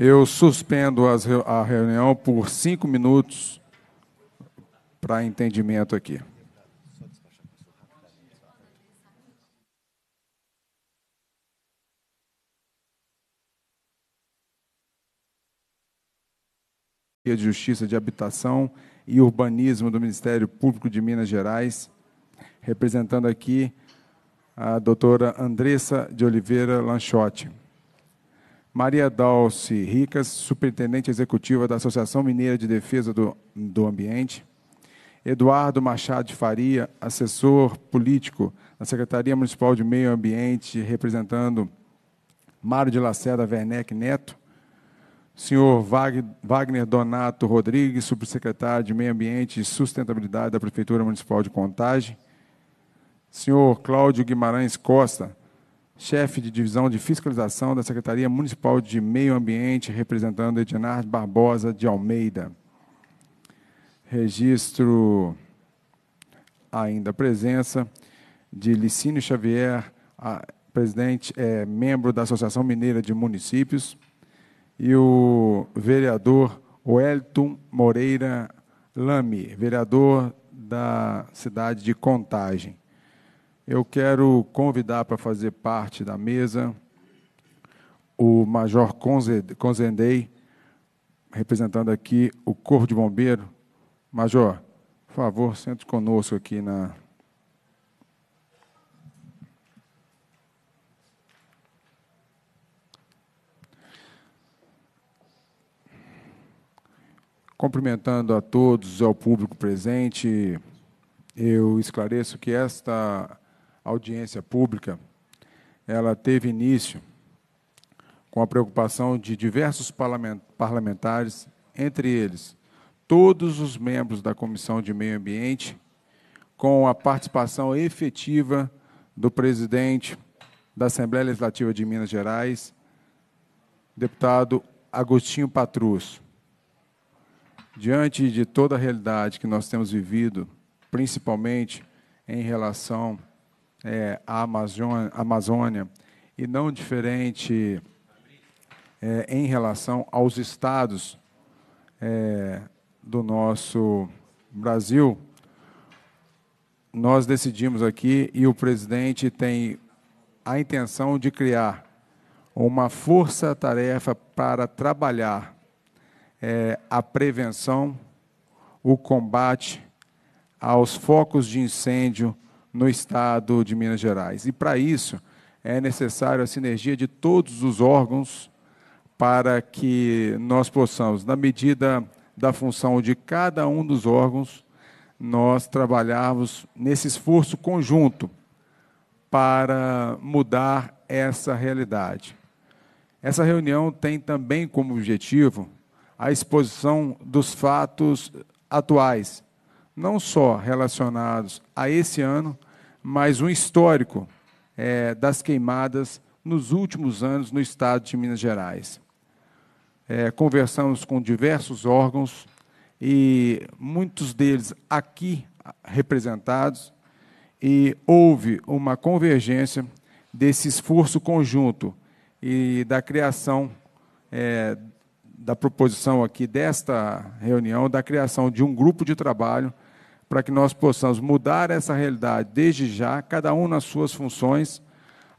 Eu suspendo a reunião por cinco minutos para entendimento aqui. de Justiça de Habitação e Urbanismo do Ministério Público de Minas Gerais, representando aqui a doutora Andressa de Oliveira Lanchotti. Maria Dalce Ricas, superintendente executiva da Associação Mineira de Defesa do, do Ambiente. Eduardo Machado de Faria, assessor político da Secretaria Municipal de Meio Ambiente, representando Mário de Lacerda Werneck Neto. Senhor Wagner Donato Rodrigues, subsecretário de Meio Ambiente e Sustentabilidade da Prefeitura Municipal de Contagem. Senhor Cláudio Guimarães Costa, chefe de divisão de fiscalização da Secretaria Municipal de Meio Ambiente, representando Ednard Barbosa de Almeida. Registro ainda a presença de Licínio Xavier, a, presidente, é, membro da Associação Mineira de Municípios, e o vereador Wellington Moreira Lame, vereador da cidade de Contagem. Eu quero convidar para fazer parte da mesa o Major Conzendei, representando aqui o Corpo de Bombeiro. Major, por favor, sente conosco aqui na, Cumprimentando a todos, ao público presente, eu esclareço que esta audiência pública, ela teve início com a preocupação de diversos parlamentares, entre eles todos os membros da Comissão de Meio Ambiente, com a participação efetiva do presidente da Assembleia Legislativa de Minas Gerais, deputado Agostinho Patrus. Diante de toda a realidade que nós temos vivido, principalmente em relação é, a Amazônia, e não diferente é, em relação aos estados é, do nosso Brasil, nós decidimos aqui e o presidente tem a intenção de criar uma força-tarefa para trabalhar é, a prevenção, o combate aos focos de incêndio no estado de Minas Gerais. E para isso é necessário a sinergia de todos os órgãos para que nós possamos, na medida da função de cada um dos órgãos, nós trabalharmos nesse esforço conjunto para mudar essa realidade. Essa reunião tem também como objetivo a exposição dos fatos atuais não só relacionados a esse ano, mas um histórico é, das queimadas nos últimos anos no estado de Minas Gerais. É, conversamos com diversos órgãos e muitos deles aqui representados, e houve uma convergência desse esforço conjunto e da criação é, da proposição aqui desta reunião, da criação de um grupo de trabalho para que nós possamos mudar essa realidade desde já, cada um nas suas funções,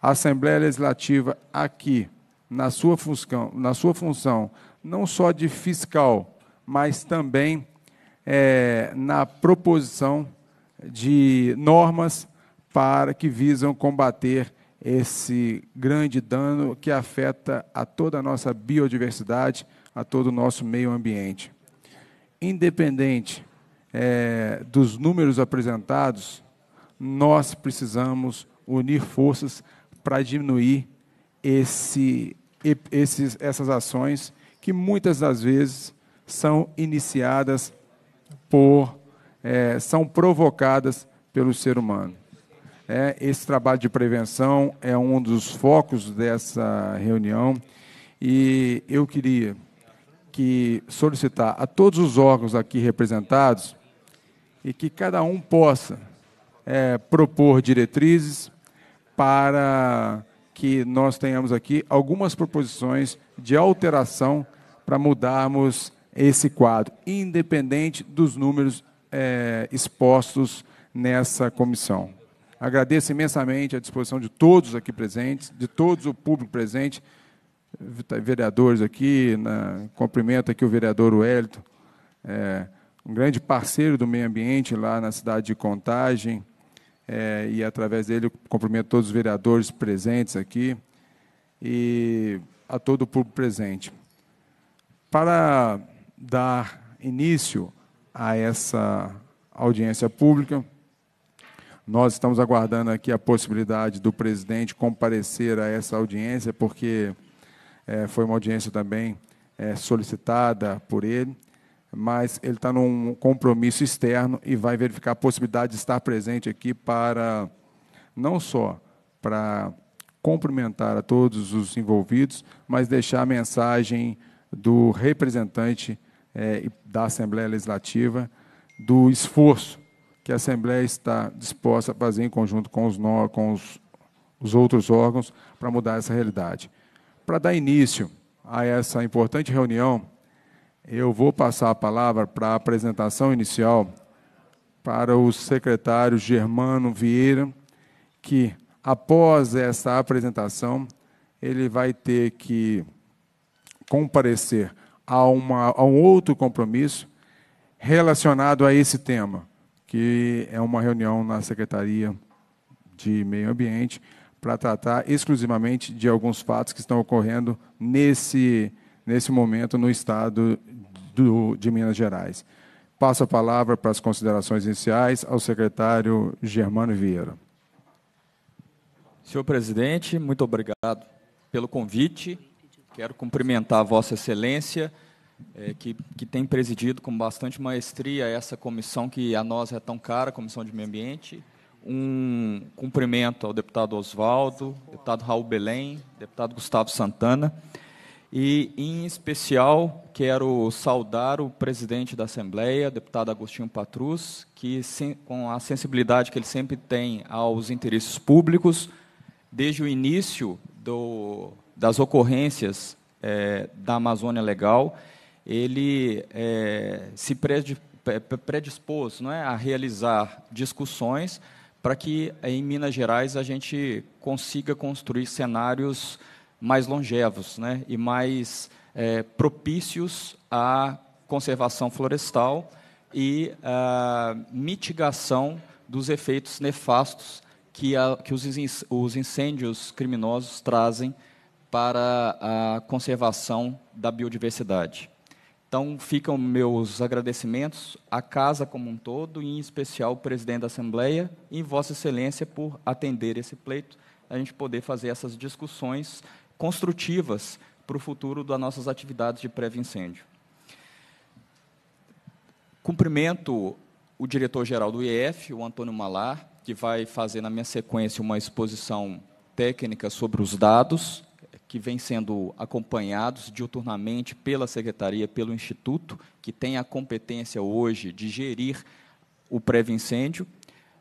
a Assembleia Legislativa aqui, na sua função, na sua função não só de fiscal, mas também é, na proposição de normas para que visam combater esse grande dano que afeta a toda a nossa biodiversidade, a todo o nosso meio ambiente. Independente é, dos números apresentados, nós precisamos unir forças para diminuir esse, esses, essas ações que muitas das vezes são iniciadas por, é, são provocadas pelo ser humano. É, esse trabalho de prevenção é um dos focos dessa reunião e eu queria que solicitar a todos os órgãos aqui representados e que cada um possa é, propor diretrizes para que nós tenhamos aqui algumas proposições de alteração para mudarmos esse quadro, independente dos números é, expostos nessa comissão. Agradeço imensamente a disposição de todos aqui presentes, de todo o público presente, vereadores aqui, na, cumprimento aqui o vereador Wellington, é, um grande parceiro do meio ambiente lá na cidade de Contagem, é, e através dele cumprimento todos os vereadores presentes aqui e a todo o público presente. Para dar início a essa audiência pública, nós estamos aguardando aqui a possibilidade do presidente comparecer a essa audiência, porque é, foi uma audiência também é, solicitada por ele mas ele está num compromisso externo e vai verificar a possibilidade de estar presente aqui para, não só para cumprimentar a todos os envolvidos, mas deixar a mensagem do representante é, da Assembleia Legislativa do esforço que a Assembleia está disposta a fazer em conjunto com os, no, com os, os outros órgãos para mudar essa realidade. Para dar início a essa importante reunião, eu vou passar a palavra para a apresentação inicial para o secretário Germano Vieira, que após essa apresentação, ele vai ter que comparecer a, uma, a um outro compromisso relacionado a esse tema, que é uma reunião na Secretaria de Meio Ambiente para tratar exclusivamente de alguns fatos que estão ocorrendo nesse, nesse momento no estado do, de Minas Gerais. Passo a palavra para as considerações iniciais ao secretário Germano Vieira. Senhor presidente, muito obrigado pelo convite. Quero cumprimentar Vossa Excelência, é, que, que tem presidido com bastante maestria essa comissão que a nós é tão cara, Comissão de Meio Ambiente. Um cumprimento ao deputado Oswaldo, deputado Raul Belém, deputado Gustavo Santana. E, em especial, quero saudar o presidente da Assembleia, deputado Agostinho Patrus, que, com a sensibilidade que ele sempre tem aos interesses públicos, desde o início do, das ocorrências é, da Amazônia Legal, ele é, se predispôs não é, a realizar discussões para que, em Minas Gerais, a gente consiga construir cenários mais longevos né, e mais é, propícios à conservação florestal e à mitigação dos efeitos nefastos que, a, que os incêndios criminosos trazem para a conservação da biodiversidade. Então, ficam meus agradecimentos à casa como um todo, em especial ao presidente da Assembleia e Vossa Excelência por atender esse pleito, a gente poder fazer essas discussões construtivas para o futuro das nossas atividades de pré-incêndio. Cumprimento o diretor-geral do IEF, o Antônio Malar, que vai fazer na minha sequência uma exposição técnica sobre os dados, que vêm sendo acompanhados diuturnamente pela Secretaria, pelo Instituto, que tem a competência hoje de gerir o pré-incêndio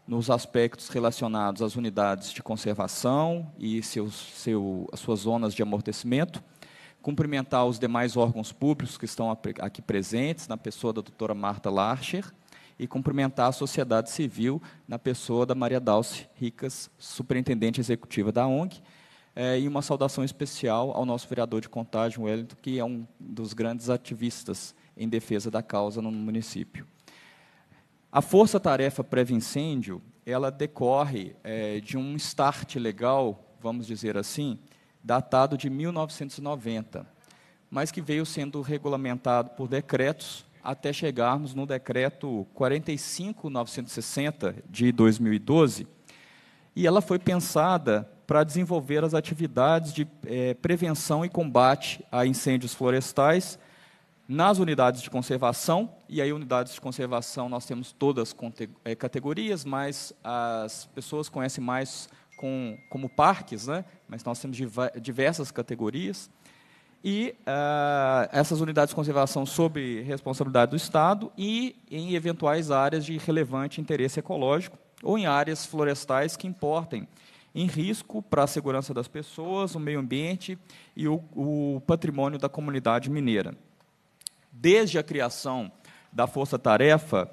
nos aspectos relacionados às unidades de conservação e seus, seu, as suas zonas de amortecimento, cumprimentar os demais órgãos públicos que estão aqui presentes, na pessoa da doutora Marta Larcher, e cumprimentar a sociedade civil, na pessoa da Maria Dalce Ricas, superintendente executiva da ONG, eh, e uma saudação especial ao nosso vereador de contagem, Wellington, que é um dos grandes ativistas em defesa da causa no município. A força-tarefa pré-incêndio, ela decorre é, de um start legal, vamos dizer assim, datado de 1990, mas que veio sendo regulamentado por decretos até chegarmos no decreto 45960 de 2012, e ela foi pensada para desenvolver as atividades de é, prevenção e combate a incêndios florestais nas unidades de conservação, e aí unidades de conservação nós temos todas eh, categorias, mas as pessoas conhecem mais com, como parques, né? mas nós temos diversas categorias. E ah, essas unidades de conservação sob responsabilidade do Estado e em eventuais áreas de relevante interesse ecológico ou em áreas florestais que importem em risco para a segurança das pessoas, o meio ambiente e o, o patrimônio da comunidade mineira desde a criação da Força Tarefa,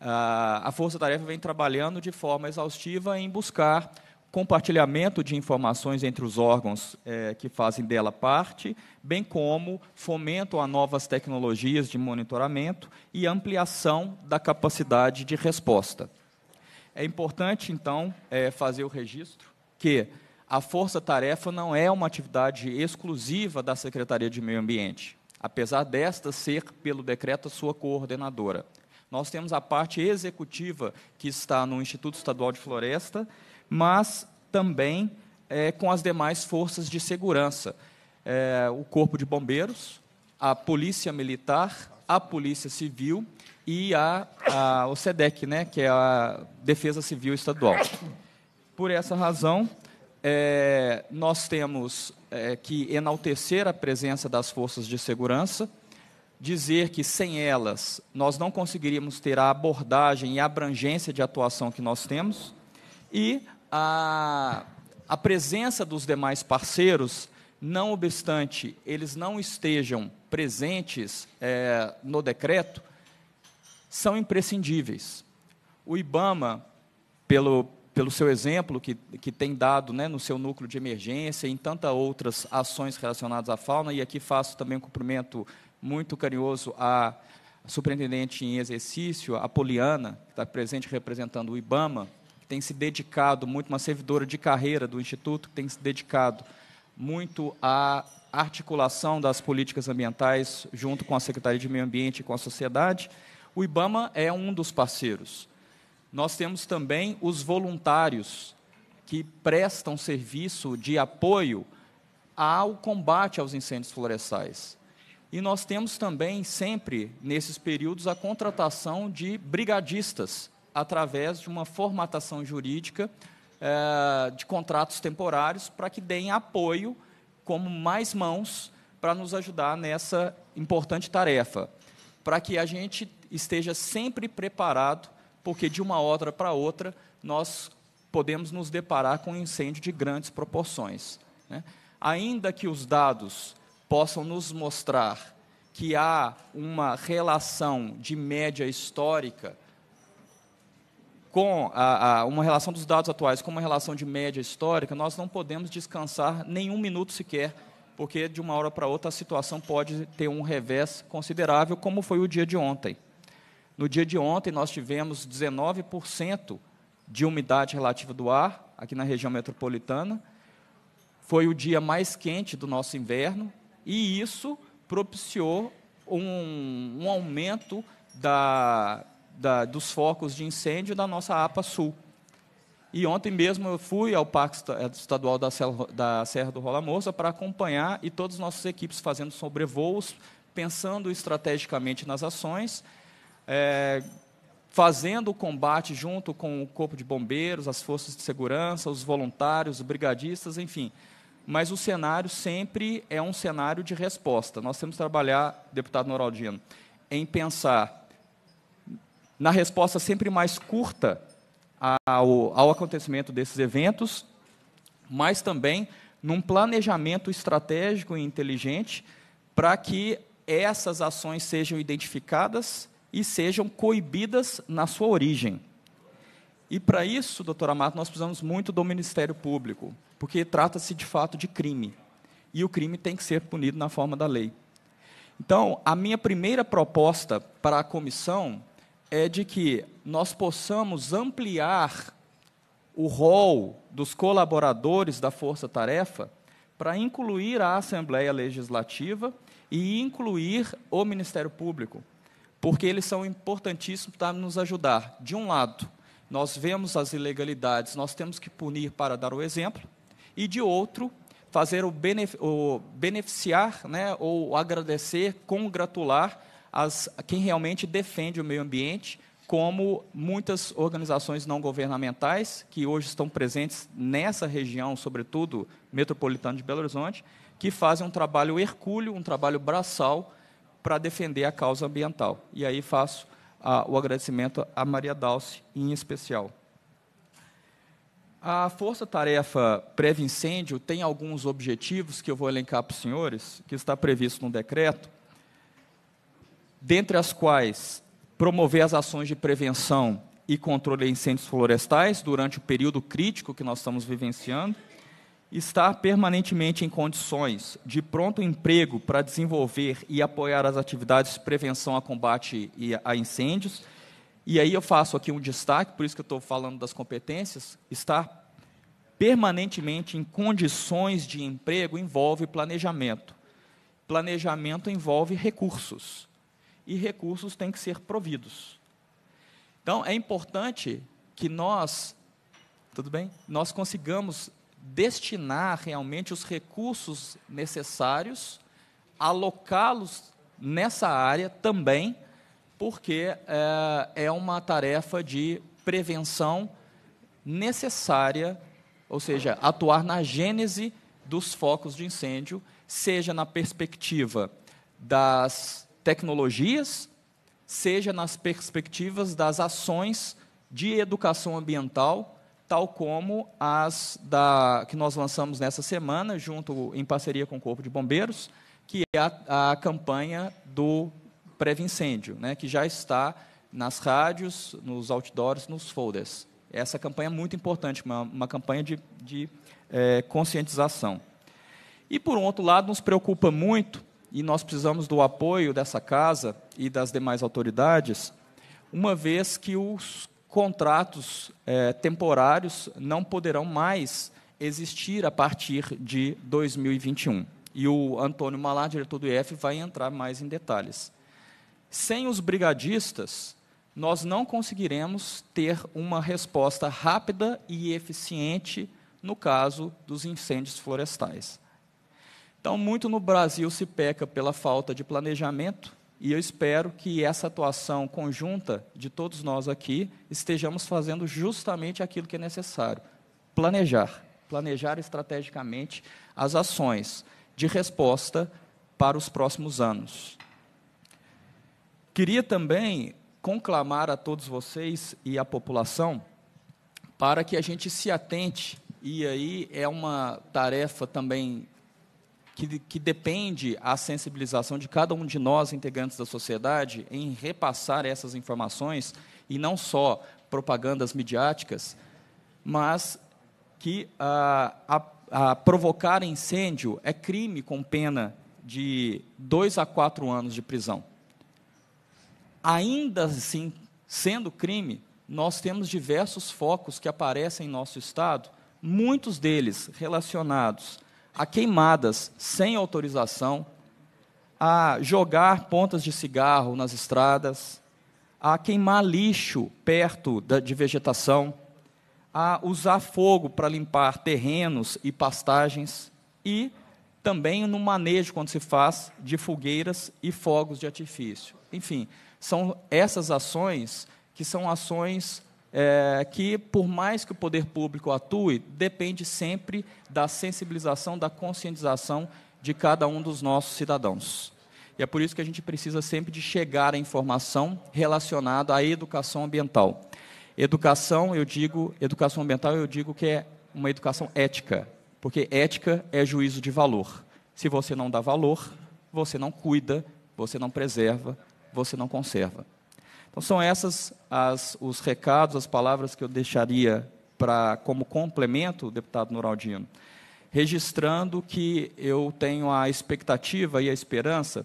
ah, a Força Tarefa vem trabalhando de forma exaustiva em buscar compartilhamento de informações entre os órgãos eh, que fazem dela parte, bem como fomento a novas tecnologias de monitoramento e ampliação da capacidade de resposta. É importante, então, eh, fazer o registro que a força-tarefa não é uma atividade exclusiva da Secretaria de Meio Ambiente apesar desta ser, pelo decreto, a sua coordenadora. Nós temos a parte executiva, que está no Instituto Estadual de Floresta, mas também é, com as demais forças de segurança: é, o Corpo de Bombeiros, a Polícia Militar, a Polícia Civil e a, a, o SEDEC, né, que é a Defesa Civil Estadual. Por essa razão, é, nós temos é, que enaltecer a presença das forças de segurança, dizer que sem elas nós não conseguiríamos ter a abordagem e a abrangência de atuação que nós temos, e a, a presença dos demais parceiros, não obstante eles não estejam presentes é, no decreto, são imprescindíveis. O IBAMA, pelo, pelo seu exemplo que, que tem dado né, no seu núcleo de emergência e em tantas outras ações relacionadas à fauna. E aqui faço também um cumprimento muito carinhoso à superintendente em exercício, a Poliana, que está presente representando o IBAMA, que tem se dedicado muito, uma servidora de carreira do Instituto, que tem se dedicado muito à articulação das políticas ambientais junto com a Secretaria de Meio Ambiente e com a sociedade. O IBAMA é um dos parceiros nós temos também os voluntários que prestam serviço de apoio ao combate aos incêndios florestais. E nós temos também, sempre nesses períodos, a contratação de brigadistas, através de uma formatação jurídica eh, de contratos temporários, para que deem apoio como mais mãos para nos ajudar nessa importante tarefa, para que a gente esteja sempre preparado porque de uma hora para outra nós podemos nos deparar com um incêndio de grandes proporções. Né? Ainda que os dados possam nos mostrar que há uma relação de média histórica com a, a, uma relação dos dados atuais com uma relação de média histórica, nós não podemos descansar nenhum minuto sequer, porque de uma hora para outra a situação pode ter um revés considerável, como foi o dia de ontem. No dia de ontem, nós tivemos 19% de umidade relativa do ar aqui na região metropolitana. Foi o dia mais quente do nosso inverno e isso propiciou um, um aumento da, da, dos focos de incêndio da nossa APA Sul. E ontem mesmo eu fui ao Parque é, Estadual da Serra, do Rola Moça para acompanhar e todas as nossas equipes fazendo sobrevoos, pensando estrategicamente nas ações é, fazendo o combate junto com o Corpo de Bombeiros, as forças de segurança, os voluntários, os brigadistas, enfim. Mas o cenário sempre é um cenário de resposta. Nós temos que trabalhar, deputado Noraldino, em pensar na resposta sempre mais curta ao, ao acontecimento desses eventos, mas também num planejamento estratégico e inteligente para que essas ações sejam identificadas, e sejam coibidas na sua origem. E para isso, doutor Amato, nós precisamos muito do Ministério Público, porque trata-se de fato de crime. E o crime tem que ser punido na forma da lei. Então, a minha primeira proposta para a comissão é de que nós possamos ampliar o rol dos colaboradores da Força Tarefa para incluir a Assembleia Legislativa e incluir o Ministério Público porque eles são importantíssimos para nos ajudar. De um lado, nós vemos as ilegalidades, nós temos que punir para dar o exemplo, e de outro, fazer o, benef o beneficiar, né, ou agradecer, congratular as, quem realmente defende o meio ambiente, como muitas organizações não governamentais que hoje estão presentes nessa região, sobretudo metropolitana de Belo Horizonte, que fazem um trabalho hercúleo, um trabalho braçal para defender a causa ambiental. E aí faço o agradecimento a Maria Dalce, em especial. A Força Tarefa pré incêndio tem alguns objetivos que eu vou elencar para os senhores, que está previsto no decreto, dentre as quais promover as ações de prevenção e controle de incêndios florestais durante o período crítico que nós estamos vivenciando, estar permanentemente em condições de pronto emprego para desenvolver e apoiar as atividades de prevenção a combate e a incêndios. E aí eu faço aqui um destaque, por isso que eu estou falando das competências, estar permanentemente em condições de emprego envolve planejamento. Planejamento envolve recursos. E recursos têm que ser providos. Então, é importante que nós, tudo bem? Nós consigamos destinar realmente os recursos necessários, alocá-los nessa área também, porque é, é uma tarefa de prevenção necessária, ou seja, atuar na gênese dos focos de incêndio, seja na perspectiva das tecnologias, seja nas perspectivas das ações de educação ambiental tal como as da, que nós lançamos nessa semana, junto em parceria com o Corpo de Bombeiros, que é a, a campanha do pré-incêndio, né, que já está nas rádios, nos outdoors, nos folders. Essa campanha é muito importante, uma, uma campanha de, de é, conscientização. E, por um outro lado, nos preocupa muito, e nós precisamos do apoio dessa casa e das demais autoridades, uma vez que os contratos eh, temporários não poderão mais existir a partir de 2021. E o Antônio Malar, diretor do IEF, vai entrar mais em detalhes. Sem os brigadistas, nós não conseguiremos ter uma resposta rápida e eficiente no caso dos incêndios florestais. Então, muito no Brasil se peca pela falta de planejamento e eu espero que essa atuação conjunta de todos nós aqui estejamos fazendo justamente aquilo que é necessário: planejar. Planejar estrategicamente as ações de resposta para os próximos anos. Queria também conclamar a todos vocês e à população para que a gente se atente, e aí é uma tarefa também que, que depende a sensibilização de cada um de nós, integrantes da sociedade, em repassar essas informações, e não só propagandas midiáticas, mas que ah, a, a provocar incêndio é crime com pena de dois a quatro anos de prisão. Ainda assim, sendo crime, nós temos diversos focos que aparecem em nosso Estado, muitos deles relacionados a queimadas sem autorização, a jogar pontas de cigarro nas estradas, a queimar lixo perto de vegetação, a usar fogo para limpar terrenos e pastagens e também no manejo quando se faz de fogueiras e fogos de artifício. Enfim, são essas ações que são ações é, que, por mais que o poder público atue, depende sempre da sensibilização, da conscientização de cada um dos nossos cidadãos. E é por isso que a gente precisa sempre de chegar à informação relacionada à educação ambiental. Educação, eu digo, educação ambiental, eu digo que é uma educação ética, porque ética é juízo de valor. Se você não dá valor, você não cuida, você não preserva, você não conserva. Então são essas as, os recados, as palavras que eu deixaria para como complemento, deputado Noraldino, registrando que eu tenho a expectativa e a esperança.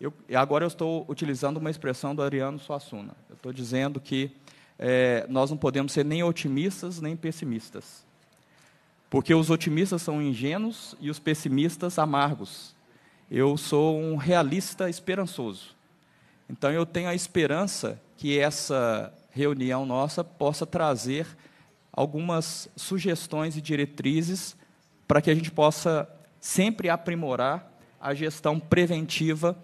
Eu, agora eu estou utilizando uma expressão do Ariano Suassuna. Eu estou dizendo que é, nós não podemos ser nem otimistas nem pessimistas. Porque os otimistas são ingênuos e os pessimistas amargos. Eu sou um realista esperançoso. Então eu tenho a esperança que essa reunião nossa possa trazer algumas sugestões e diretrizes para que a gente possa sempre aprimorar a gestão preventiva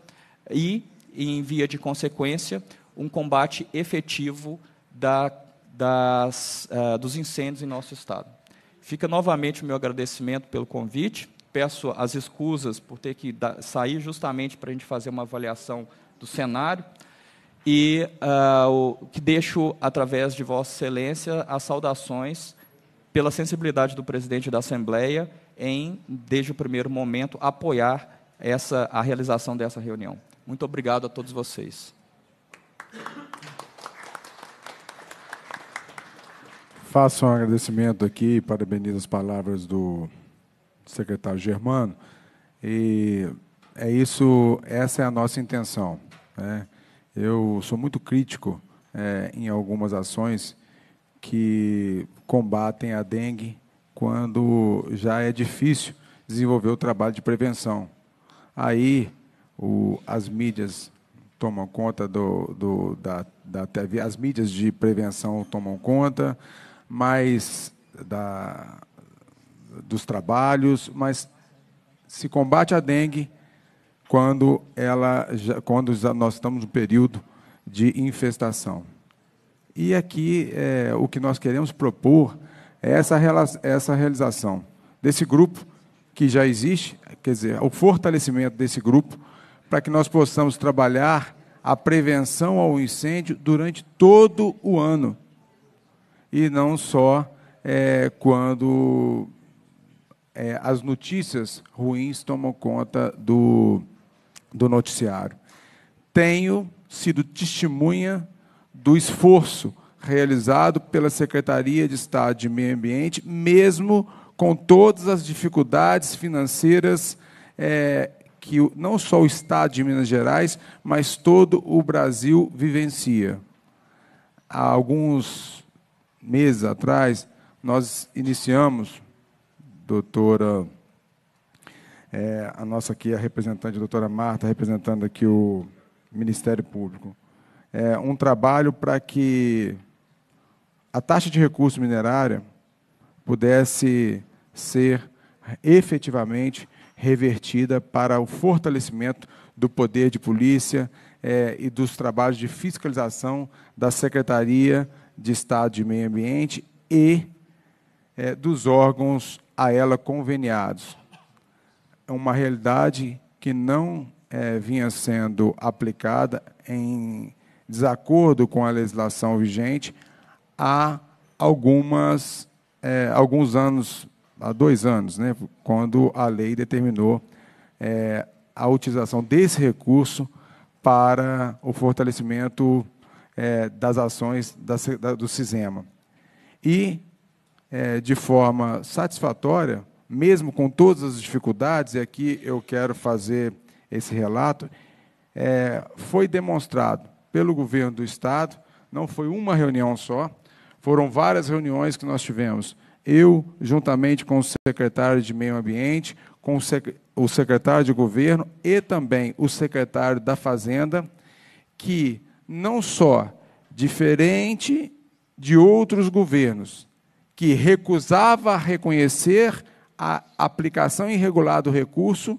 e, em via de consequência, um combate efetivo da, das, uh, dos incêndios em nosso Estado. Fica novamente o meu agradecimento pelo convite. Peço as escusas por ter que sair justamente para a gente fazer uma avaliação do cenário, e uh, o, que deixo, através de Vossa Excelência, as saudações pela sensibilidade do presidente da Assembleia em, desde o primeiro momento, apoiar essa, a realização dessa reunião. Muito obrigado a todos vocês. Faço um agradecimento aqui, parabenizo as palavras do secretário Germano. E é isso, essa é a nossa intenção. Né? Eu sou muito crítico é, em algumas ações que combatem a dengue quando já é difícil desenvolver o trabalho de prevenção. Aí o, as mídias tomam conta do, do, da, da TV, as mídias de prevenção tomam conta, mas da, dos trabalhos, mas se combate a dengue quando, ela, quando nós estamos no período de infestação. E aqui é, o que nós queremos propor é essa, essa realização desse grupo que já existe, quer dizer, o fortalecimento desse grupo, para que nós possamos trabalhar a prevenção ao incêndio durante todo o ano e não só é, quando é, as notícias ruins tomam conta do, do noticiário. Tenho sido testemunha do esforço realizado pela Secretaria de Estado de Meio Ambiente, mesmo com todas as dificuldades financeiras é, que não só o Estado de Minas Gerais, mas todo o Brasil vivencia. Há alguns meses atrás, nós iniciamos, doutora é, a nossa aqui, a representante, a doutora Marta, representando aqui o Ministério Público. É um trabalho para que a taxa de recurso minerária pudesse ser efetivamente revertida para o fortalecimento do poder de polícia é, e dos trabalhos de fiscalização da Secretaria de Estado de Meio Ambiente e é, dos órgãos a ela conveniados é uma realidade que não é, vinha sendo aplicada em desacordo com a legislação vigente há algumas, é, alguns anos, há dois anos, né, quando a lei determinou é, a utilização desse recurso para o fortalecimento é, das ações da, da, do CISEMA. E, é, de forma satisfatória, mesmo com todas as dificuldades, e aqui eu quero fazer esse relato, é, foi demonstrado pelo governo do Estado, não foi uma reunião só, foram várias reuniões que nós tivemos. Eu, juntamente com o secretário de Meio Ambiente, com o secretário de Governo e também o secretário da Fazenda, que não só diferente de outros governos, que recusava reconhecer a aplicação irregular do recurso,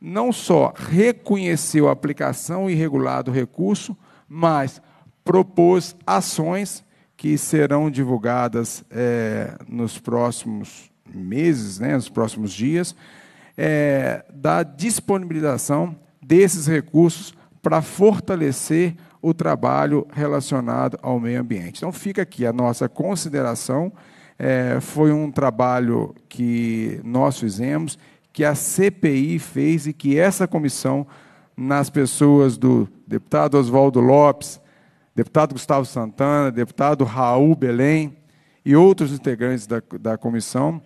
não só reconheceu a aplicação irregular do recurso, mas propôs ações que serão divulgadas é, nos próximos meses, né, nos próximos dias, é, da disponibilização desses recursos para fortalecer o trabalho relacionado ao meio ambiente. Então, fica aqui a nossa consideração. É, foi um trabalho que nós fizemos, que a CPI fez e que essa comissão, nas pessoas do deputado Oswaldo Lopes, deputado Gustavo Santana, deputado Raul Belém e outros integrantes da, da comissão,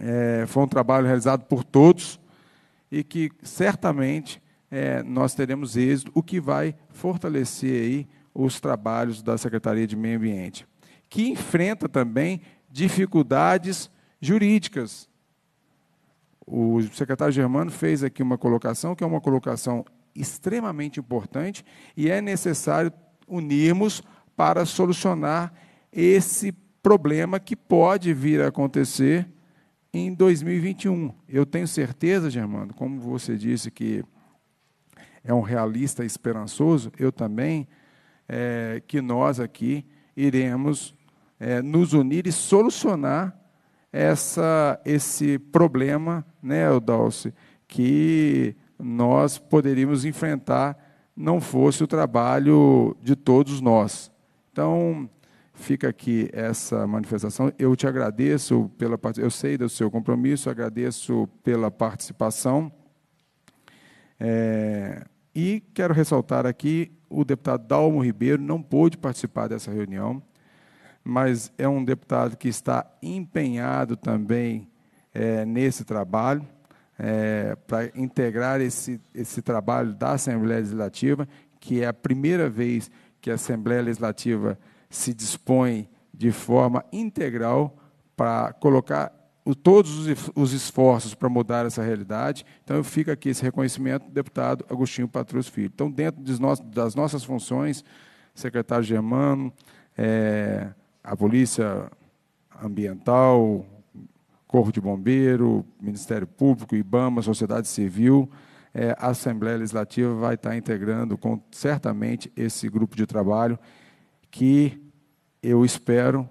é, foi um trabalho realizado por todos e que certamente é, nós teremos êxito, o que vai fortalecer aí os trabalhos da Secretaria de Meio Ambiente, que enfrenta também dificuldades jurídicas. O secretário Germano fez aqui uma colocação que é uma colocação extremamente importante e é necessário unirmos para solucionar esse problema que pode vir a acontecer em 2021. Eu tenho certeza, Germano, como você disse que é um realista esperançoso, eu também, é, que nós aqui iremos é, nos unir e solucionar essa, esse problema, né, Eudalce, que nós poderíamos enfrentar não fosse o trabalho de todos nós. Então, fica aqui essa manifestação. Eu te agradeço pela eu sei do seu compromisso, agradeço pela participação. É, e quero ressaltar aqui o deputado Dalmo Ribeiro não pôde participar dessa reunião mas é um deputado que está empenhado também é, nesse trabalho, é, para integrar esse, esse trabalho da Assembleia Legislativa, que é a primeira vez que a Assembleia Legislativa se dispõe de forma integral para colocar o, todos os, os esforços para mudar essa realidade. Então, eu fico aqui esse reconhecimento deputado Agostinho Patrus Filho. Então, dentro das nossas funções, secretário Germano, é, a Polícia Ambiental, Corpo de Bombeiro, Ministério Público, IBAMA, Sociedade Civil, é, a Assembleia Legislativa vai estar tá integrando com, certamente esse grupo de trabalho que eu espero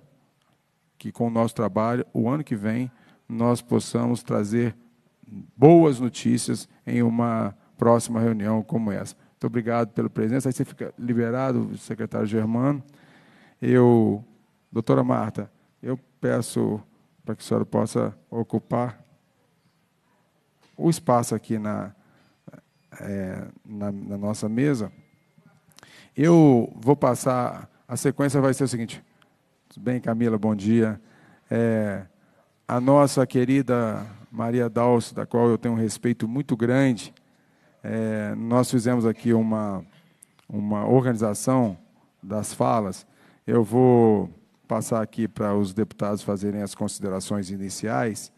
que com o nosso trabalho, o ano que vem, nós possamos trazer boas notícias em uma próxima reunião como essa. Muito obrigado pela presença. Aí você fica liberado, secretário Germano. Eu Doutora Marta, eu peço para que a senhora possa ocupar o espaço aqui na, é, na, na nossa mesa. Eu vou passar, a sequência vai ser o seguinte. Tudo bem, Camila, bom dia. É, a nossa querida Maria Dalso, da qual eu tenho um respeito muito grande, é, nós fizemos aqui uma, uma organização das falas. Eu vou passar aqui para os deputados fazerem as considerações iniciais.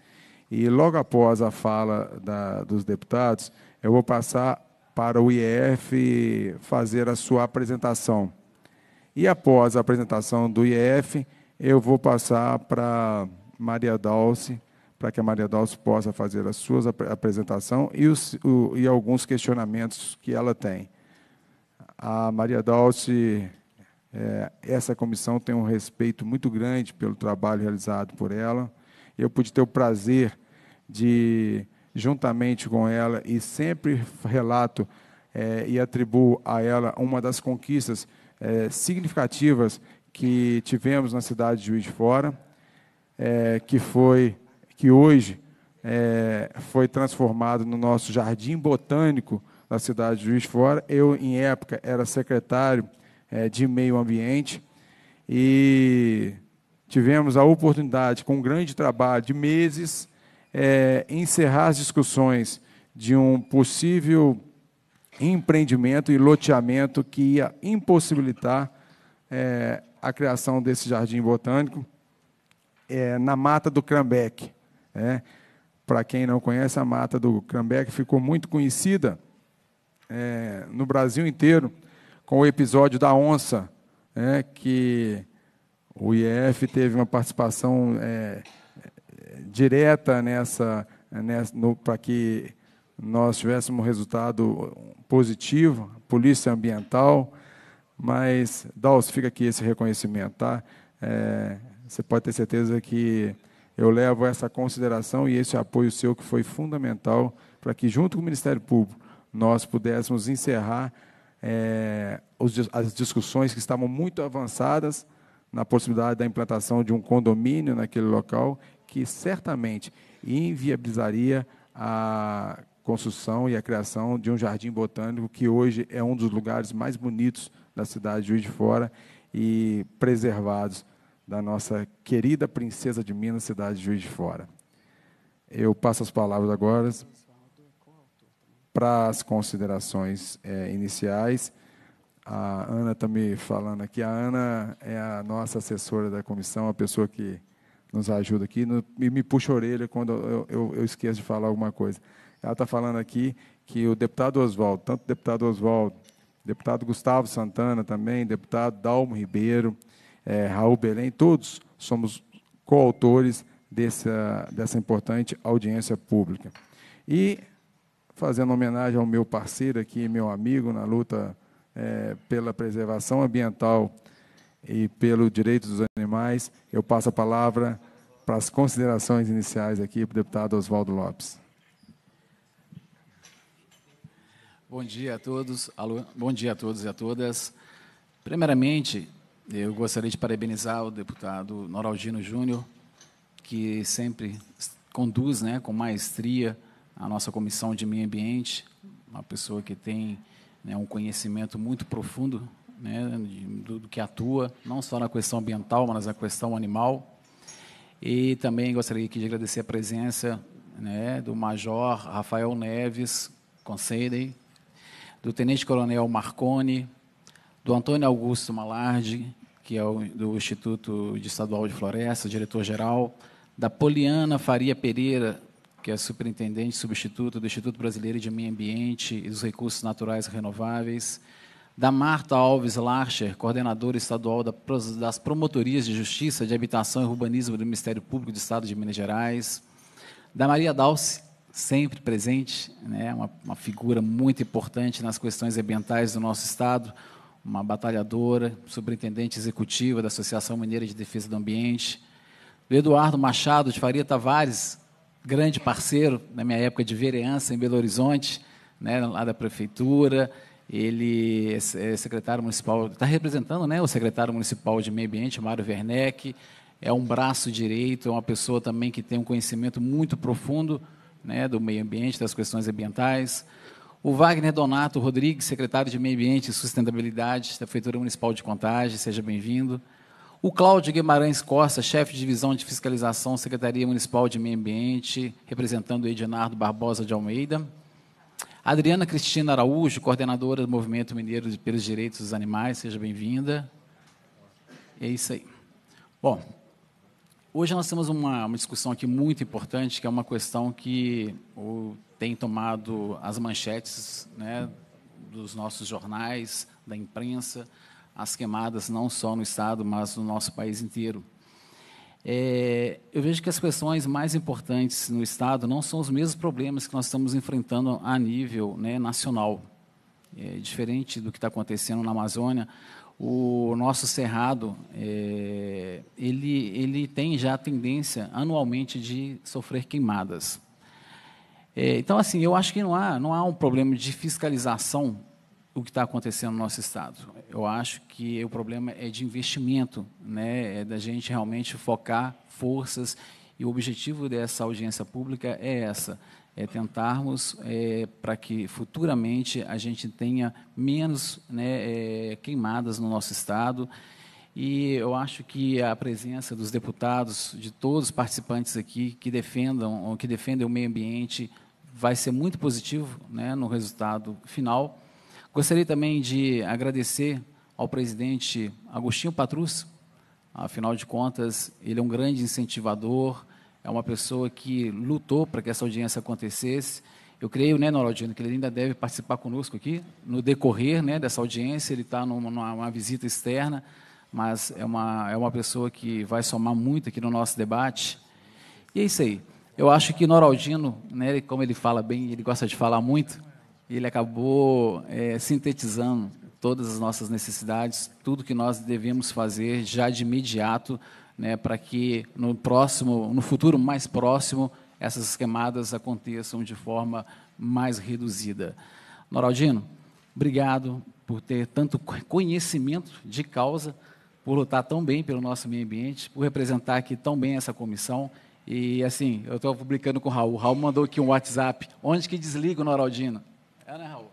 E logo após a fala da, dos deputados, eu vou passar para o IEF fazer a sua apresentação. E após a apresentação do IEF, eu vou passar para Maria Dalce, para que a Maria Dalce possa fazer a sua apresentação e, os, o, e alguns questionamentos que ela tem. A Maria Dalce é, essa comissão tem um respeito muito grande pelo trabalho realizado por ela. Eu pude ter o prazer de, juntamente com ela, e sempre relato é, e atribuo a ela uma das conquistas é, significativas que tivemos na cidade de Juiz de Fora, é, que foi que hoje é, foi transformado no nosso jardim botânico da cidade de Juiz de Fora. Eu, em época, era secretário é, de meio ambiente. E tivemos a oportunidade, com um grande trabalho de meses, é, encerrar as discussões de um possível empreendimento e loteamento que ia impossibilitar é, a criação desse jardim botânico é, na mata do Crambeck. É. Né? Para quem não conhece, a mata do Crambeck ficou muito conhecida é, no Brasil inteiro com o episódio da onça, né, que o IEF teve uma participação é, direta nessa, nessa né, para que nós tivéssemos um resultado positivo, polícia ambiental, mas, Dals, fica aqui esse reconhecimento, tá? É, você pode ter certeza que eu levo essa consideração e esse apoio seu que foi fundamental para que, junto com o Ministério Público, nós pudéssemos encerrar é, os, as discussões que estavam muito avançadas na possibilidade da implantação de um condomínio naquele local, que certamente inviabilizaria a construção e a criação de um jardim botânico, que hoje é um dos lugares mais bonitos da cidade de Juiz de Fora e preservados da nossa querida princesa de Minas, cidade de Juiz de Fora. Eu passo as palavras agora para as considerações é, iniciais. A Ana está me falando aqui. A Ana é a nossa assessora da comissão, a pessoa que nos ajuda aqui no, e me puxa a orelha quando eu, eu, eu esqueço de falar alguma coisa. Ela está falando aqui que o deputado Oswaldo, tanto o deputado Oswaldo, deputado Gustavo Santana também, deputado Dalmo Ribeiro, é, Raul Belém, todos somos coautores dessa, dessa importante audiência pública. E fazendo homenagem ao meu parceiro aqui, meu amigo na luta é, pela preservação ambiental e pelo direito dos animais, eu passo a palavra para as considerações iniciais aqui para o deputado Oswaldo Lopes. Bom dia a todos, bom dia a todos e a todas. Primeiramente, eu gostaria de parabenizar o deputado Noraldino Júnior, que sempre conduz, né, com maestria a nossa comissão de meio ambiente, uma pessoa que tem né, um conhecimento muito profundo né, do, do, que atua, não só na questão ambiental, mas na questão animal. E também gostaria aqui de agradecer a presença né, do Major Rafael Neves Concedem, do Tenente Coronel Marconi, do Antônio Augusto Malardi, que é o, do Instituto de Estadual de Floresta, diretor-geral, da Poliana Faria Pereira, que é superintendente substituto do Instituto Brasileiro de Meio Ambiente e dos Recursos Naturais Renováveis, da Marta Alves Larcher, coordenadora estadual das Promotorias de Justiça de Habitação e Urbanismo do Ministério Público do Estado de Minas Gerais, da Maria Dalce, sempre presente, né, uma, uma figura muito importante nas questões ambientais do nosso Estado, uma batalhadora, superintendente executiva da Associação Mineira de Defesa do Ambiente, do Eduardo Machado de Faria Tavares, grande parceiro na minha época de vereança em Belo Horizonte, né, lá da prefeitura. Ele é, é secretário municipal, está representando né, o secretário municipal de meio ambiente, Mário Werneck. É um braço direito, é uma pessoa também que tem um conhecimento muito profundo né, do meio ambiente, das questões ambientais. O Wagner Donato Rodrigues, secretário de Meio Ambiente e Sustentabilidade da Prefeitura Municipal de Contagem, seja bem-vindo. O Cláudio Guimarães Costa, chefe de divisão de fiscalização, Secretaria Municipal de Meio Ambiente, representando o Edinardo Barbosa de Almeida. Adriana Cristina Araújo, coordenadora do Movimento Mineiro pelos Direitos dos Animais, seja bem-vinda. É isso aí. Bom, hoje nós temos uma, uma discussão aqui muito importante, que é uma questão que o, tem tomado as manchetes né, dos nossos jornais, da imprensa, as queimadas, não só no Estado, mas no nosso país inteiro. É, eu vejo que as questões mais importantes no Estado não são os mesmos problemas que nós estamos enfrentando a nível né, nacional. É, diferente do que está acontecendo na Amazônia, o nosso cerrado é, ele, ele tem já a tendência anualmente de sofrer queimadas. É, então, assim, eu acho que não há, não há um problema de fiscalização o que está acontecendo no nosso Estado eu acho que o problema é de investimento, né? é da gente realmente focar forças, e o objetivo dessa audiência pública é essa, é tentarmos é, para que futuramente a gente tenha menos né, é, queimadas no nosso Estado, e eu acho que a presença dos deputados, de todos os participantes aqui que defendam, que defendem o meio ambiente, vai ser muito positivo né, no resultado final. Gostaria também de agradecer ao presidente Agostinho Patrus, afinal de contas, ele é um grande incentivador, é uma pessoa que lutou para que essa audiência acontecesse. Eu creio, né, Noraldino, que ele ainda deve participar conosco aqui no decorrer né, dessa audiência. Ele está numa, numa visita externa, mas é uma, é uma pessoa que vai somar muito aqui no nosso debate. E é isso aí. Eu acho que Noraldino, né, como ele fala bem, ele gosta de falar muito, ele acabou é, sintetizando todas as nossas necessidades, tudo que nós devemos fazer já de imediato, né, para que no próximo, no futuro mais próximo, essas queimadas aconteçam de forma mais reduzida. Noraldino, obrigado por ter tanto conhecimento de causa, por lutar tão bem pelo nosso meio ambiente, por representar aqui tão bem essa comissão. E assim, eu estou publicando com o Raul. O Raul mandou aqui um WhatsApp. Onde que desliga o Noraldino? É, né, Raul?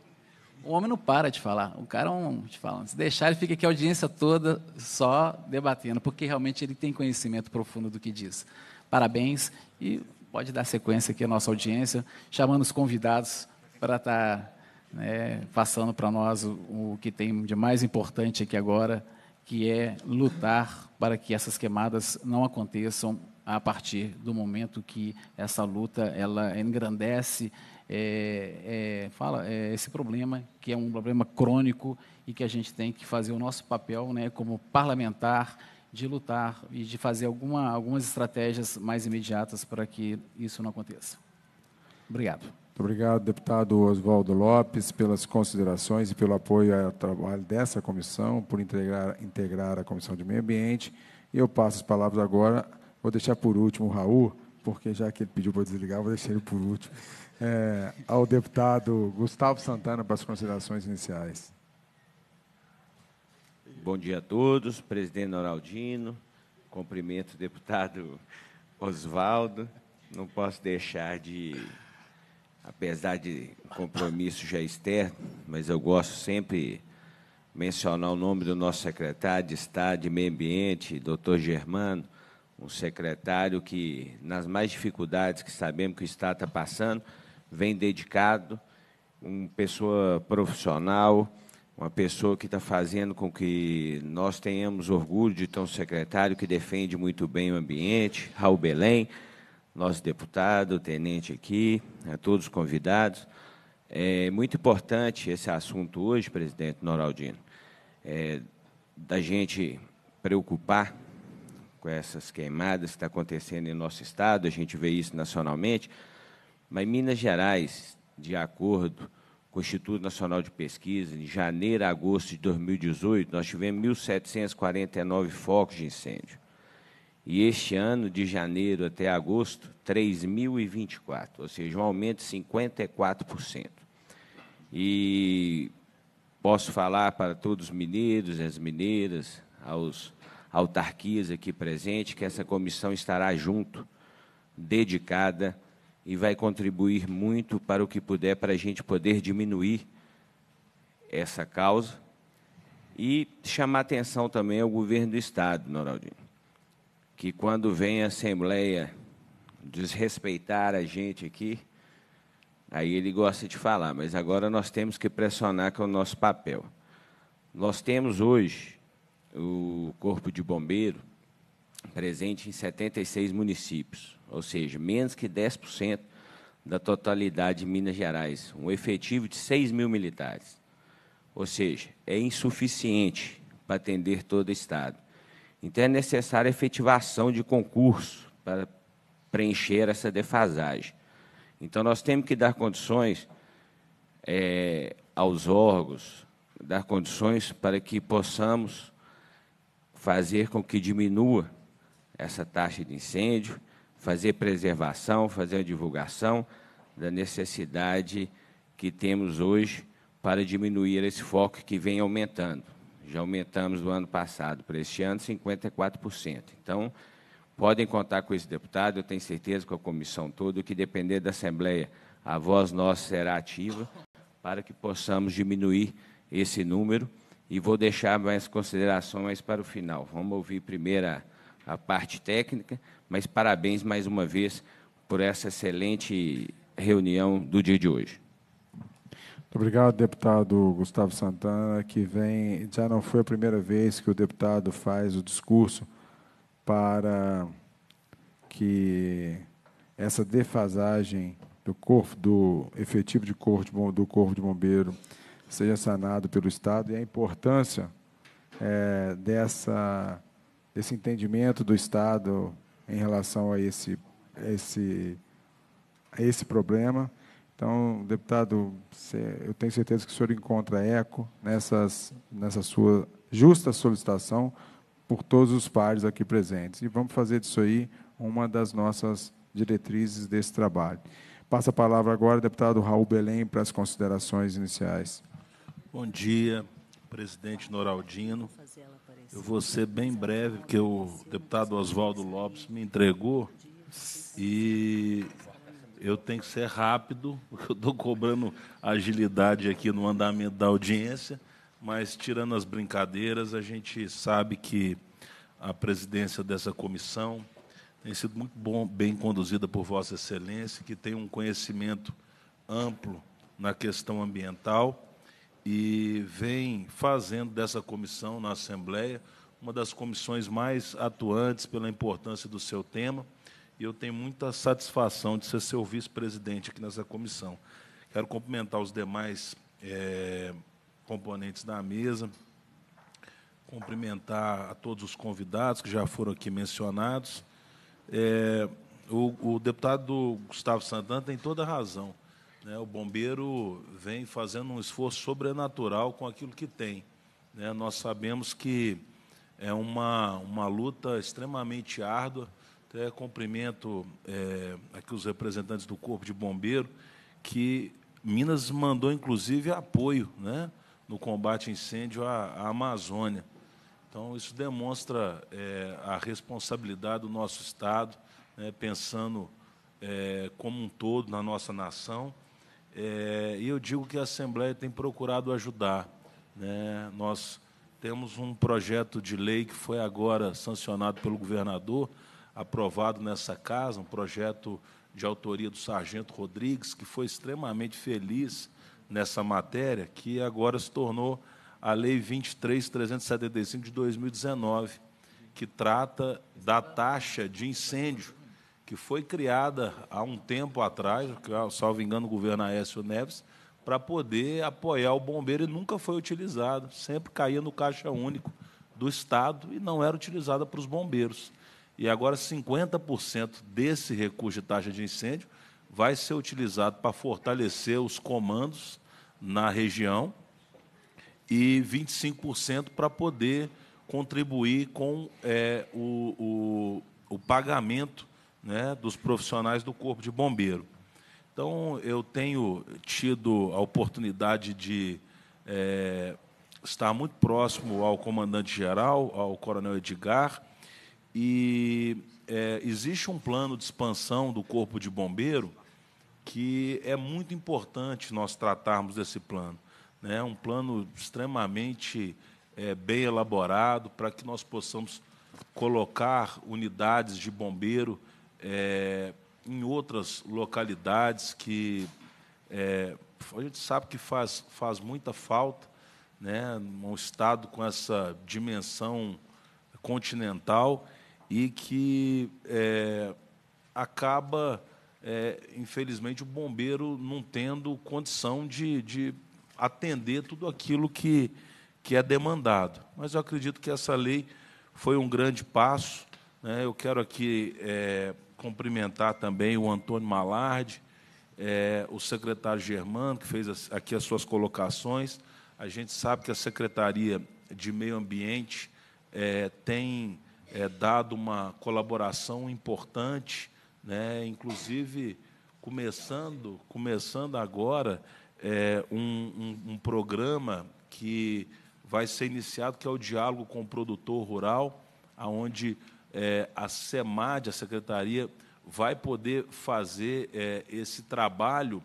O homem não para de falar. O cara é um, te Se deixar, ele fica aqui a audiência toda só debatendo, porque realmente ele tem conhecimento profundo do que diz. Parabéns e pode dar sequência aqui à nossa audiência, chamando os convidados para estar tá, né, passando para nós o, o que tem de mais importante aqui agora, que é lutar para que essas queimadas não aconteçam a partir do momento que essa luta ela engrandece é, é, fala é, esse problema, que é um problema crônico e que a gente tem que fazer o nosso papel né, como parlamentar de lutar e de fazer alguma, algumas estratégias mais imediatas para que isso não aconteça. Obrigado. Muito obrigado, deputado Oswaldo Lopes, pelas considerações e pelo apoio ao trabalho dessa comissão, por integrar, integrar a Comissão de Meio Ambiente. E eu passo as palavras agora, vou deixar por último o Raul, porque já que ele pediu para desligar, vou deixar ele por último é, ao deputado Gustavo Santana para as considerações iniciais. Bom dia a todos, presidente Noraldino, cumprimento o deputado Oswaldo. Não posso deixar de, apesar de compromisso já externo, mas eu gosto sempre mencionar o nome do nosso secretário de Estado de Meio Ambiente, doutor Germano, um secretário que, nas mais dificuldades que sabemos que o Estado está passando, vem dedicado, uma pessoa profissional, uma pessoa que está fazendo com que nós tenhamos orgulho de ter um secretário que defende muito bem o ambiente, Raul Belém, nosso deputado, tenente aqui, a né, todos os convidados. É muito importante esse assunto hoje, presidente Noraldino, é, da gente preocupar com essas queimadas que estão tá acontecendo em nosso estado, a gente vê isso nacionalmente, mas Minas Gerais, de acordo com o Instituto Nacional de Pesquisa, de janeiro a agosto de 2018, nós tivemos 1.749 focos de incêndio. E este ano, de janeiro até agosto, 3.024, ou seja, um aumento de 54%. E posso falar para todos os mineiros e as mineiras, aos autarquias aqui presentes, que essa comissão estará junto, dedicada e vai contribuir muito para o que puder para a gente poder diminuir essa causa e chamar atenção também ao governo do Estado, Noraldinho, que quando vem a Assembleia desrespeitar a gente aqui, aí ele gosta de falar, mas agora nós temos que pressionar com é o nosso papel. Nós temos hoje o Corpo de Bombeiro presente em 76 municípios ou seja, menos que 10% da totalidade de Minas Gerais, um efetivo de 6 mil militares. Ou seja, é insuficiente para atender todo o Estado. Então, é necessária a efetivação de concurso para preencher essa defasagem. Então, nós temos que dar condições é, aos órgãos, dar condições para que possamos fazer com que diminua essa taxa de incêndio fazer preservação, fazer a divulgação da necessidade que temos hoje para diminuir esse foco que vem aumentando. Já aumentamos do ano passado para este ano 54%. Então, podem contar com esse deputado, eu tenho certeza com a comissão toda, que depender da Assembleia, a voz nossa será ativa para que possamos diminuir esse número. E vou deixar mais considerações para o final. Vamos ouvir primeiro a, a parte técnica, mas parabéns mais uma vez por essa excelente reunião do dia de hoje. Muito obrigado, deputado Gustavo Santana, que vem. Já não foi a primeira vez que o deputado faz o discurso para que essa defasagem do corpo do efetivo de corpo do corpo de bombeiro seja sanado pelo Estado e a importância é, dessa desse entendimento do Estado em relação a esse, esse, a esse problema. Então, deputado, eu tenho certeza que o senhor encontra eco nessas, nessa sua justa solicitação por todos os pares aqui presentes. E vamos fazer disso aí uma das nossas diretrizes desse trabalho. Passa a palavra agora, deputado Raul Belém, para as considerações iniciais. Bom dia, presidente Noraldino. Eu vou ser bem breve, porque o deputado Oswaldo Lopes me entregou e eu tenho que ser rápido, porque eu estou cobrando agilidade aqui no andamento da audiência, mas tirando as brincadeiras, a gente sabe que a presidência dessa comissão tem sido muito bom, bem conduzida por Vossa Excelência, que tem um conhecimento amplo na questão ambiental e vem fazendo dessa comissão na Assembleia uma das comissões mais atuantes pela importância do seu tema. E eu tenho muita satisfação de ser seu vice-presidente aqui nessa comissão. Quero cumprimentar os demais é, componentes da mesa, cumprimentar a todos os convidados que já foram aqui mencionados. É, o, o, deputado Gustavo Santana tem toda a razão. Né? O bombeiro vem fazendo um esforço sobrenatural com aquilo que tem. Né? Nós sabemos que é uma, uma luta extremamente árdua. Até cumprimento é, aqui os representantes do Corpo de Bombeiro, que Minas mandou inclusive apoio né, no combate a incêndio à, à Amazônia. Então, isso demonstra é, a responsabilidade do nosso Estado, né, pensando é, como um todo na nossa nação é, e eu digo que a Assembleia tem procurado ajudar. Né? Nós temos um projeto de lei que foi agora sancionado pelo governador, aprovado nessa casa, um projeto de autoria do Sargento Rodrigues, que foi extremamente feliz nessa matéria, que agora se tornou a Lei 23.375 de 2019, que trata da taxa de incêndio que foi criada há um tempo atrás, é, salvo engano, o governo Aécio Neves, para poder apoiar o bombeiro e nunca foi utilizada, sempre caía no caixa único do Estado e não era utilizada para os bombeiros. E agora 50% desse recurso de taxa de incêndio vai ser utilizado para fortalecer os comandos na região e 25% para poder contribuir com é, o, o, o pagamento né, dos profissionais do Corpo de Bombeiro. Então, eu tenho tido a oportunidade de é, estar muito próximo ao comandante-geral, ao coronel Edgar, e é, existe um plano de expansão do Corpo de Bombeiro que é muito importante nós tratarmos desse plano. Né? Um plano extremamente é, bem elaborado para que nós possamos colocar unidades de bombeiro é, em outras localidades que é, a gente sabe que faz, faz muita falta, né, um Estado com essa dimensão continental e que é, acaba, é, infelizmente, o bombeiro não tendo condição de, de atender tudo aquilo que, que é demandado. Mas eu acredito que essa lei foi um grande passo. Né? Eu quero aqui é, cumprimentar também o Antônio Malardi, é, o secretário Germano, que fez as, aqui as suas colocações. A gente sabe que a Secretaria de Meio Ambiente é, tem é, dado uma colaboração importante, né, inclusive começando, começando agora é, um, um, um programa que vai ser iniciado, que é o diálogo com o produtor rural, aonde é, a SEMAD, a Secretaria, vai poder fazer é, esse trabalho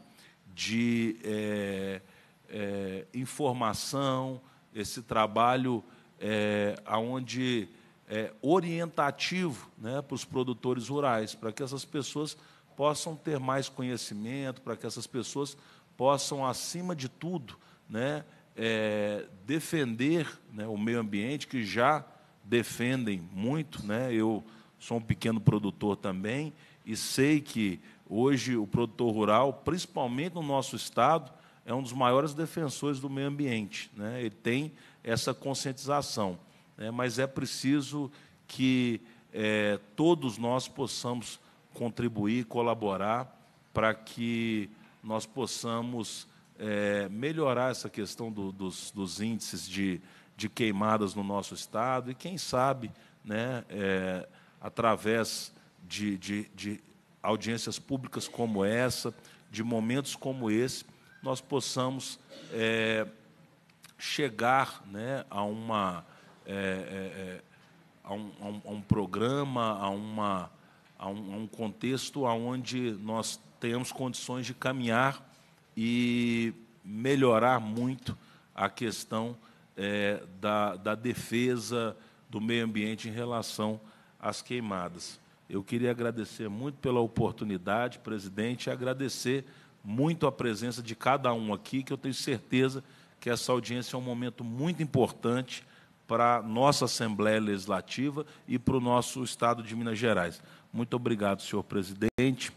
de é, é informação, esse trabalho é, aonde é, orientativo né, para os produtores rurais, para que essas pessoas possam ter mais conhecimento, para que essas pessoas possam, acima de tudo, né, é, defender né, o meio ambiente que já defendem muito, né? Eu sou um pequeno produtor também e sei que hoje o produtor rural, principalmente no nosso estado, é um dos maiores defensores do meio ambiente, né? Ele tem essa conscientização, né? Mas é preciso que é, todos nós possamos contribuir, colaborar para que nós possamos é, melhorar essa questão do, dos, dos índices de de queimadas no nosso estado e, quem sabe, né, é, através de, de, de audiências públicas como essa, de momentos como esse, nós possamos é, chegar né, a, uma, é, é, é a, um, a, um, programa, a, uma, a, um, a um contexto onde nós tenhamos condições de caminhar e melhorar muito a questão é, da, da defesa do meio ambiente em relação às queimadas. Eu queria agradecer muito pela oportunidade, presidente, e agradecer muito a presença de cada um aqui, que eu tenho certeza que essa audiência é um momento muito importante para a nossa Assembleia Legislativa e para o nosso Estado de Minas Gerais. Muito obrigado, senhor presidente.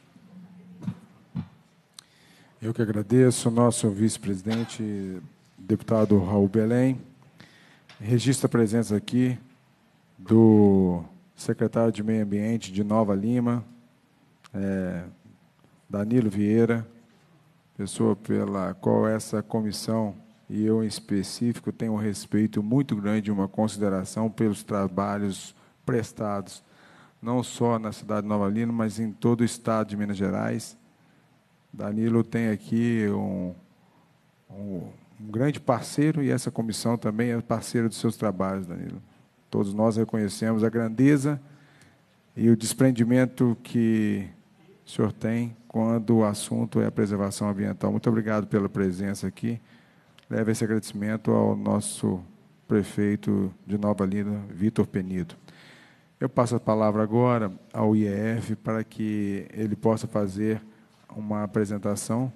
Eu que agradeço, nosso vice-presidente, deputado Raul Belém. Registro a presença aqui do secretário de Meio Ambiente de Nova Lima, é, Danilo Vieira, pessoa pela qual essa comissão e eu em específico tenho um respeito muito grande, e uma consideração pelos trabalhos prestados, não só na cidade de Nova Lima, mas em todo o estado de Minas Gerais. Danilo tem aqui um, um um grande parceiro e essa comissão também é parceira dos seus trabalhos, Danilo. Todos nós reconhecemos a grandeza e o desprendimento que o senhor tem quando o assunto é a preservação ambiental. Muito obrigado pela presença aqui. Leve esse agradecimento ao nosso prefeito de Nova Lina, Vitor Penido. Eu passo a palavra agora ao IEF para que ele possa fazer uma apresentação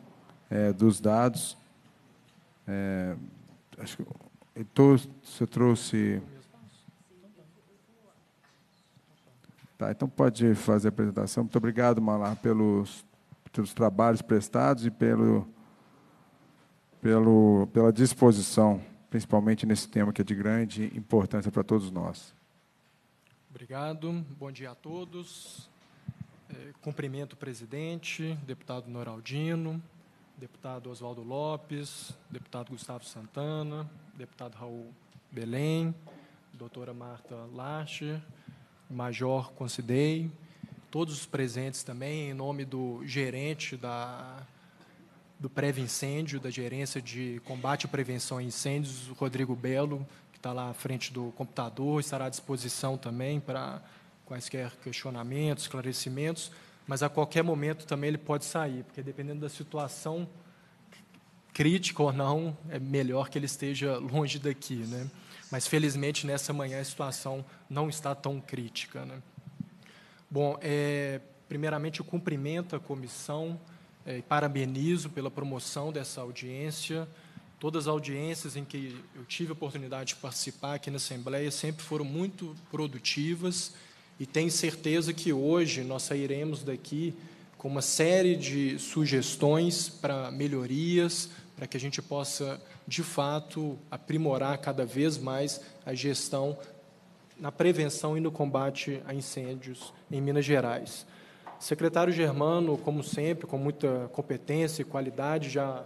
é, dos dados é, acho que então, você trouxe. Tá, então pode fazer a apresentação. Muito obrigado, Malar, pelos, pelos trabalhos prestados e pelo, pelo, pela disposição, principalmente nesse tema que é de grande importância para todos nós. Obrigado, bom dia a todos. É, cumprimento o presidente, deputado Noraldino, deputado Oswaldo Lopes, deputado Gustavo Santana, deputado Raul Belém, doutora Marta Lache, Major Considei, todos os presentes também, em nome do gerente da, do Pré incêndio da Gerência de Combate e Prevenção a Incêndios, Rodrigo Belo, que está lá à frente do computador, estará à disposição também para quaisquer questionamentos, esclarecimentos mas a qualquer momento também ele pode sair, porque dependendo da situação crítica ou não, é melhor que ele esteja longe daqui, né? Mas felizmente nessa manhã a situação não está tão crítica, né? Bom, é, primeiramente eu cumprimento a comissão é, e parabenizo pela promoção dessa audiência. Todas as audiências em que eu tive a oportunidade de participar aqui na Assembleia sempre foram muito produtivas e tenho certeza que hoje nós sairemos daqui com uma série de sugestões para melhorias, para que a gente possa, de fato, aprimorar cada vez mais a gestão na prevenção e no combate a incêndios em Minas Gerais. O secretário Germano, como sempre, com muita competência e qualidade, já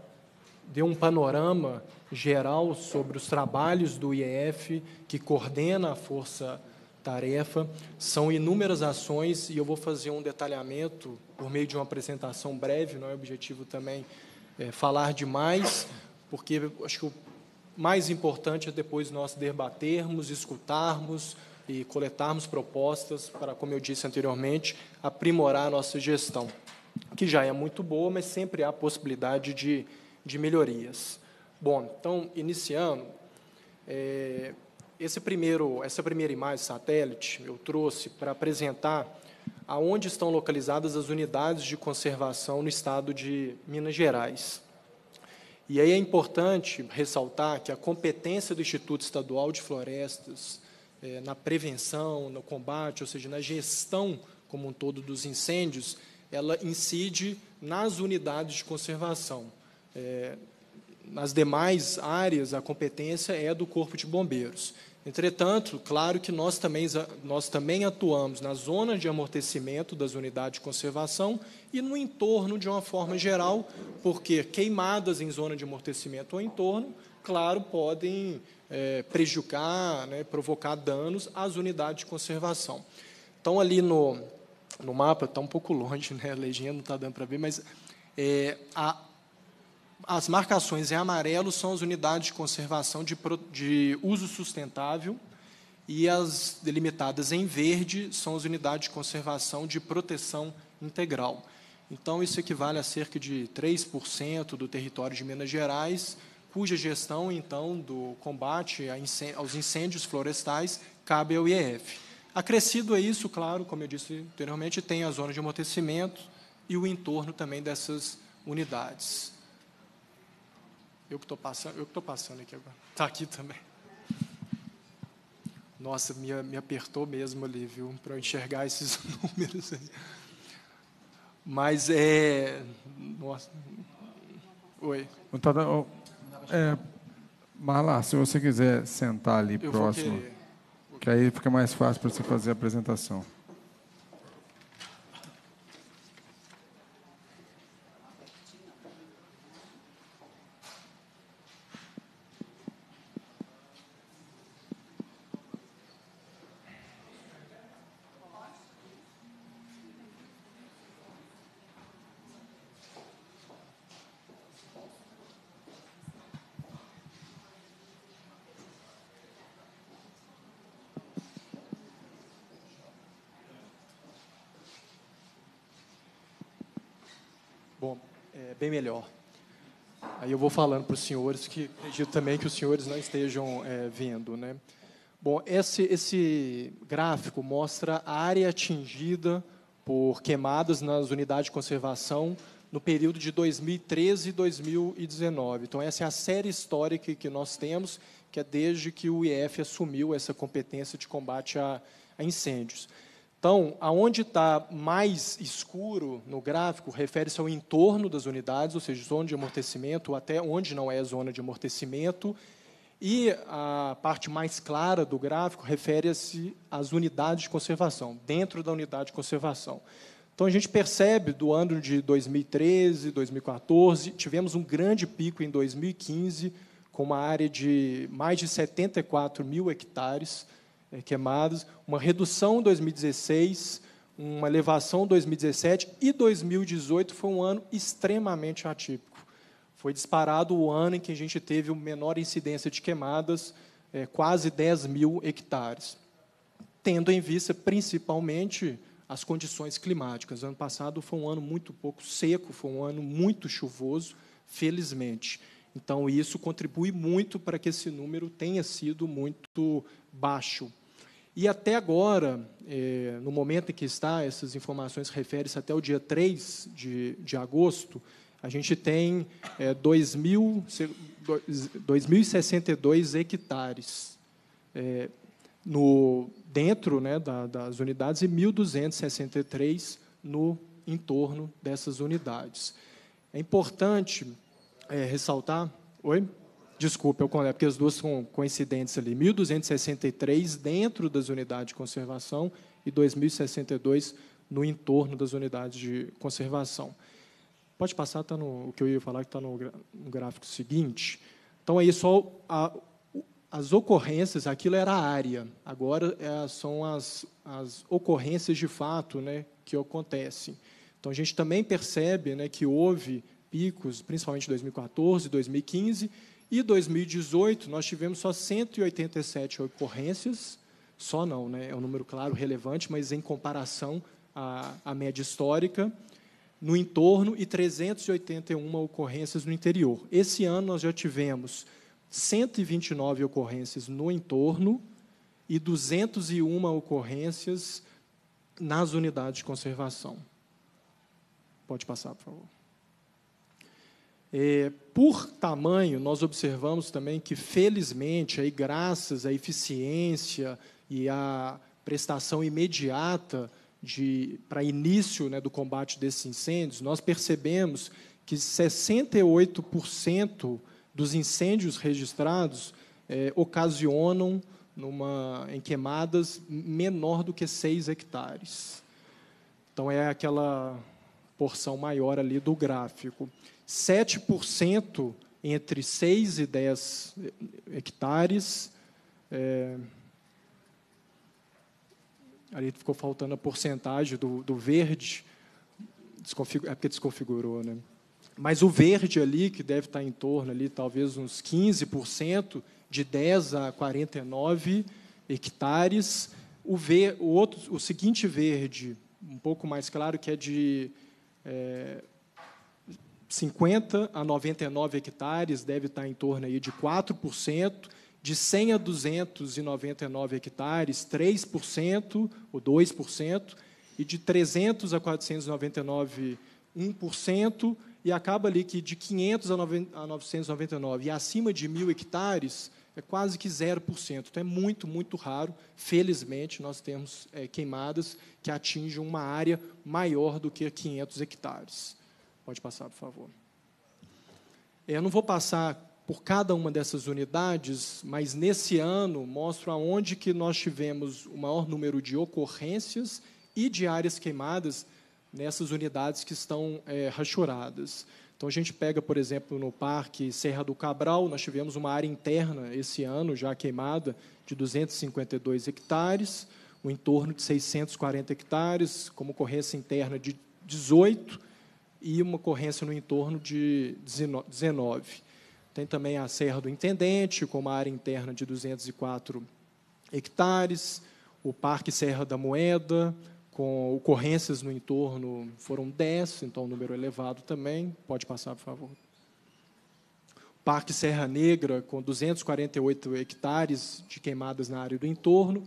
deu um panorama geral sobre os trabalhos do IEF, que coordena a Força tarefa. São inúmeras ações e eu vou fazer um detalhamento por meio de uma apresentação breve, não é objetivo também é, falar demais, porque acho que o mais importante é depois nós debatermos, escutarmos e coletarmos propostas para, como eu disse anteriormente, aprimorar a nossa gestão, que já é muito boa, mas sempre há possibilidade de, de melhorias. Bom, então, iniciando, é, esse primeiro, essa primeira imagem satélite eu trouxe para apresentar aonde estão localizadas as unidades de conservação no estado de Minas Gerais. E aí é importante ressaltar que a competência do Instituto Estadual de Florestas é, na prevenção, no combate, ou seja, na gestão como um todo dos incêndios, ela incide nas unidades de conservação. É, nas demais áreas, a competência é do Corpo de Bombeiros. Entretanto, claro que nós também, nós também atuamos na zona de amortecimento das unidades de conservação e no entorno de uma forma geral, porque queimadas em zona de amortecimento ou entorno, claro, podem é, prejudicar, né, provocar danos às unidades de conservação. Então, ali no, no mapa, está um pouco longe, né, a legenda não está dando para ver, mas é, a, as marcações em amarelo são as unidades de conservação de, de uso sustentável e as delimitadas em verde são as unidades de conservação de proteção integral. Então, isso equivale a cerca de 3% do território de Minas Gerais, cuja gestão, então, do combate aos incêndios florestais cabe ao IEF. Acrescido a isso, claro, como eu disse anteriormente, tem a zona de amortecimento e o entorno também dessas unidades. Eu que estou passando, eu que estou passando aqui agora. Está aqui também. Nossa, me, me apertou mesmo ali, viu, para eu enxergar esses números. Aí. Mas é, nossa. Oi. Tá oh, é, Marla, se você quiser sentar ali eu próximo, que aí fica mais fácil para você fazer a apresentação. eu vou falando para os senhores, que acredito também que os senhores não estejam é, vendo. Né? Bom, esse, esse gráfico mostra a área atingida por queimadas nas unidades de conservação no período de 2013 e 2019. Então, essa é a série histórica que nós temos, que é desde que o IF assumiu essa competência de combate a, a incêndios. Então, aonde está mais escuro no gráfico, refere-se ao entorno das unidades, ou seja, zona de amortecimento, até onde não é zona de amortecimento. E a parte mais clara do gráfico refere-se às unidades de conservação, dentro da unidade de conservação. Então, a gente percebe, do ano de 2013, 2014, tivemos um grande pico em 2015, com uma área de mais de 74 mil hectares, eh, queimados, uma redução em 2016, uma elevação em 2017 e 2018 foi um ano extremamente atípico. Foi disparado o ano em que a gente teve a menor incidência de queimadas, é, quase 10 mil hectares, tendo em vista principalmente as condições climáticas. Ano passado foi um ano muito pouco seco, foi um ano muito chuvoso, felizmente. Então, isso contribui muito para que esse número tenha sido muito baixo. E até agora, é, no momento em que está, essas informações referem-se até o dia 3 de, de agosto, a gente tem é, 2.062 hectares é, no, dentro né, da, das unidades e 1.263 no entorno dessas unidades. É importante é, ressaltar. Oi? Desculpa, eu é porque as duas são coincidentes ali. 1263 dentro das unidades de conservação e 2062 no entorno das unidades de conservação. Pode passar, tá no, o que eu ia falar que está no, no, gráfico seguinte. Então, aí só a, as ocorrências, aquilo era a área, agora é, são as, as ocorrências de fato né, que acontecem. Então, a gente também percebe né, que houve picos, principalmente em 2014, 2015, e 2018 nós tivemos só 187 ocorrências, só não, né? é um número claro, relevante, mas em comparação à, à média histórica, no entorno e 381 ocorrências no interior. Esse ano nós já tivemos 129 ocorrências no entorno e 201 ocorrências nas unidades de conservação. Pode passar, por favor. É, por tamanho, nós observamos também que, felizmente, aí, graças à eficiência e à prestação imediata para início né, do combate desses incêndios, nós percebemos que 68% dos incêndios registrados é, ocasionam numa, em queimadas menor do que 6 hectares. Então, é aquela porção maior ali do gráfico. 7% entre 6 e 10 hectares. É, ali ficou faltando a porcentagem do, do verde, é porque desconfigurou, né? Mas o verde ali, que deve estar em torno ali, talvez uns 15%, de 10 a 49 hectares. O, ver, o, outro, o seguinte verde, um pouco mais claro, que é de é, 50 a 99 hectares deve estar em torno aí de 4%, de 100 a 299 hectares, 3% ou 2%, e de 300 a 499, 1%, e acaba ali que de 500 a 999 e acima de 1.000 hectares é quase que 0%. Então, é muito, muito raro, felizmente, nós temos é, eh, queimadas que atingem uma área maior do que 500 hectares. Pode passar, por favor. É, eu não vou passar por cada uma dessas unidades, mas nesse ano mostro aonde que nós tivemos o maior número de ocorrências e de áreas queimadas nessas unidades que estão é, rachuradas. Então, a gente pega, por exemplo, no Parque Serra do Cabral, nós tivemos uma área interna esse ano já queimada de 252 hectares, o um entorno de 640 hectares, como ocorrência interna de 18 e uma ocorrência no entorno de 19. Tem também a Serra do Intendente, com uma área interna de 204 hectares, o Parque Serra da Moeda, com ocorrências no entorno, foram 10, então um número elevado também. Pode passar, por favor. Parque Serra Negra, com 248 hectares de queimadas na área do entorno,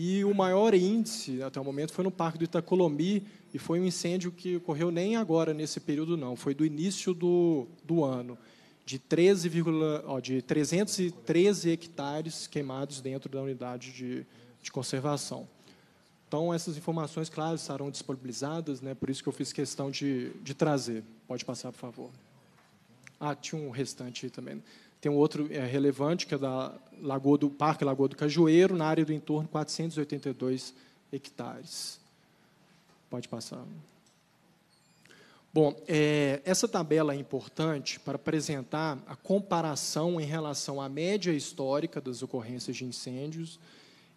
e o maior índice até o momento foi no Parque do Itacolomi, e foi um incêndio que ocorreu nem agora, nesse período, não, foi do início do, do ano, de, 13, ó, de 313 hectares queimados dentro da unidade de, de conservação. Então, essas informações, claro, estarão disponibilizadas, né, por isso que eu fiz questão de, de trazer. Pode passar, por favor. Ah, tinha um restante aí também. Tem um outro é, relevante, que é da Lagoa do Parque Lagoa do Cajueiro, na área do entorno, 482 hectares. Pode passar. Bom, é, essa tabela é importante para apresentar a comparação em relação à média histórica das ocorrências de incêndios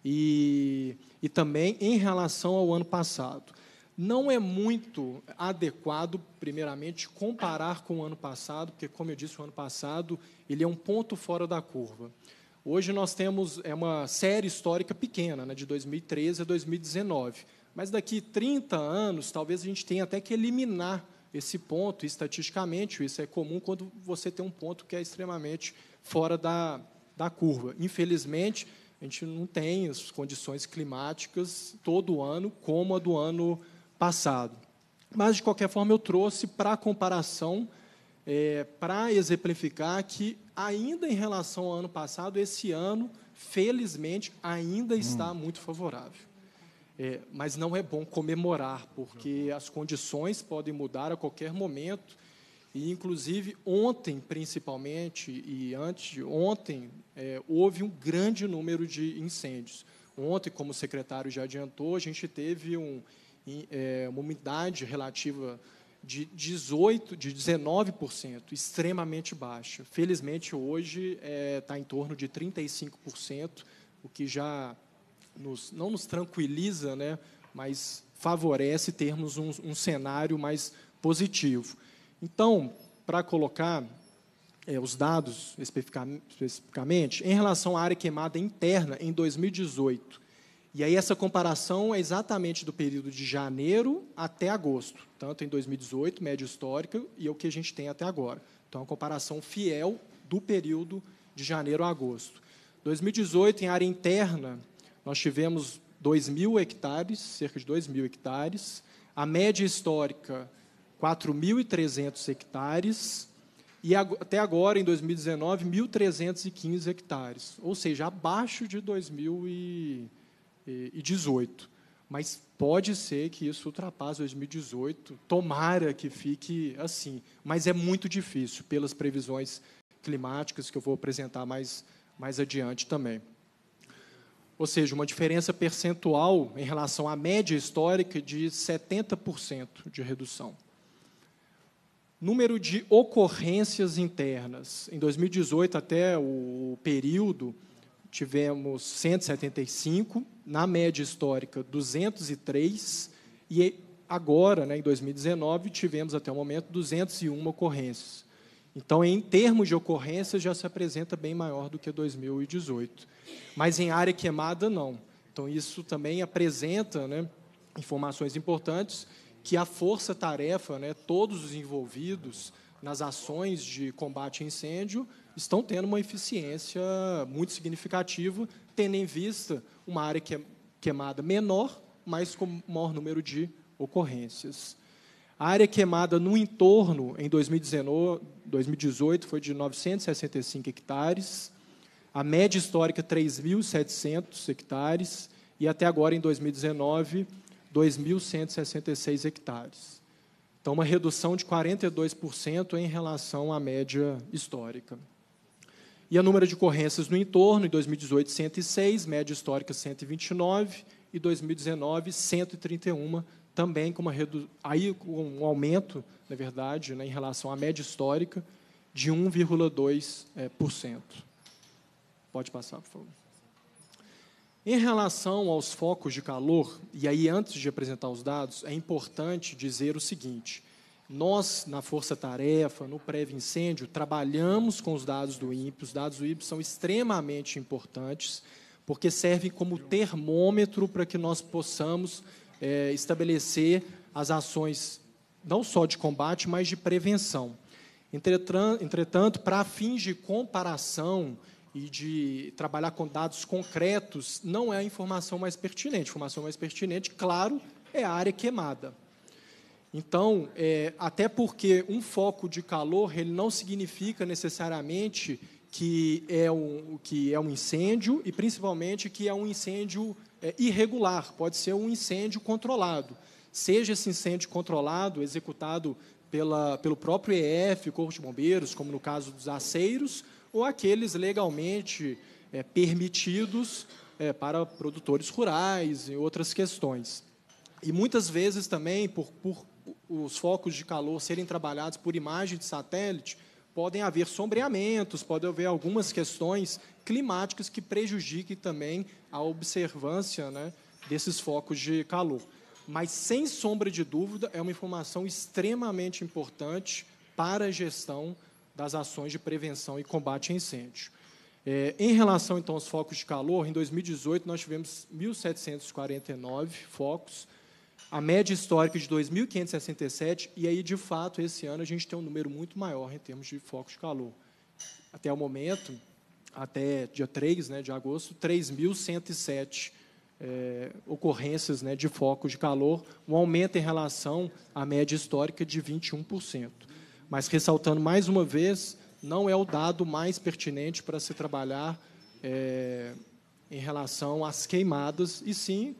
e, e também em relação ao ano passado. Não é muito adequado, primeiramente, comparar com o ano passado, porque, como eu disse, o ano passado ele é um ponto fora da curva. Hoje nós temos é uma série histórica pequena, né, de 2013 a 2019. Mas daqui 30 anos, talvez a gente tenha até que eliminar esse ponto, estatisticamente, isso é comum quando você tem um ponto que é extremamente fora da, da curva. Infelizmente, a gente não tem as condições climáticas todo ano como a do ano passado. Mas, de qualquer forma, eu trouxe para comparação, é, para exemplificar que, ainda em relação ao ano passado, esse ano, felizmente, ainda hum. está muito favorável. É, mas não é bom comemorar, porque as condições podem mudar a qualquer momento. E, inclusive, ontem, principalmente, e antes de ontem, é, houve um grande número de incêndios. Ontem, como o secretário já adiantou, a gente teve um é, uma umidade relativa de 18, de 19%, extremamente baixa. Felizmente, hoje está é, em torno de 35%, o que já nos, não nos tranquiliza, né, mas favorece termos um, um cenário mais positivo. Então, para colocar é, os dados especificamente, em relação à área queimada interna, em 2018, e aí essa comparação é exatamente do período de janeiro até agosto, tanto em 2018, média histórica, e é o que a gente tem até agora. Então, é uma comparação fiel do período de janeiro a agosto. 2018, em área interna, nós tivemos 2 mil hectares, cerca de 2 mil hectares. A média histórica, 4.300 hectares. E até agora, em 2019, 1.315 hectares. Ou seja, abaixo de 2000 2018. Mas pode ser que isso ultrapasse 2018, tomara que fique assim. Mas é muito difícil, pelas previsões climáticas que eu vou apresentar mais, mais adiante também. Ou seja, uma diferença percentual em relação à média histórica de 70% de redução. Número de ocorrências internas. Em 2018, até o período, tivemos 175, na média histórica 203, e agora, né, em 2019, tivemos até o momento 201 ocorrências. Então, em termos de ocorrências, já se apresenta bem maior do que 2018. Mas em área queimada, não. Então, isso também apresenta né, informações importantes que a força-tarefa, né, todos os envolvidos nas ações de combate a incêndio, estão tendo uma eficiência muito significativa, tendo em vista uma área que é queimada menor, mas com maior número de ocorrências. A área queimada no entorno, em 2019, 2018, foi de 965 hectares, a média histórica 3.700 hectares e até agora, em 2019, 2.166 hectares. Então, uma redução de 42% em relação à média histórica. E o número de ocorrências no entorno, em 2018, 106, média histórica 129, e 2019, 131, também com, uma redu... Aí, com um aumento, na verdade, né, em relação à média histórica, de 1,2%. É, eh, Pode passar, por favor. Em relação aos focos de calor, e aí antes de apresentar os dados, é importante dizer o seguinte: nós, na Força Tarefa, no Pré-Incêndio, trabalhamos com os dados do INPE. Os dados do INPE são extremamente importantes, porque servem como termômetro para que nós possamos é, estabelecer as ações não só de combate, mas de prevenção. Entretanto, para fins de comparação e de trabalhar com dados concretos, não é a informação mais pertinente. A informação mais pertinente, claro, é a área queimada. Então, é, até porque um foco de calor ele não significa necessariamente que é um, que é um incêndio e principalmente que é um incêndio é, irregular, pode ser um incêndio controlado. Seja esse incêndio controlado, executado pela, pelo próprio EF, Corpo de Bombeiros, como no caso dos aceiros, ou aqueles legalmente é, permitidos é, para produtores rurais e outras questões. E muitas vezes também, por, por os focos de calor serem trabalhados por imagem de satélite, podem haver sombreamentos, podem haver algumas questões climáticas que prejudiquem também a observância né, desses focos de calor. Mas, sem sombra de dúvida, é uma informação extremamente importante para a gestão das ações de prevenção e combate a incêndio. É, em relação, então, aos focos de calor, em 2018 nós tivemos 1.749 focos, a média histórica de 2.567, e aí, de fato, esse ano a gente tem um número muito maior em termos de focos de calor. Até o momento, até dia 3 né, de agosto, 3.107 é, ocorrências né, de focos de calor, um aumento em relação à média histórica de 21%. Mas, ressaltando mais uma vez, não é o dado mais pertinente para se trabalhar é, em relação às queimadas, e sim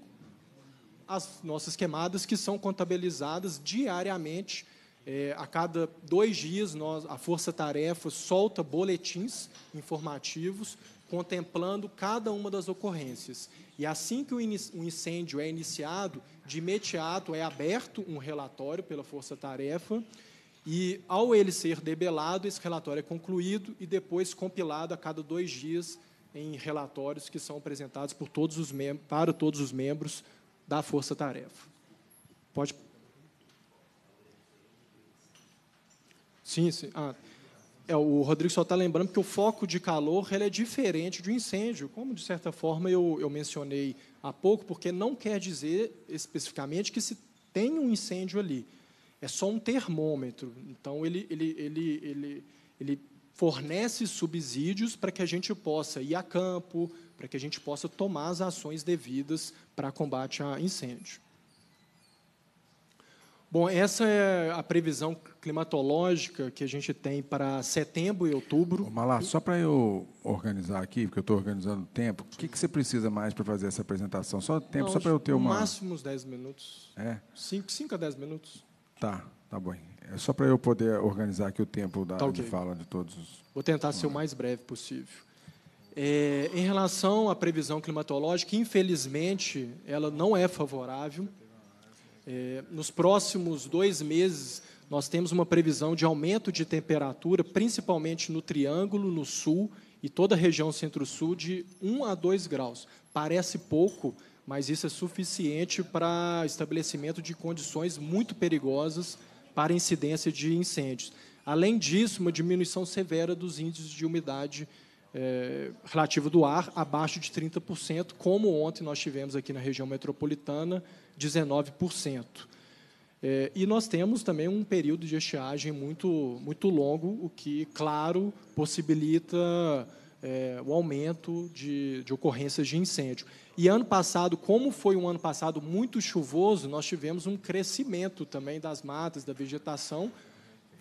as nossas queimadas que são contabilizadas diariamente. É, a cada dois dias, nós, a Força Tarefa solta boletins informativos contemplando cada uma das ocorrências. E assim que o um incêndio é iniciado, de imediato é aberto um relatório pela Força Tarefa. E, ao ele ser debelado, esse relatório é concluído e depois compilado a cada dois dias em relatórios que são apresentados por todos os para todos os membros da força-tarefa. Pode. Sim, sim. Ah, é, o Rodrigo só está lembrando que o foco de calor ele é diferente de um incêndio, como de certa forma eu, eu mencionei há pouco, porque não quer dizer especificamente que se tem um incêndio ali. É só um termômetro. Então, ele, ele, ele, ele, ele fornece subsídios para que a gente possa ir a campo, para que a gente possa tomar as ações devidas para combate a incêndio. Bom, essa é a previsão climatológica que a gente tem para setembro e outubro. Malá, só para eu organizar aqui, porque eu estou organizando o tempo, o que, que você precisa mais para fazer essa apresentação? Só tempo, Não, só para eu ter uma... máximo uns 10 minutos. É? 5 a 10 minutos. Tá, tá bom. É só para eu poder organizar aqui o tempo da tá okay. de fala de todos. Os... Vou tentar ser o hum. mais breve possível. É, em relação à previsão climatológica, infelizmente, ela não é favorável. É, nos próximos dois meses, nós temos uma previsão de aumento de temperatura, principalmente no Triângulo, no Sul e toda a região Centro-Sul, de 1 a 2 graus. Parece pouco, mas isso é suficiente para estabelecimento de condições muito perigosas para incidência de incêndios. Além disso, uma diminuição severa dos índices de umidade é, relativo do ar abaixo de 30%, como ontem nós tivemos aqui na região metropolitana, 19%. É, e nós temos também um período de estiagem muito, muito longo, o que, claro, possibilita é, o aumento de, de ocorrências de incêndio. E ano passado, como foi um ano passado muito chuvoso, nós tivemos um crescimento também das matas, da vegetação,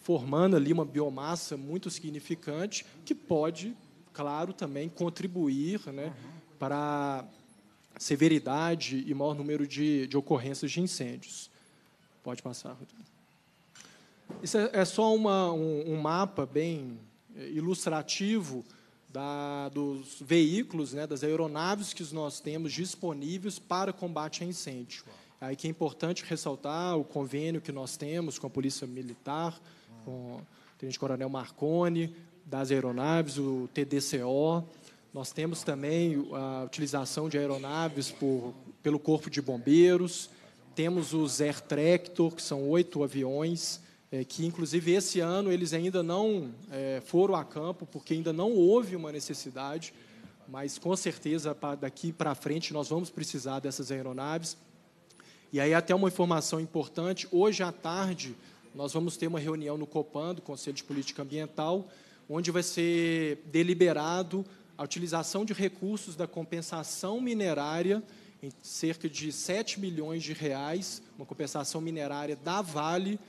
formando ali uma biomassa muito significante que pode claro, também contribuir né, uhum. para severidade e maior número de, de ocorrências de incêndios. Pode passar, Rodrigo. Isso é, é só uma, um, um, mapa bem é, ilustrativo da, dos veículos, né, das aeronaves que nós temos disponíveis para combate a incêndio. Aí que é importante ressaltar o convênio que nós temos com a Polícia Militar, com o Tenente Coronel Marconi, das aeronaves, o TDCO. Nós temos também a utilização de aeronaves por, pelo Corpo de Bombeiros. Temos os Air Tractor, que são oito aviões, é, que, inclusive, esse ano eles ainda não é, foram a campo, porque ainda não houve uma necessidade, mas, com certeza, daqui para frente, nós vamos precisar dessas aeronaves. E aí, até uma informação importante, hoje à tarde, nós vamos ter uma reunião no COPAN, do Conselho de Política Ambiental, onde vai ser deliberado a utilização de recursos da compensação minerária em cerca de 7 milhões de reais, uma compensação minerária da Vale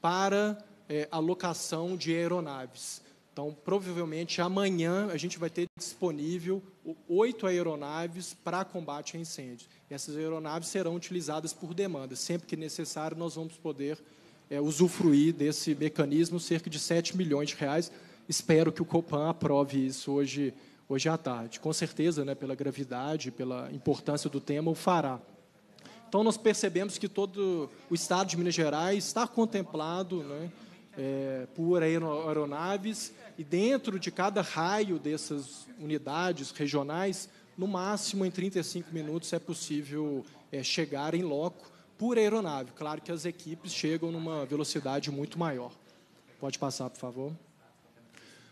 para é, alocação de aeronaves. Então, provavelmente amanhã a gente vai ter disponível oito aeronaves para combate a incêndios. essas aeronaves serão utilizadas por demanda. Sempre que necessário, nós vamos poder é, usufruir desse mecanismo, cerca de 7 milhões de reais espero que o Copan aprove isso hoje, hoje à tarde. Com certeza, né, pela gravidade, pela importância do tema, o fará. Então, nós percebemos que todo o Estado de Minas Gerais está contemplado né, é, por aeronaves e dentro de cada raio dessas unidades regionais, no máximo em 35 minutos é possível é, chegar em loco por aeronave. Claro que as equipes chegam numa velocidade muito maior. Pode passar, por favor.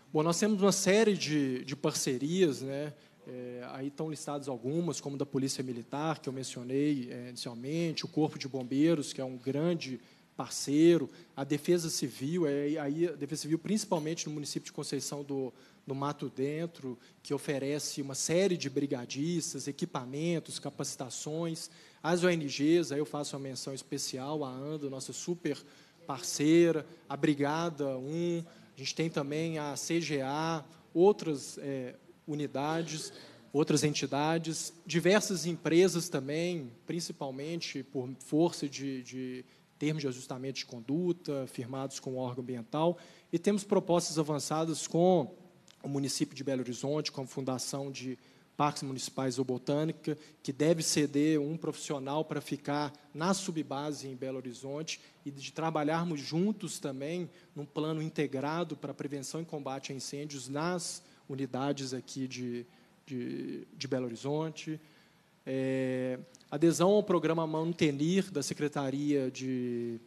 Bom, nós temos uma série de, de parcerias, né? É, aí estão listadas algumas, como da Polícia Militar, que eu mencionei é, inicialmente, o Corpo de Bombeiros, que é um grande parceiro, a Defesa Civil, é, aí a Defesa Civil, principalmente no município de Conceição do, do Mato Dentro, que oferece uma série de brigadistas, equipamentos, capacitações. As ONGs, aí eu faço uma menção especial, a ANDA, nossa super parceira, a Brigada 1, a gente tem também a CGA, outras é, unidades, outras entidades, diversas empresas também, principalmente por força de, de termos de ajustamento de conduta, firmados com o órgão ambiental, e temos propostas avançadas com o município de Belo Horizonte, com a Fundação de parques municipais ou botânica, que deve ceder um profissional para ficar na subbase em Belo Horizonte e de trabalharmos juntos também num plano integrado para prevenção e combate a incêndios nas unidades aqui de, de, de Belo Horizonte. É, adesão ao programa Mantenir da Secretaria de,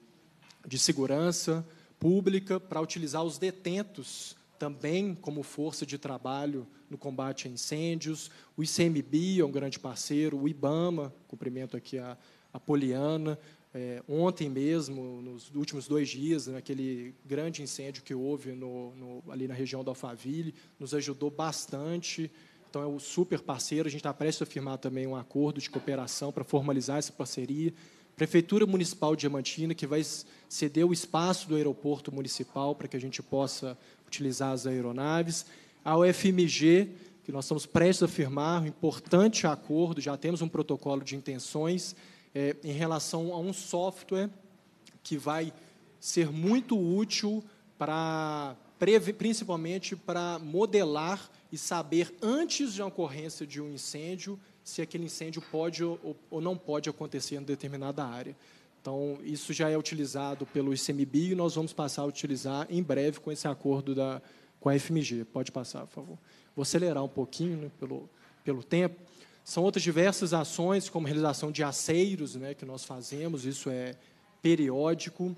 de Segurança Pública para utilizar os detentos também como força de trabalho no combate a incêndios. O ICMBio é um grande parceiro, o IBAMA, cumprimento aqui a, a Poliana. É, ontem mesmo, nos últimos dois dias, naquele né, grande incêndio que houve no, no, ali na região da Alphaville, nos ajudou bastante. Então, é um super parceiro. A gente está prestes a firmar também um acordo de cooperação para formalizar essa parceria. Prefeitura Municipal de Diamantina, que vai ceder o espaço do aeroporto municipal para que a gente possa utilizar as aeronaves. A UFMG, que nós estamos prestes a firmar um importante acordo, já temos um protocolo de intenções é, em relação a um software que vai ser muito útil para principalmente para modelar e saber antes de uma ocorrência de um incêndio se aquele incêndio pode ou, ou não pode acontecer em determinada área. Então, isso já é utilizado pelo ICMBI e nós vamos passar a utilizar em breve com esse acordo da, com a FMG. Pode passar, por favor. Vou acelerar um pouquinho né, pelo, pelo tempo. São outras diversas ações, como realização de aceiros, né, que nós fazemos, isso é periódico.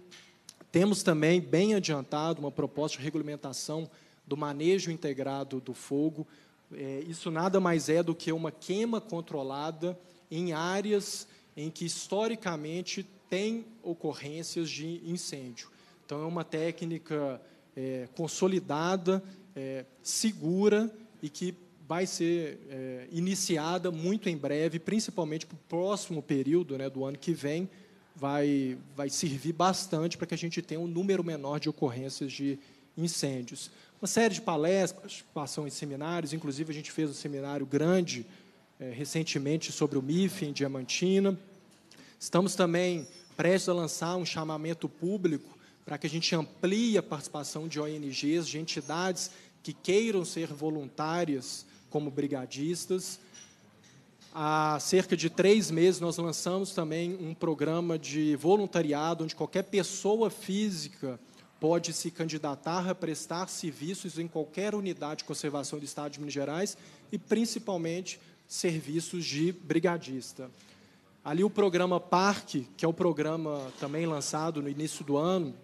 Temos também, bem adiantado, uma proposta de regulamentação do manejo integrado do fogo. É, isso nada mais é do que uma queima controlada em áreas em que historicamente tem ocorrências de incêndio. Então, é uma técnica é, consolidada, é, segura e que vai ser é, iniciada muito em breve, principalmente para o próximo período né, do ano que vem, vai, vai servir bastante para que a gente tenha um número menor de ocorrências de incêndios uma série de palestras, passam em seminários, inclusive a gente fez um seminário grande é, recentemente sobre o MIF em Diamantina. Estamos também prestes a lançar um chamamento público para que a gente amplie a participação de ONGs, de entidades que queiram ser voluntárias como brigadistas. Há cerca de três meses, nós lançamos também um programa de voluntariado, onde qualquer pessoa física pode se candidatar a prestar serviços em qualquer unidade de conservação do Estado de Minas Gerais e, principalmente, serviços de brigadista. Ali o programa Parque, que é o programa também lançado no início do ano,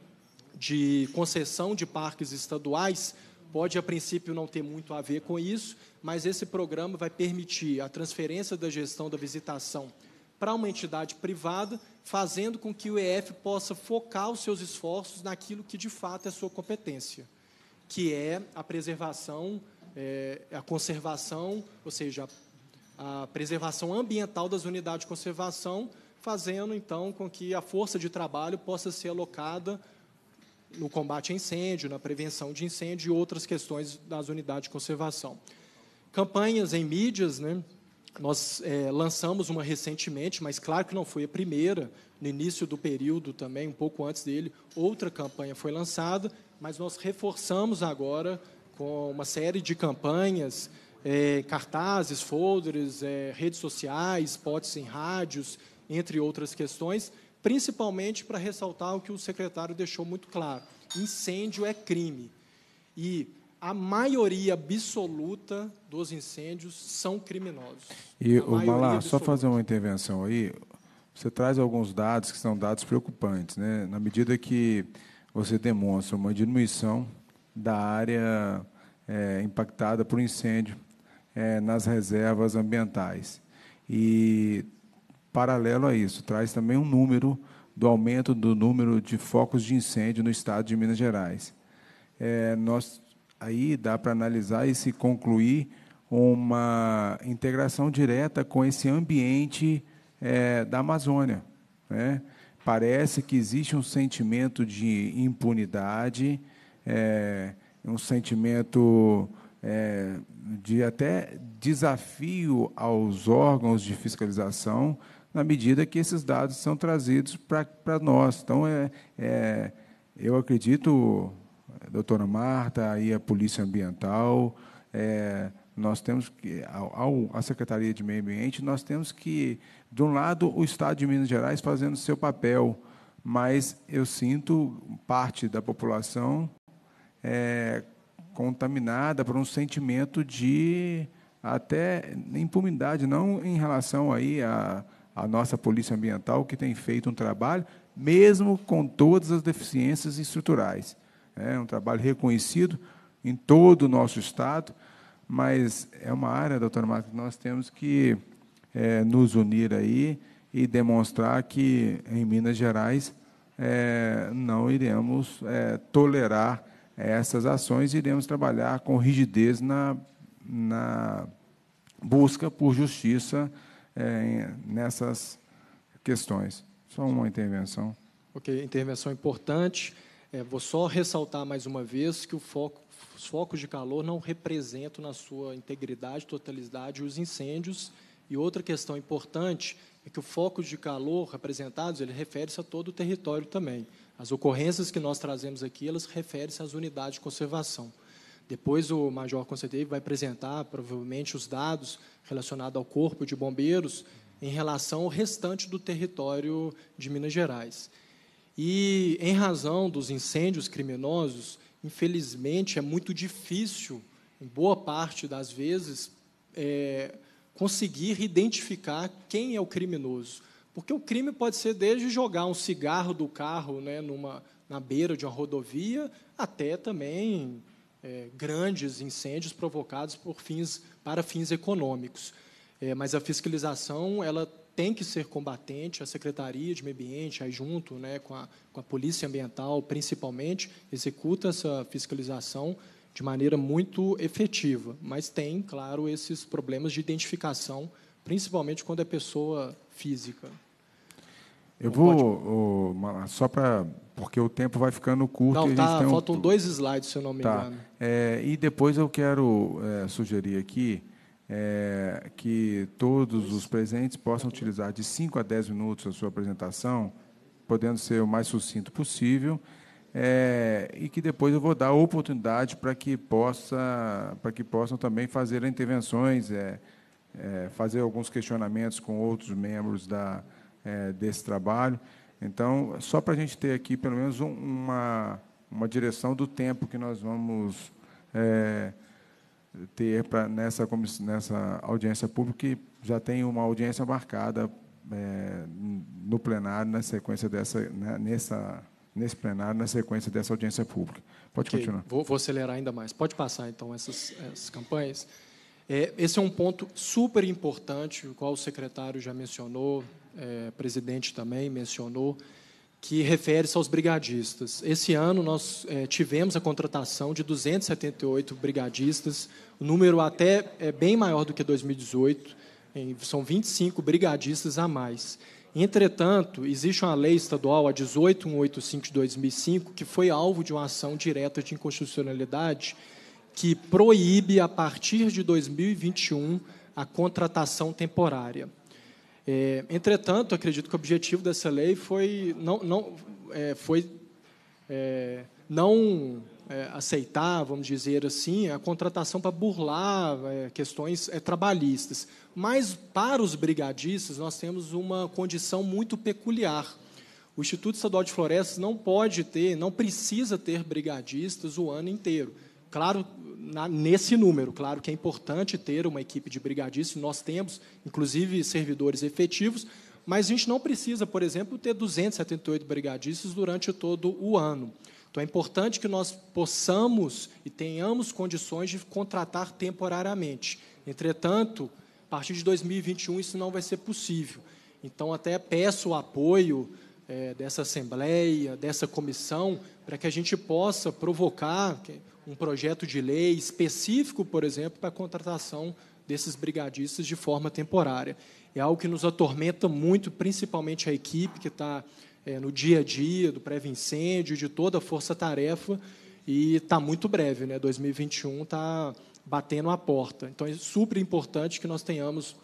de concessão de parques estaduais, pode a princípio não ter muito a ver com isso, mas esse programa vai permitir a transferência da gestão da visitação para uma entidade privada fazendo com que o EF possa focar os seus esforços naquilo que de fato é sua competência, que é a preservação, é, a conservação, ou seja, a preservação ambiental das unidades de conservação, fazendo então com que a força de trabalho possa ser alocada no combate a incêndio, na prevenção de incêndio e outras questões das unidades de conservação. Campanhas em mídias, né, nós é, lançamos uma recentemente, mas claro que não foi a primeira, no início do período também, um pouco antes dele, outra campanha foi lançada, mas nós reforçamos agora com uma série de campanhas, é, cartazes, folders, é, redes sociais, spots em rádios, entre outras questões, principalmente para ressaltar o que o secretário deixou muito claro: incêndio é crime. E a maioria absoluta dos incêndios são criminosos. E, o Malá, só fazer uma intervenção aí. Você traz alguns dados que são dados preocupantes. Né? Na medida que você demonstra uma diminuição da área é, impactada por incêndio é, nas reservas ambientais. E, paralelo a isso, traz também um número do aumento do número de focos de incêndio no estado de Minas Gerais. É, nós aí dá para analisar e se concluir uma integração direta com esse ambiente é, da Amazônia. Né? Parece que existe um sentimento de impunidade, é, um sentimento é, de até desafio aos órgãos de fiscalização, na medida que esses dados são trazidos para nós. Então, é, é eu acredito, doutora Marta, aí a Polícia Ambiental, é, nós temos que, ao, a Secretaria de Meio Ambiente, nós temos que, de um lado, o Estado de Minas Gerais fazendo seu papel, mas eu sinto parte da população é, contaminada por um sentimento de até impunidade, não em relação aí a a nossa Polícia Ambiental, que tem feito um trabalho, mesmo com todas as deficiências estruturais é um trabalho reconhecido em todo o nosso Estado, mas é uma área, doutor Marcos, que nós temos que é, nos unir aí e demonstrar que em Minas Gerais é, não iremos é, tolerar essas ações, iremos trabalhar com rigidez na, na busca por justiça é, nessas questões. Só uma intervenção. Ok, intervenção importante. É, vou só ressaltar mais uma vez que foco, os focos de calor não representam na sua integridade, totalidade, os incêndios. E outra questão importante é que o foco de calor representados, ele refere-se a todo o território também. As ocorrências que nós trazemos aqui, elas referem-se às unidades de conservação. Depois o Major Conselheiro vai apresentar, provavelmente, os dados relacionados ao Corpo de Bombeiros em relação ao restante do território de Minas Gerais. E, em razão dos incêndios criminosos, infelizmente, é muito difícil, em boa parte das vezes, é, conseguir identificar quem é o criminoso. Porque o crime pode ser desde jogar um cigarro do carro né, numa, na beira de uma rodovia, até também é, grandes incêndios provocados por fins, para fins econômicos. É, mas a fiscalização ela tem que ser combatente, a Secretaria de Meio Ambiente, aí junto né, com, a, com a Polícia Ambiental, principalmente, executa essa fiscalização de maneira muito efetiva, mas tem, claro, esses problemas de identificação, principalmente quando é pessoa física. Eu vou, pode... só para. Porque o tempo vai ficando curto. Não, tá, faltam um... dois slides, se eu não me tá. engano. É, e depois eu quero é, sugerir aqui é, que todos os presentes possam utilizar de 5 a 10 minutos a sua apresentação, podendo ser o mais sucinto possível, é, e que depois eu vou dar oportunidade para que, possa, que possam também fazer intervenções, é, é, fazer alguns questionamentos com outros membros da, é, desse trabalho. Então, só para a gente ter aqui pelo menos um, uma, uma direção do tempo que nós vamos é, ter pra, nessa, nessa audiência pública, que já tem uma audiência marcada é, no plenário, na sequência dessa, né, nessa, nesse plenário, na sequência dessa audiência pública. Pode okay. continuar. Vou, vou, acelerar ainda mais. Pode passar, então, essas, essas campanhas. É, esse é um ponto super importante, o qual o secretário já mencionou, é, presidente também mencionou, que refere-se aos brigadistas. Esse ano nós é, tivemos a contratação de 278 brigadistas, o número até é, bem maior do que 2018, em, são 25 brigadistas a mais. Entretanto, existe uma lei estadual, a 18185 de 2005, que foi alvo de uma ação direta de inconstitucionalidade, que proíbe, a partir de 2021, a contratação temporária. É, entretanto, acredito que o objetivo dessa lei foi não, não, é, foi, é, não é, aceitar, vamos dizer assim, a contratação para burlar é, questões é, trabalhistas. Mas, para os brigadistas, nós temos uma condição muito peculiar. O Instituto Estadual de Florestas não pode ter, não precisa ter brigadistas o ano inteiro. Claro, na, nesse número, claro que é importante ter uma equipe de brigadistas, nós temos, inclusive, servidores efetivos, mas a gente não precisa, por exemplo, ter 278 brigadistas durante todo o ano. Então, é importante que nós possamos e tenhamos condições de contratar temporariamente. Entretanto, a partir de 2021, isso não vai ser possível. Então, até peço o apoio é, dessa Assembleia, dessa comissão, para que a gente possa provocar um projeto de lei específico, por exemplo, para a contratação desses brigadistas de forma temporária. É algo que nos atormenta muito, principalmente a equipe que está é, no dia a dia do pré-incêndio, de toda a força-tarefa, e está muito breve, né? 2021 está batendo a porta. Então, é super importante que nós tenhamos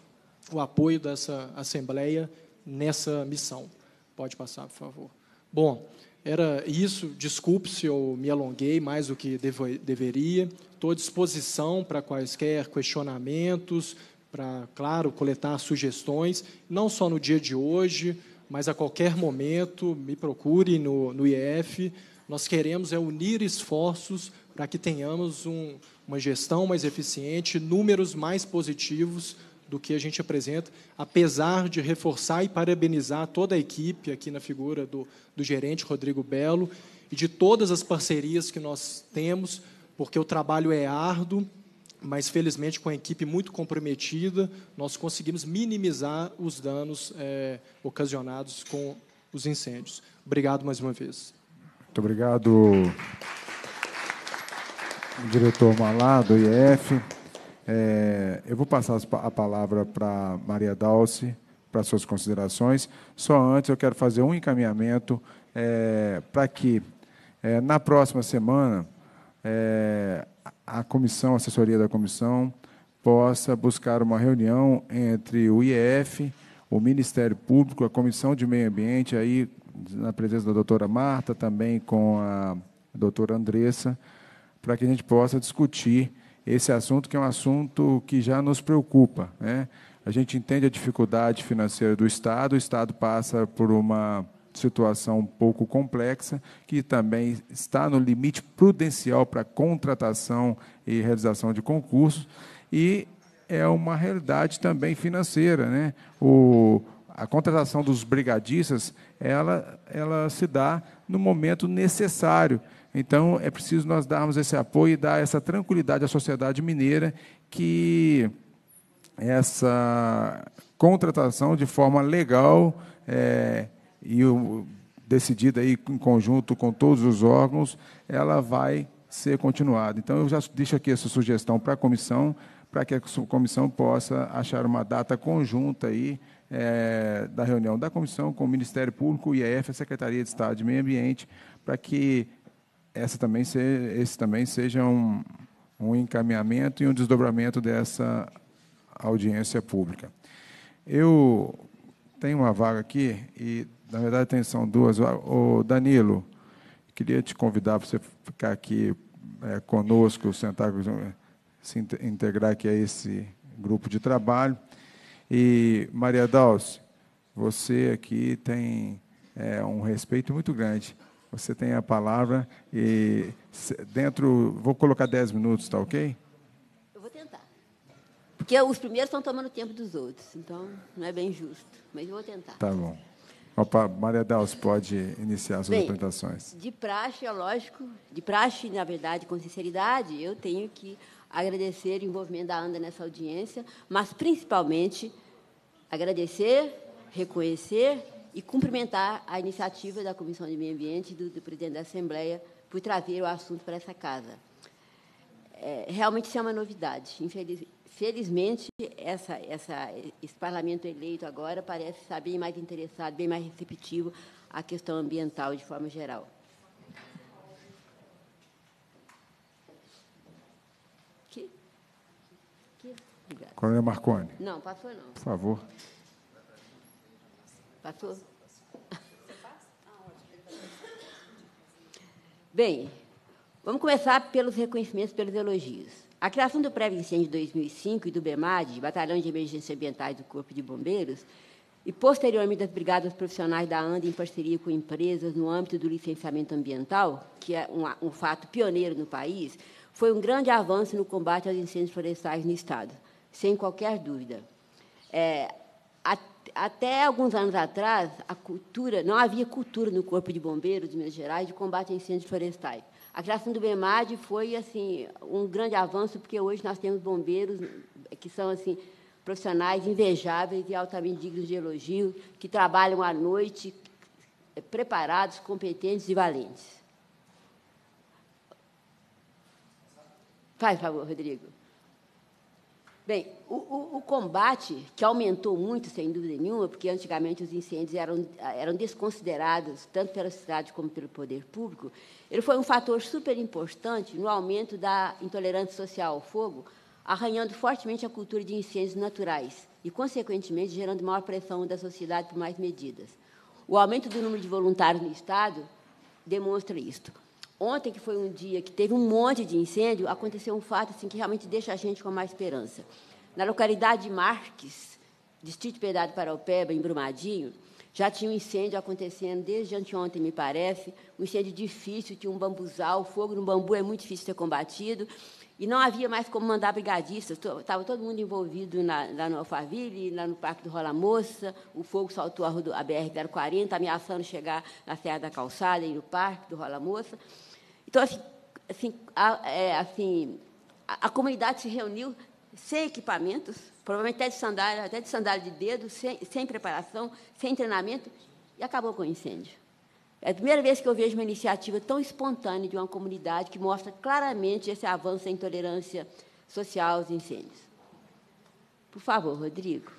o apoio dessa Assembleia nessa missão. Pode passar, por favor. Bom, era isso, desculpe se eu me alonguei mais do que devo, deveria. Estou à disposição para quaisquer questionamentos, para, claro, coletar sugestões, não só no dia de hoje, mas a qualquer momento, me procure no, no IEF. Nós queremos é unir esforços para que tenhamos um, uma gestão mais eficiente, números mais positivos do que a gente apresenta, apesar de reforçar e parabenizar toda a equipe, aqui na figura do, do gerente Rodrigo Belo, e de todas as parcerias que nós temos, porque o trabalho é árduo, mas felizmente com a equipe muito comprometida, nós conseguimos minimizar os danos é, ocasionados com os incêndios. Obrigado mais uma vez. Muito obrigado, diretor Malá, do IEF. É, eu vou passar a palavra para Maria Dalce, para suas considerações. Só antes, eu quero fazer um encaminhamento é, para que, é, na próxima semana, é, a comissão, a assessoria da comissão, possa buscar uma reunião entre o IEF, o Ministério Público, a Comissão de Meio Ambiente, aí na presença da doutora Marta, também com a doutora Andressa, para que a gente possa discutir esse assunto, que é um assunto que já nos preocupa. Né? A gente entende a dificuldade financeira do Estado, o Estado passa por uma situação um pouco complexa, que também está no limite prudencial para contratação e realização de concursos, e é uma realidade também financeira. Né? O, a contratação dos brigadistas, ela, ela se dá no momento necessário, então, é preciso nós darmos esse apoio e dar essa tranquilidade à sociedade mineira que essa contratação de forma legal é, e o, decidida aí em conjunto com todos os órgãos, ela vai ser continuada. Então, eu já deixo aqui essa sugestão para a comissão, para que a comissão possa achar uma data conjunta aí é, da reunião da comissão com o Ministério Público, o IEF, a Secretaria de Estado de Meio Ambiente, para que essa também se, esse também seja um, um encaminhamento e um desdobramento dessa audiência pública. Eu tenho uma vaga aqui, e na verdade tem, são duas vagas. Danilo, queria te convidar para você ficar aqui é, conosco, sentar, se integrar aqui a esse grupo de trabalho. E, Maria Dalce, você aqui tem é, um respeito muito grande. Você tem a palavra e dentro. Vou colocar 10 minutos, tá ok? Eu vou tentar. Porque os primeiros estão tomando tempo dos outros, então não é bem justo. Mas eu vou tentar. Tá bom. Opa, Maria Dals pode iniciar suas apresentações. De praxe, é lógico, de praxe, na verdade, com sinceridade, eu tenho que agradecer o envolvimento da ANDA nessa audiência, mas principalmente agradecer, reconhecer e cumprimentar a iniciativa da Comissão de Meio Ambiente e do, do presidente da Assembleia por trazer o assunto para essa casa. É, realmente isso é uma novidade. Infeliz, felizmente, essa, essa, esse parlamento eleito agora parece estar bem mais interessado, bem mais receptivo à questão ambiental de forma geral. Coronel Marconi. Não, passou não. Por favor. Está Bem, vamos começar pelos reconhecimentos, pelos elogios. A criação do Pré-Incêndio de 2005 e do BEMAD, Batalhão de Emergência Ambientais do Corpo de Bombeiros, e posteriormente das Brigadas Profissionais da ANDA em parceria com empresas no âmbito do licenciamento ambiental, que é um, um fato pioneiro no país, foi um grande avanço no combate aos incêndios florestais no Estado, sem qualquer dúvida. É, até alguns anos atrás, a cultura, não havia cultura no Corpo de Bombeiros de Minas Gerais de combate a incêndios florestais. A criação do BEMAD foi assim um grande avanço, porque hoje nós temos bombeiros que são assim profissionais invejáveis e altamente dignos de elogio, que trabalham à noite, preparados, competentes e valentes. Faz favor, Rodrigo. Bem, o, o, o, combate, que aumentou muito, sem dúvida nenhuma, porque antigamente os incêndios eram, eram desconsiderados, tanto pela cidade como pelo poder público, ele foi um fator super importante no aumento da intolerância social ao fogo, arranhando fortemente a cultura de incêndios naturais e, consequentemente, gerando maior pressão da sociedade por mais medidas. O aumento do número de voluntários no Estado demonstra isto. Ontem, que foi um dia que teve um monte de incêndio, aconteceu um fato assim, que realmente deixa a gente com mais esperança. Na localidade de Marques, Distrito Piedade Opeba, em Brumadinho, já tinha um incêndio acontecendo desde anteontem, me parece. Um incêndio difícil, tinha um bambuzal, o fogo no bambu é muito difícil de ser combatido. E não havia mais como mandar brigadistas. Estava todo mundo envolvido na, lá no Alphaville, lá no Parque do Rola Moça. O fogo saltou a, a BR-040, ameaçando chegar na Serra da Calçada e no Parque do Rola Moça. Então, assim, assim, a, é, assim, a, a comunidade se reuniu sem equipamentos, provavelmente até de sandália, até de sandália de dedo, sem, sem preparação, sem treinamento, e acabou com o incêndio. É a primeira vez que eu vejo uma iniciativa tão espontânea de uma comunidade que mostra claramente esse avanço em tolerância social aos incêndios. Por favor, Rodrigo.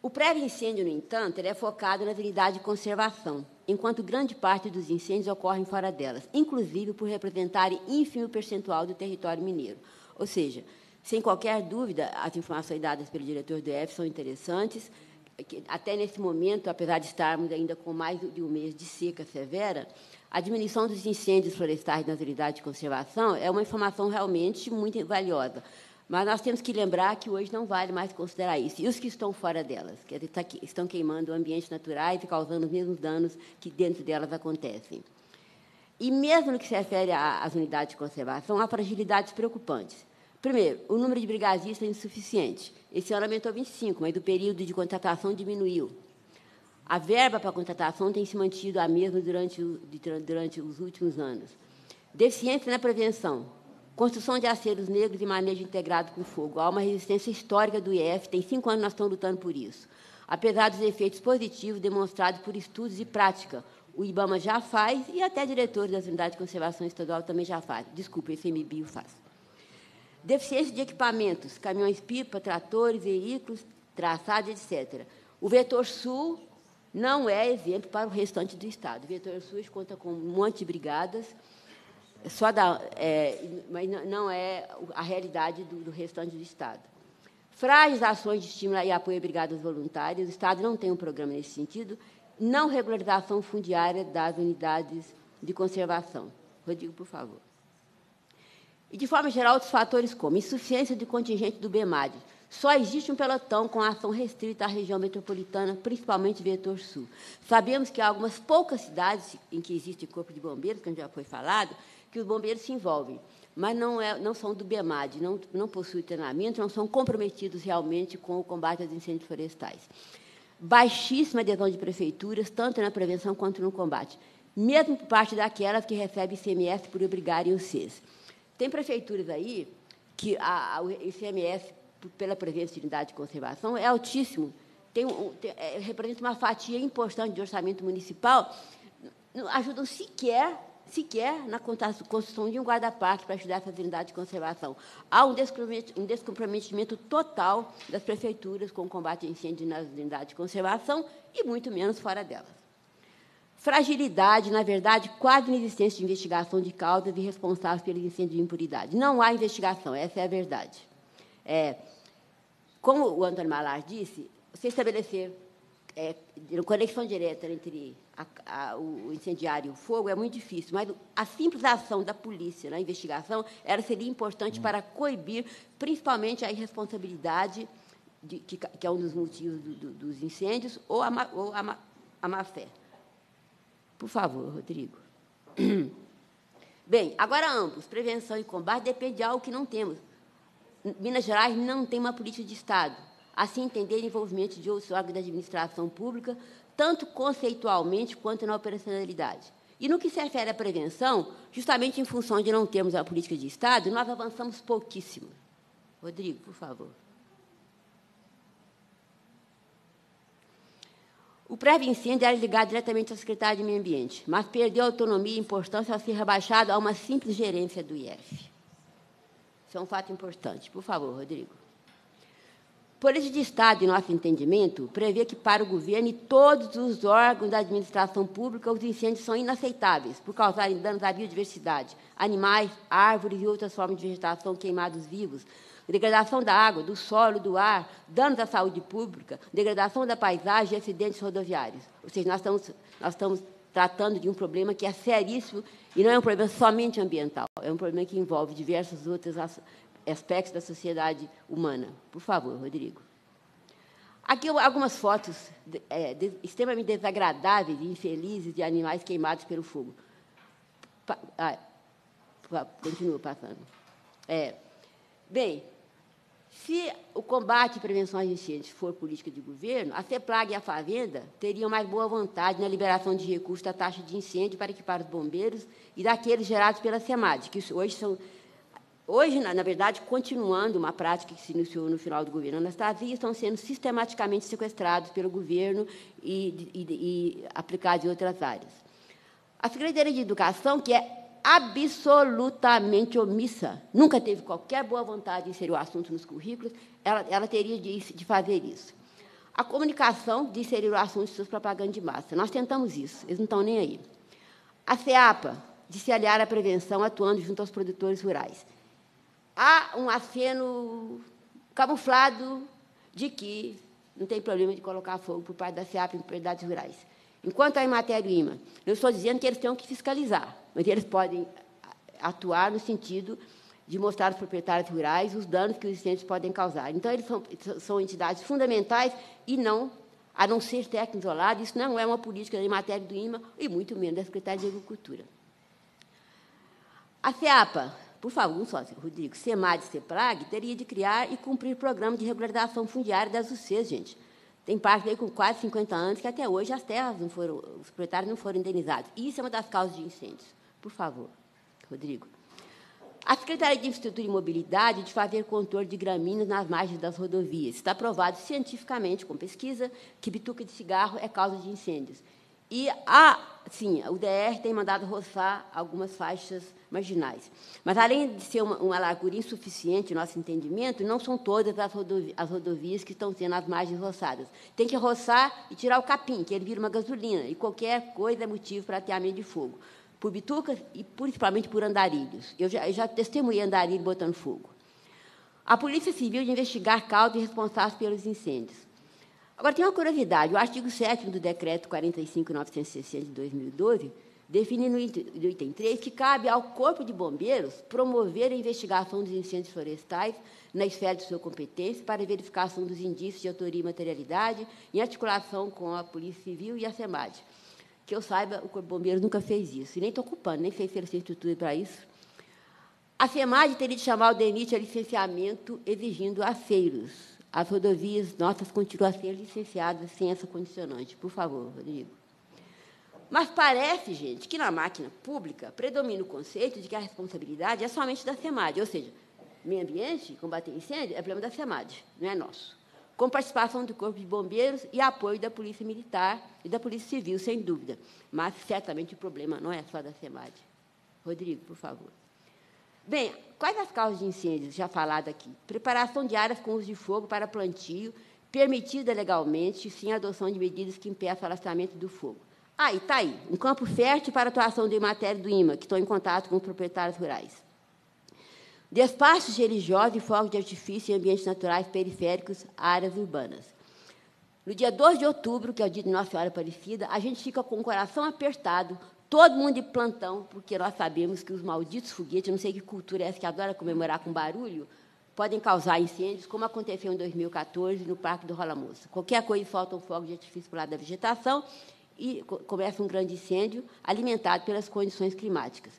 O prévio incêndio, no entanto, ele é focado na atividade de conservação enquanto grande parte dos incêndios ocorrem fora delas, inclusive por representarem ínfimo percentual do território mineiro. Ou seja, sem qualquer dúvida, as informações dadas pelo diretor do EF são interessantes. Até nesse momento, apesar de estarmos ainda com mais de um mês de seca severa, a diminuição dos incêndios florestais nas unidades de conservação é uma informação realmente muito valiosa. Mas nós temos que lembrar que hoje não vale mais considerar isso. E os que estão fora delas, que estão queimando ambientes naturais e causando os mesmos danos que dentro delas acontecem. E mesmo no que se refere às unidades de conservação, há fragilidades preocupantes. Primeiro, o número de brigadistas é insuficiente. Esse ano aumentou 25, mas o período de contratação diminuiu. A verba para a contratação tem se mantido a mesma durante, durante os últimos anos. Deficiência na prevenção. Construção de aceros negros e manejo integrado com fogo. Há uma resistência histórica do IF, tem cinco anos nós estamos lutando por isso. Apesar dos efeitos positivos demonstrados por estudos e prática, o IBAMA já faz e até diretores das unidades de conservação estadual também já faz. Desculpa, o MBio faz. Deficiência de equipamentos, caminhões-pipa, tratores, veículos, traçados, etc. O vetor sul não é exemplo para o restante do Estado. O vetor sul conta com um monte de brigadas, é só da, é, mas não é a realidade do, do, restante do Estado. Frágeis ações de estímulo e apoio a brigadas voluntárias, o Estado não tem um programa nesse sentido, não regularização fundiária das unidades de conservação. Rodrigo, por favor. E, de forma geral, outros fatores como insuficiência de contingente do BEMAD. Só existe um pelotão com ação restrita à região metropolitana, principalmente vetor sul. Sabemos que há algumas poucas cidades em que existe corpo de bombeiros, como já foi falado, que os bombeiros se envolvem, mas não, é, não são do BEMAD, não, não possuem treinamento, não são comprometidos realmente com o combate aos incêndios florestais. Baixíssima adesão de prefeituras, tanto na prevenção quanto no combate, mesmo por parte daquelas que recebem ICMS por obrigarem os CES. Tem prefeituras aí que a, a, o ICMS, pela presença de unidade de conservação, é altíssimo, tem, tem, é, representa uma fatia importante de orçamento municipal, não ajudam sequer sequer na construção de um guarda-parque para ajudar essas unidades de conservação. Há um descomprometimento total das prefeituras com o combate a incêndios nas unidades de conservação e muito menos fora delas. Fragilidade, na verdade, quase inexistência de investigação de causas e responsáveis pelo incêndio de impuridade. Não há investigação, essa é a verdade. É, como o Antônio Malar disse, se estabelecer é, conexão direta entre a, a, o incendiário e o fogo é muito difícil, mas a simples ação da polícia na investigação ela seria importante hum. para coibir, principalmente, a irresponsabilidade, de, que, que, é um dos motivos do, do, dos incêndios, ou, a, ou a, a má-fé. Por favor, Rodrigo. Bem, agora ambos, prevenção e combate, depende de algo que não temos. Minas Gerais não tem uma política de Estado assim entender o envolvimento de outros órgãos da administração pública, tanto conceitualmente quanto na operacionalidade. E no que se refere à prevenção, justamente em função de não termos a política de Estado, nós avançamos pouquíssimo. Rodrigo, por favor. O pré-incêndio era ligado diretamente ao secretário de Meio Ambiente, mas perdeu autonomia e importância ao ser rebaixado a uma simples gerência do IF. Isso é um fato importante. Por favor, Rodrigo. Por esse Estado, de nosso entendimento, prevê que para o governo e todos os órgãos da administração pública os incêndios são inaceitáveis por causarem danos à biodiversidade, animais, árvores e outras formas de vegetação queimados vivos, degradação da água, do solo, do ar, danos à saúde pública, degradação da paisagem e acidentes rodoviários. Ou seja, nós estamos, nós estamos tratando de um problema que é seríssimo e não é um problema somente ambiental, é um problema que envolve diversas outras aspectos da sociedade humana. Por favor, Rodrigo. Aqui algumas fotos é, de, extremamente desagradáveis e infelizes de animais queimados pelo fogo. Pa, ah, pa, continua passando. É, bem, se o combate e prevenção às enchentes for política de governo, a CEPLAG e a Favenda teriam mais boa vontade na liberação de recursos da taxa de incêndio para equipar os bombeiros e daqueles gerados pela SEMAD, que hoje são Hoje, na, na, verdade, continuando uma prática que se iniciou no final do governo Anastasia, estão sendo sistematicamente sequestrados pelo governo e, e, e aplicados em outras áreas. A Secretaria de Educação, que é absolutamente omissa, nunca teve qualquer boa vontade de inserir o assunto nos currículos, ela, ela teria de, de fazer isso. A comunicação de inserir o assunto de suas propagandas de massa. Nós tentamos isso, eles não estão nem aí. A Seapa de se aliar à prevenção atuando junto aos produtores rurais há um aceno camuflado de que não tem problema de colocar fogo por parte da SEAP em propriedades rurais. Enquanto a matéria Ima, eu estou dizendo que eles têm que fiscalizar, mas eles podem atuar no sentido de mostrar aos proprietários rurais os danos que os incêndios podem causar. Então, eles são, são entidades fundamentais e não, a não ser técnico isolado, isso não é uma política em matéria do IMA e muito menos da Secretaria de Agricultura. A FEAPA, por favor, sócio Rodrigo, SEMAD e CEPRAG teria de criar e cumprir programa de regularização fundiária das UCs, gente. Tem parte aí com quase 50 anos que até hoje as terras não foram, os proprietários não foram indenizados. Isso é uma das causas de incêndios. Por favor, Rodrigo. A Secretaria de Infraestrutura e Mobilidade de fazer contorno de gramíneas nas margens das rodovias. Está provado cientificamente, com pesquisa, que bituca de cigarro é causa de incêndios. E, a, ah, sim, o DR tem mandado roçar algumas faixas marginais. Mas, além de ser uma, uma largura insuficiente, nosso entendimento, não são todas as, rodovi as rodovias que estão sendo as margens roçadas. Tem que roçar e tirar o capim, que ele vira uma gasolina, e qualquer coisa é motivo para ter ateamento de fogo. Por bitucas e principalmente por andarilhos. Eu já, eu já testemunhei andarilho botando fogo. A Polícia Civil de investigar causas responsáveis pelos incêndios. Agora, tem uma curiosidade. O artigo 7 do Decreto 45.960, de 2012, definindo no item 3 que cabe ao Corpo de Bombeiros promover a investigação dos incêndios florestais na esfera de sua competência para verificação dos indícios de autoria e materialidade em articulação com a Polícia Civil e a SEMAD. Que eu saiba, o Corpo de Bombeiros nunca fez isso, e nem estou ocupando nem sei se eles estrutura para isso. A SEMAD teria de chamar o DENIT a licenciamento exigindo aceiros. As rodovias nossas continuam a ser licenciadas sem essa condicionante. Por favor, Rodrigo. Mas parece, gente, que na máquina pública predomina o conceito de que a responsabilidade é somente da SEMAD, ou seja, meio ambiente, combater incêndio, é problema da SEMAD, não é nosso. Com participação do Corpo de Bombeiros e apoio da Polícia Militar e da Polícia Civil, sem dúvida. Mas, certamente, o problema não é só da SEMAD. Rodrigo, por favor. Bem, quais as causas de incêndios já falado aqui? Preparação de áreas com uso de fogo para plantio, permitida legalmente, sem adoção de medidas que impeçam o alastramento do fogo. Aí, está aí, um campo fértil para a atuação de matéria do IMA, que estão em contato com os proprietários rurais. Despachos religiosos e fogos de artifício em ambientes naturais periféricos, áreas urbanas. No dia 2 de outubro, que é o dia de Nossa Senhora Aparecida, a gente fica com o coração apertado, todo mundo de plantão, porque nós sabemos que os malditos foguetes, não sei que cultura é essa que adora comemorar com barulho, podem causar incêndios, como aconteceu em 2014 no Parque do Rola Moça. Qualquer coisa, falta um fogo de artifício para o lado da vegetação e começa um grande incêndio alimentado pelas condições climáticas.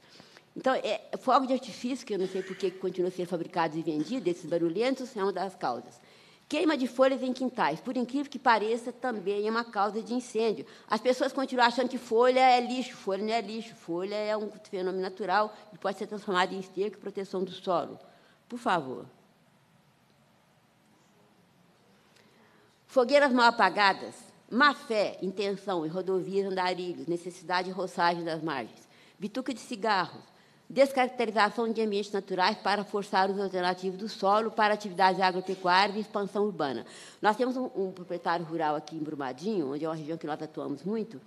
Então, é, fogo de artifício, que eu não sei por que continua a ser fabricado e vendido, esses barulhentos, é uma das causas. Queima de folhas em quintais, por incrível que pareça, também é uma causa de incêndio. As pessoas continuam achando que folha é lixo, folha não é lixo, folha é um fenômeno natural e pode ser transformada em esterco e proteção do solo. Por favor. Fogueiras mal apagadas má fé, intenção em rodovias, andarilhos, necessidade de roçagem das margens, bituca de cigarros, descaracterização de ambientes naturais para forçar os alternativos do solo para atividades agropecuárias e expansão urbana. Nós temos um, um proprietário rural aqui em Brumadinho, onde é uma região que nós atuamos muito,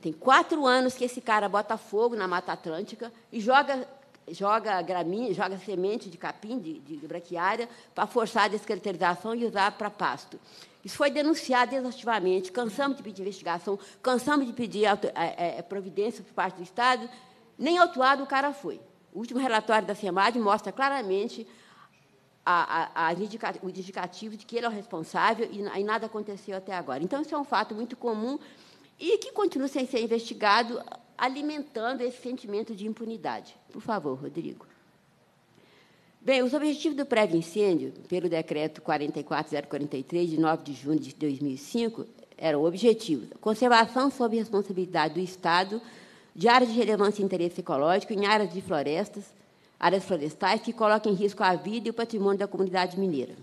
tem quatro anos que esse cara bota fogo na Mata Atlântica e joga joga graminha, joga semente de capim, de, de braquiária, para forçar a descaracterização e usar para pasto. Isso foi denunciado exaustivamente, cansamos de pedir investigação, cansamos de pedir auto, é, é, é, providência por parte do Estado, nem autuado o cara foi. O último relatório da SEMAD mostra claramente a, a, a indica, o indicativo de que ele é o responsável e, e nada aconteceu até agora. Então, isso é um fato muito comum e que continua sem ser investigado, alimentando esse sentimento de impunidade. Por favor, Rodrigo. Bem, os objetivos do prévio-incêndio, pelo decreto 44043, de 9 de junho de 2005, eram objetivos: conservação sob responsabilidade do Estado de áreas de relevância e interesse ecológico em áreas de florestas, áreas florestais que colocam em risco a vida e o patrimônio da comunidade mineira.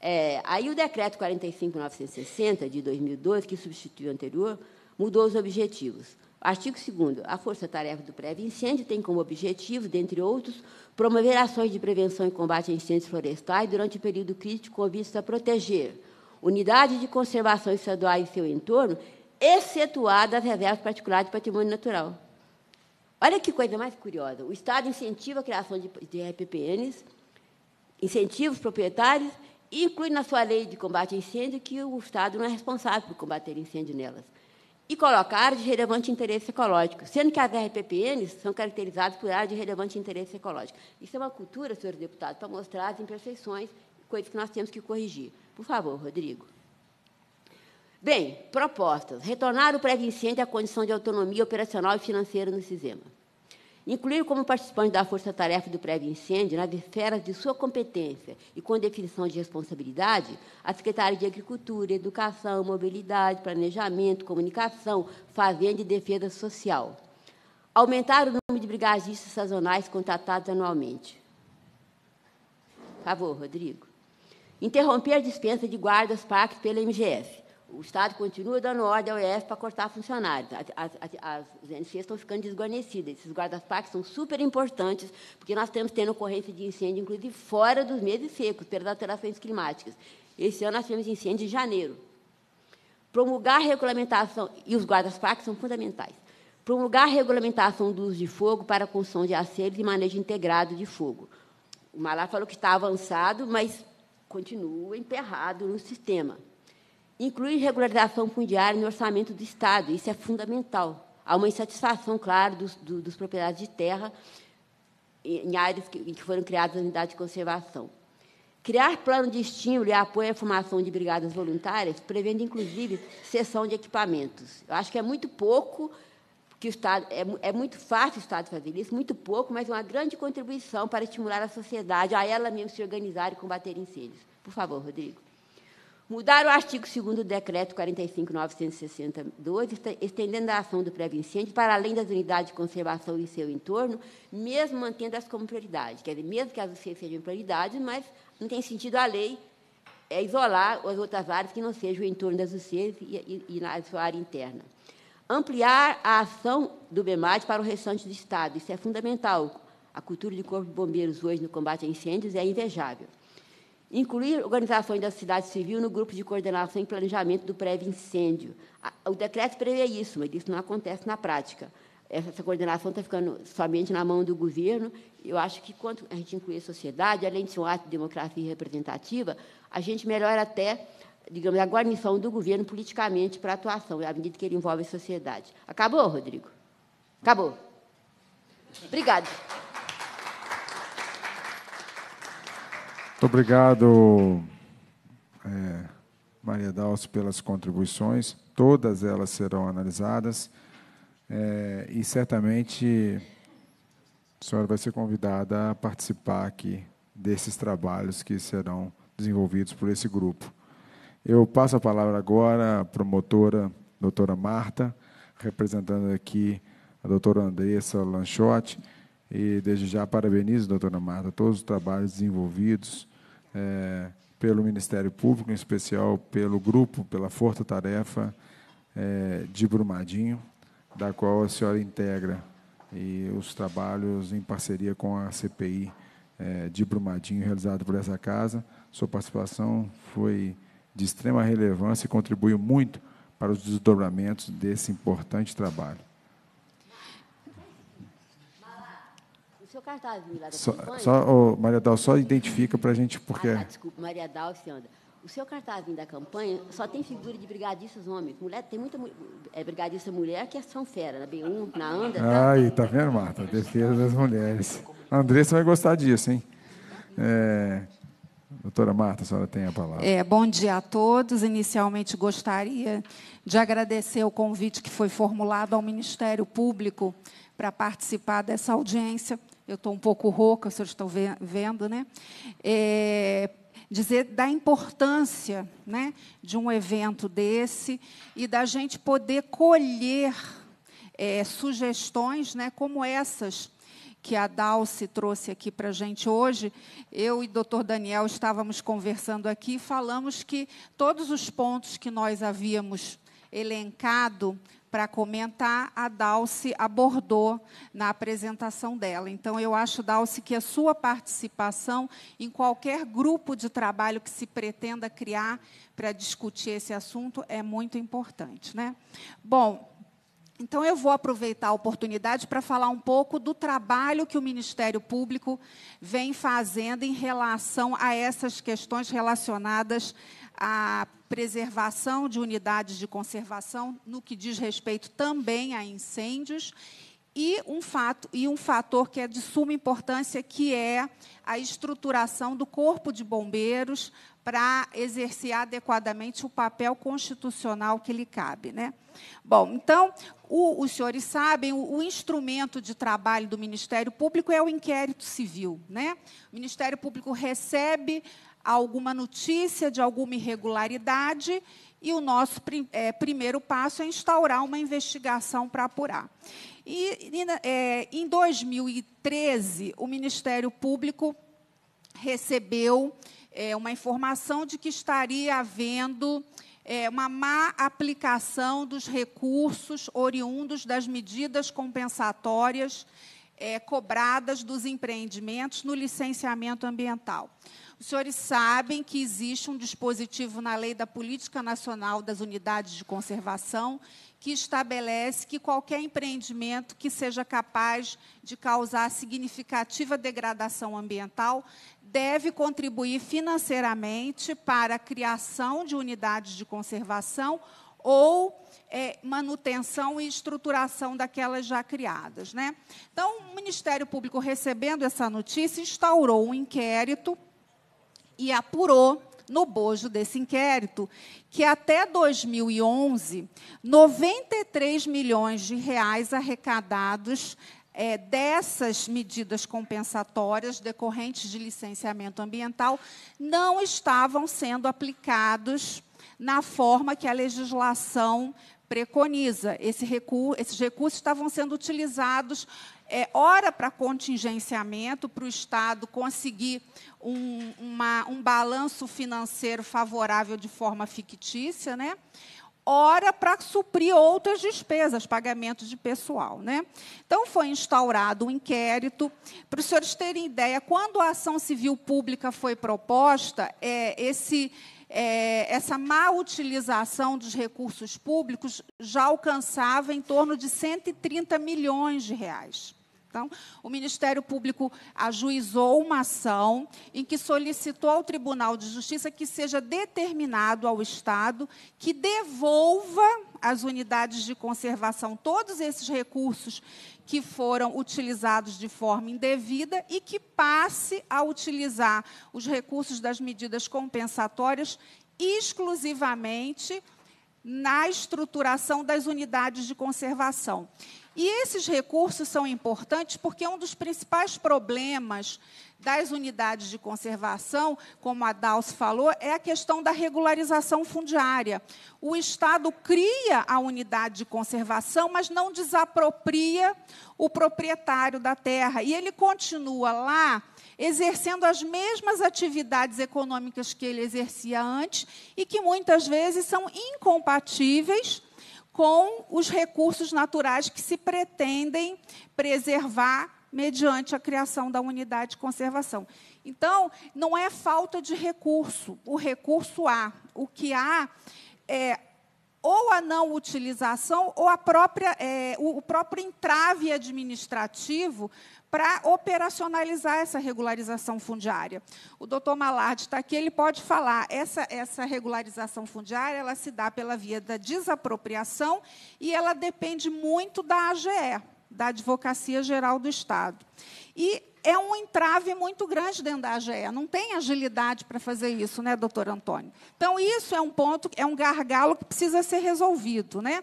É, aí o decreto 45960 de 2012, que substituiu o anterior, mudou os objetivos. Artigo 2 A Força-Tarefa do Pré-Incêndio tem como objetivo, dentre outros, promover ações de prevenção e combate a incêndios florestais durante o período crítico com vista a proteger unidade de conservação estadual em seu entorno, excetuada as reservas particulares de patrimônio natural. Olha que coisa mais curiosa. O Estado incentiva a criação de, de RPPNs, incentiva os proprietários e inclui na sua lei de combate a incêndio que o Estado não é responsável por combater incêndio nelas e coloca área de relevante interesse ecológico, sendo que as RPPNs são caracterizadas por área de relevante interesse ecológico. Isso é uma cultura, senhores deputados, para mostrar as imperfeições, coisas que nós temos que corrigir. Por favor, Rodrigo. Bem, propostas. Retornar o prévio incêndio à condição de autonomia operacional e financeira no SISEMA. Incluir como participante da força-tarefa do prévio-incêndio nas esferas de sua competência e com definição de responsabilidade a Secretaria de Agricultura, Educação, Mobilidade, Planejamento, Comunicação, Fazenda e Defesa Social. Aumentar o número de brigadistas sazonais contratados anualmente. Por favor, Rodrigo. Interromper a dispensa de guardas PAC pela MGF o Estado continua dando ordem ao EF para cortar funcionários. As, as, as, as NCs estão ficando desguarnecidas. Esses guardas-parques são super importantes, porque nós estamos tendo ocorrência de incêndio, inclusive fora dos meses secos, pelas alterações climáticas. Esse ano nós tivemos incêndio em janeiro. Promulgar a regulamentação, e os guardas-parques são fundamentais, promulgar a regulamentação do uso de fogo para a construção de aceros e manejo integrado de fogo. O Malá falou que está avançado, mas continua emperrado no sistema. Incluir regularização fundiária no orçamento do Estado, isso é fundamental. Há uma insatisfação, claro, dos, do, dos proprietários de terra em áreas que, em que foram criadas unidades de conservação. Criar plano de estímulo e apoio à formação de brigadas voluntárias, prevendo, inclusive, cessão de equipamentos. Eu acho que é muito pouco que o Estado... É, é muito fácil o Estado fazer isso, muito pouco, mas uma grande contribuição para estimular a sociedade, a ela mesma se organizar e combater incêndios. Por favor, Rodrigo. Mudar o artigo 2 do Decreto 45.962, estendendo a ação do pré-vincente para além das unidades de conservação e seu entorno, mesmo mantendo-as como prioridade. Quer dizer, mesmo que as UCs sejam prioridade, mas não tem sentido a lei é isolar as outras áreas que não sejam o entorno das UCs e, e, e na sua área interna. Ampliar a ação do BEMAD para o restante do Estado. Isso é fundamental. A cultura de corpo de bombeiros hoje no combate a incêndios é invejável incluir organizações da sociedade civil no grupo de coordenação e planejamento do prévio-incêndio. O decreto prevê isso, mas isso não acontece na prática. Essa, essa coordenação está ficando somente na mão do governo. Eu acho que, quando a gente inclui a sociedade, além de ser um ato de democracia representativa, a gente melhora até, digamos, a guarnição do governo politicamente para a atuação, à medida que ele envolve a sociedade. Acabou, Rodrigo? Acabou. Obrigada. Muito obrigado, é, Maria Dalcio, pelas contribuições. Todas elas serão analisadas é, e certamente a senhora vai ser convidada a participar aqui desses trabalhos que serão desenvolvidos por esse grupo. Eu passo a palavra agora à promotora, doutora Marta, representando aqui a doutora Andressa Lanchotti, e desde já parabenizo, doutora Marta, todos os trabalhos desenvolvidos é, pelo Ministério Público, em especial pelo grupo, pela Força Tarefa é, de Brumadinho, da qual a senhora integra, e os trabalhos em parceria com a CPI é, de Brumadinho, realizado por essa casa. Sua participação foi de extrema relevância e contribuiu muito para os desdobramentos desse importante trabalho. cartazinho lá da só, campanha. Só, oh, Maria Dal, só identifica para a gente porque. Ah, tá, desculpa, Maria Dal, anda O seu cartazinho da campanha só tem figura de brigadistas homens. Mulher, tem muita é, brigadista mulher que é são fera, né? na B1, na Anda. Tá? Aí, tá vendo, Marta? defesa das mulheres. A Andressa vai gostar disso, hein? É, Doutora Marta, a senhora tem a palavra. É, bom dia a todos. Inicialmente, gostaria de agradecer o convite que foi formulado ao Ministério Público para participar dessa audiência. Eu estou um pouco rouca, vocês estão vendo, né? É, dizer da importância né, de um evento desse e da gente poder colher é, sugestões né, como essas que a Dalce trouxe aqui para a gente hoje. Eu e o doutor Daniel estávamos conversando aqui e falamos que todos os pontos que nós havíamos elencado para comentar, a Dalce abordou na apresentação dela. Então, eu acho, Dalce, que a sua participação em qualquer grupo de trabalho que se pretenda criar para discutir esse assunto é muito importante. Né? Bom, então, eu vou aproveitar a oportunidade para falar um pouco do trabalho que o Ministério Público vem fazendo em relação a essas questões relacionadas a preservação de unidades de conservação no que diz respeito também a incêndios e um fato e um fator que é de suma importância que é a estruturação do corpo de bombeiros para exercer adequadamente o papel constitucional que lhe cabe, né? Bom, então o, os senhores sabem o, o, instrumento de trabalho do Ministério Público é o inquérito civil, né? O Ministério Público recebe alguma notícia de alguma irregularidade e o nosso é, primeiro passo é instaurar uma investigação para apurar. E, e é, em 2013, o Ministério Público recebeu é, uma informação de que estaria havendo é, uma má aplicação dos recursos oriundos das medidas compensatórias é, cobradas dos empreendimentos no licenciamento ambiental. Os senhores sabem que existe um dispositivo na lei da Política Nacional das Unidades de Conservação que estabelece que qualquer empreendimento que seja capaz de causar significativa degradação ambiental deve contribuir financeiramente para a criação de unidades de conservação ou é, manutenção e estruturação daquelas já criadas. Né? Então, o Ministério Público, recebendo essa notícia, instaurou um inquérito e apurou no bojo desse inquérito que até 2011 93 milhões de reais arrecadados é, dessas medidas compensatórias decorrentes de licenciamento ambiental não estavam sendo aplicados na forma que a legislação preconiza. Esse recu esses recursos estavam sendo utilizados é, ora para contingenciamento, para o Estado conseguir um, uma, um balanço financeiro favorável de forma fictícia, né? ora para suprir outras despesas, pagamentos de pessoal. Né? Então, foi instaurado um inquérito. Para os senhores terem ideia, quando a ação civil pública foi proposta, é, esse é, essa má utilização dos recursos públicos já alcançava em torno de 130 milhões de reais. Então, o Ministério Público ajuizou uma ação em que solicitou ao Tribunal de Justiça que seja determinado ao Estado que devolva às unidades de conservação todos esses recursos que foram utilizados de forma indevida e que passe a utilizar os recursos das medidas compensatórias exclusivamente na estruturação das unidades de conservação. E esses recursos são importantes porque é um dos principais problemas das unidades de conservação, como a Daus falou, é a questão da regularização fundiária. O Estado cria a unidade de conservação, mas não desapropria o proprietário da terra. E ele continua lá exercendo as mesmas atividades econômicas que ele exercia antes e que muitas vezes são incompatíveis com os recursos naturais que se pretendem preservar mediante a criação da unidade de conservação. Então, não é falta de recurso, o recurso há. O que há é ou a não utilização ou a própria, é, o, o próprio entrave administrativo para operacionalizar essa regularização fundiária. O doutor Malard está aqui, ele pode falar. Essa, essa regularização fundiária ela se dá pela via da desapropriação e ela depende muito da AGE da Advocacia Geral do Estado. E é um entrave muito grande dentro da AGE. Não tem agilidade para fazer isso, né, doutor Antônio? Então, isso é um ponto, é um gargalo que precisa ser resolvido. Né?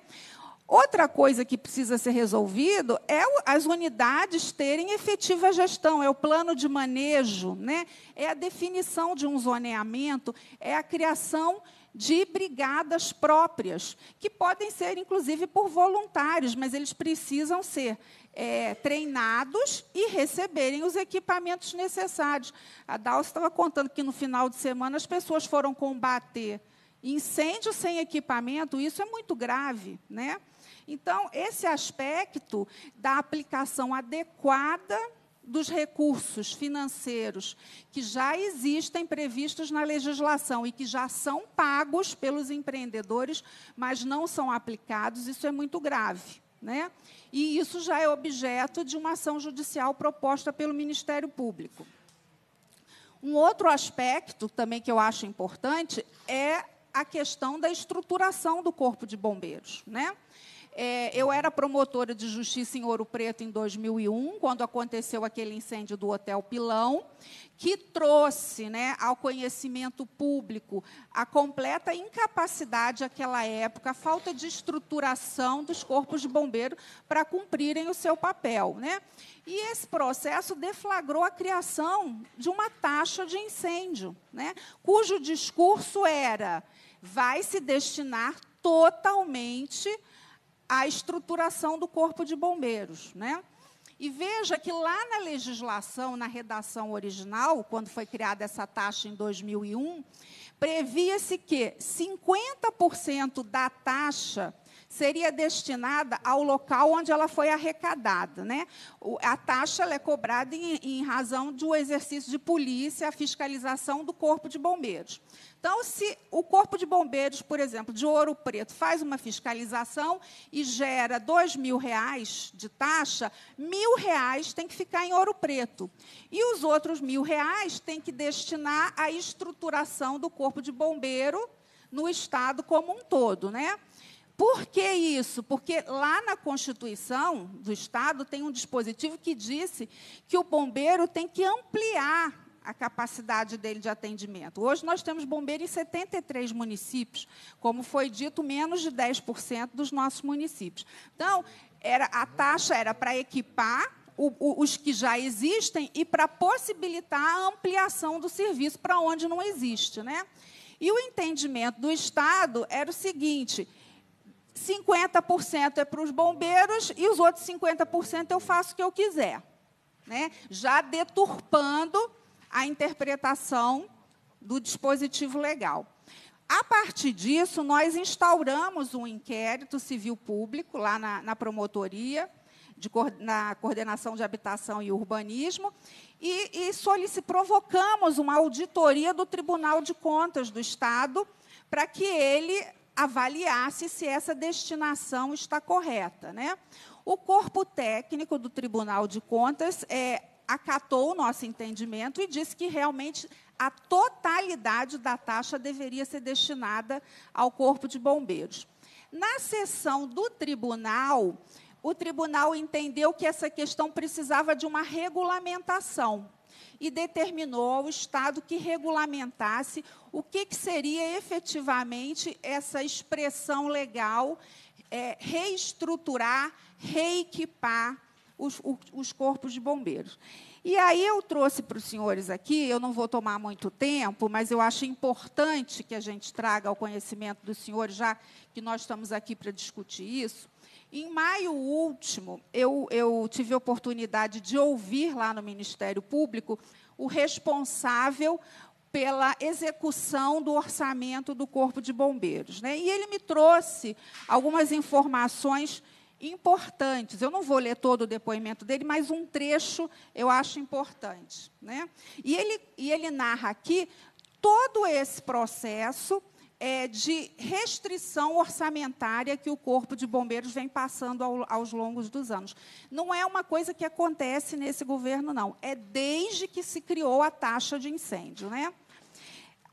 Outra coisa que precisa ser resolvido é as unidades terem efetiva gestão, é o plano de manejo, né? é a definição de um zoneamento, é a criação de brigadas próprias, que podem ser, inclusive, por voluntários, mas eles precisam ser é, treinados e receberem os equipamentos necessários. A Dalsa estava contando que no final de semana as pessoas foram combater incêndio sem equipamento, isso é muito grave, né? Então, esse aspecto da aplicação adequada dos recursos financeiros que já existem previstos na legislação e que já são pagos pelos empreendedores, mas não são aplicados, isso é muito grave. Né? E isso já é objeto de uma ação judicial proposta pelo Ministério Público. Um outro aspecto também que eu acho importante é a questão da estruturação do Corpo de Bombeiros. Né? É, eu era promotora de justiça em Ouro Preto em 2001, quando aconteceu aquele incêndio do Hotel Pilão, que trouxe né, ao conhecimento público a completa incapacidade, aquela época, a falta de estruturação dos corpos de bombeiro para cumprirem o seu papel. Né? E esse processo deflagrou a criação de uma taxa de incêndio, né, cujo discurso era vai se destinar totalmente a estruturação do corpo de bombeiros, né? E veja que lá na legislação, na redação original, quando foi criada essa taxa em 2001, previa-se que 50% da taxa seria destinada ao local onde ela foi arrecadada. Né? A taxa é cobrada em, em, razão do exercício de polícia, a fiscalização do Corpo de Bombeiros. Então, se o Corpo de Bombeiros, por exemplo, de Ouro Preto, faz uma fiscalização e gera dois mil reais de taxa, mil reais tem que ficar em Ouro Preto. E os outros mil reais tem que destinar à estruturação do Corpo de Bombeiro no Estado como um todo, né? Por que isso? Porque lá na Constituição do Estado tem um dispositivo que disse que o bombeiro tem que ampliar a capacidade dele de atendimento. Hoje nós temos bombeiro em 73 municípios, como foi dito, menos de 10% dos nossos municípios. Então, era, a taxa era para equipar o, o, os que já existem e para possibilitar a ampliação do serviço para onde não existe. Né? E o entendimento do Estado era o seguinte: 50% é para os bombeiros e os outros 50% eu faço o que eu quiser. Né? Já deturpando a interpretação do dispositivo legal. A partir disso, nós instauramos um inquérito civil público lá na, na promotoria, de, na coordenação de habitação e urbanismo, e, e solicit, provocamos uma auditoria do Tribunal de Contas do Estado para que ele avaliasse se essa destinação está correta. Né? O corpo técnico do Tribunal de Contas é, acatou o nosso entendimento e disse que realmente a totalidade da taxa deveria ser destinada ao Corpo de Bombeiros. Na sessão do tribunal, o tribunal entendeu que essa questão precisava de uma regulamentação e determinou ao Estado que regulamentasse o que, que seria efetivamente essa expressão legal, é, reestruturar, reequipar os, os corpos de bombeiros. E aí eu trouxe para os senhores aqui, eu não vou tomar muito tempo, mas eu acho importante que a gente traga ao conhecimento dos senhores, já que nós estamos aqui para discutir isso. Em maio último, eu, eu tive a oportunidade de ouvir lá no Ministério Público o responsável pela execução do orçamento do Corpo de Bombeiros. Né? E ele me trouxe algumas informações importantes. Eu não vou ler todo o depoimento dele, mas um trecho eu acho importante. Né? E, ele, e ele narra aqui todo esse processo é, de restrição orçamentária que o Corpo de Bombeiros vem passando ao, aos longos dos anos. Não é uma coisa que acontece nesse governo, não. É desde que se criou a taxa de incêndio. Né?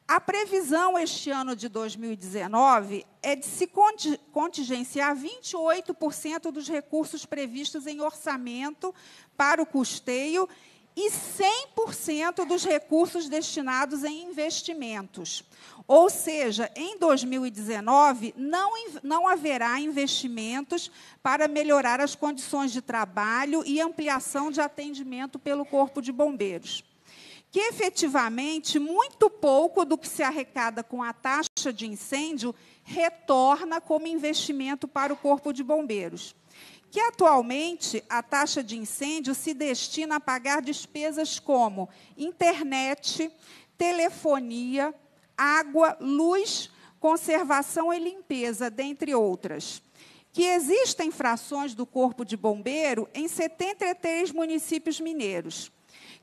A previsão este ano de 2019 é de se contingenciar 28% dos recursos previstos em orçamento para o custeio e 100% dos recursos destinados em investimentos. Ou seja, em 2019, não, não haverá investimentos para melhorar as condições de trabalho e ampliação de atendimento pelo Corpo de Bombeiros que efetivamente muito pouco do que se arrecada com a taxa de incêndio retorna como investimento para o Corpo de Bombeiros. Que atualmente a taxa de incêndio se destina a pagar despesas como internet, telefonia, água, luz, conservação e limpeza, dentre outras que existem frações do Corpo de Bombeiro em 73 municípios mineiros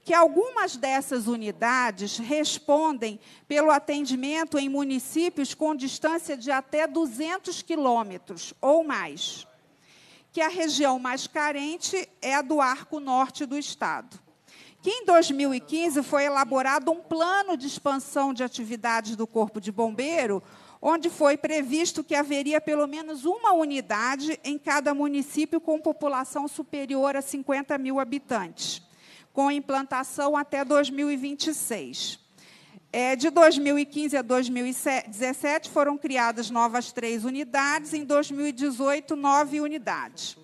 que algumas dessas unidades respondem pelo atendimento em municípios com distância de até 200 quilômetros ou mais, que a região mais carente é a do Arco Norte do Estado que em 2015 foi elaborado um plano de expansão de atividades do Corpo de Bombeiro, onde foi previsto que haveria pelo menos uma unidade em cada município com população superior a 50 mil habitantes com implantação até 2026. É, de 2015 a 2017 foram criadas novas três unidades, em 2018, nove unidades.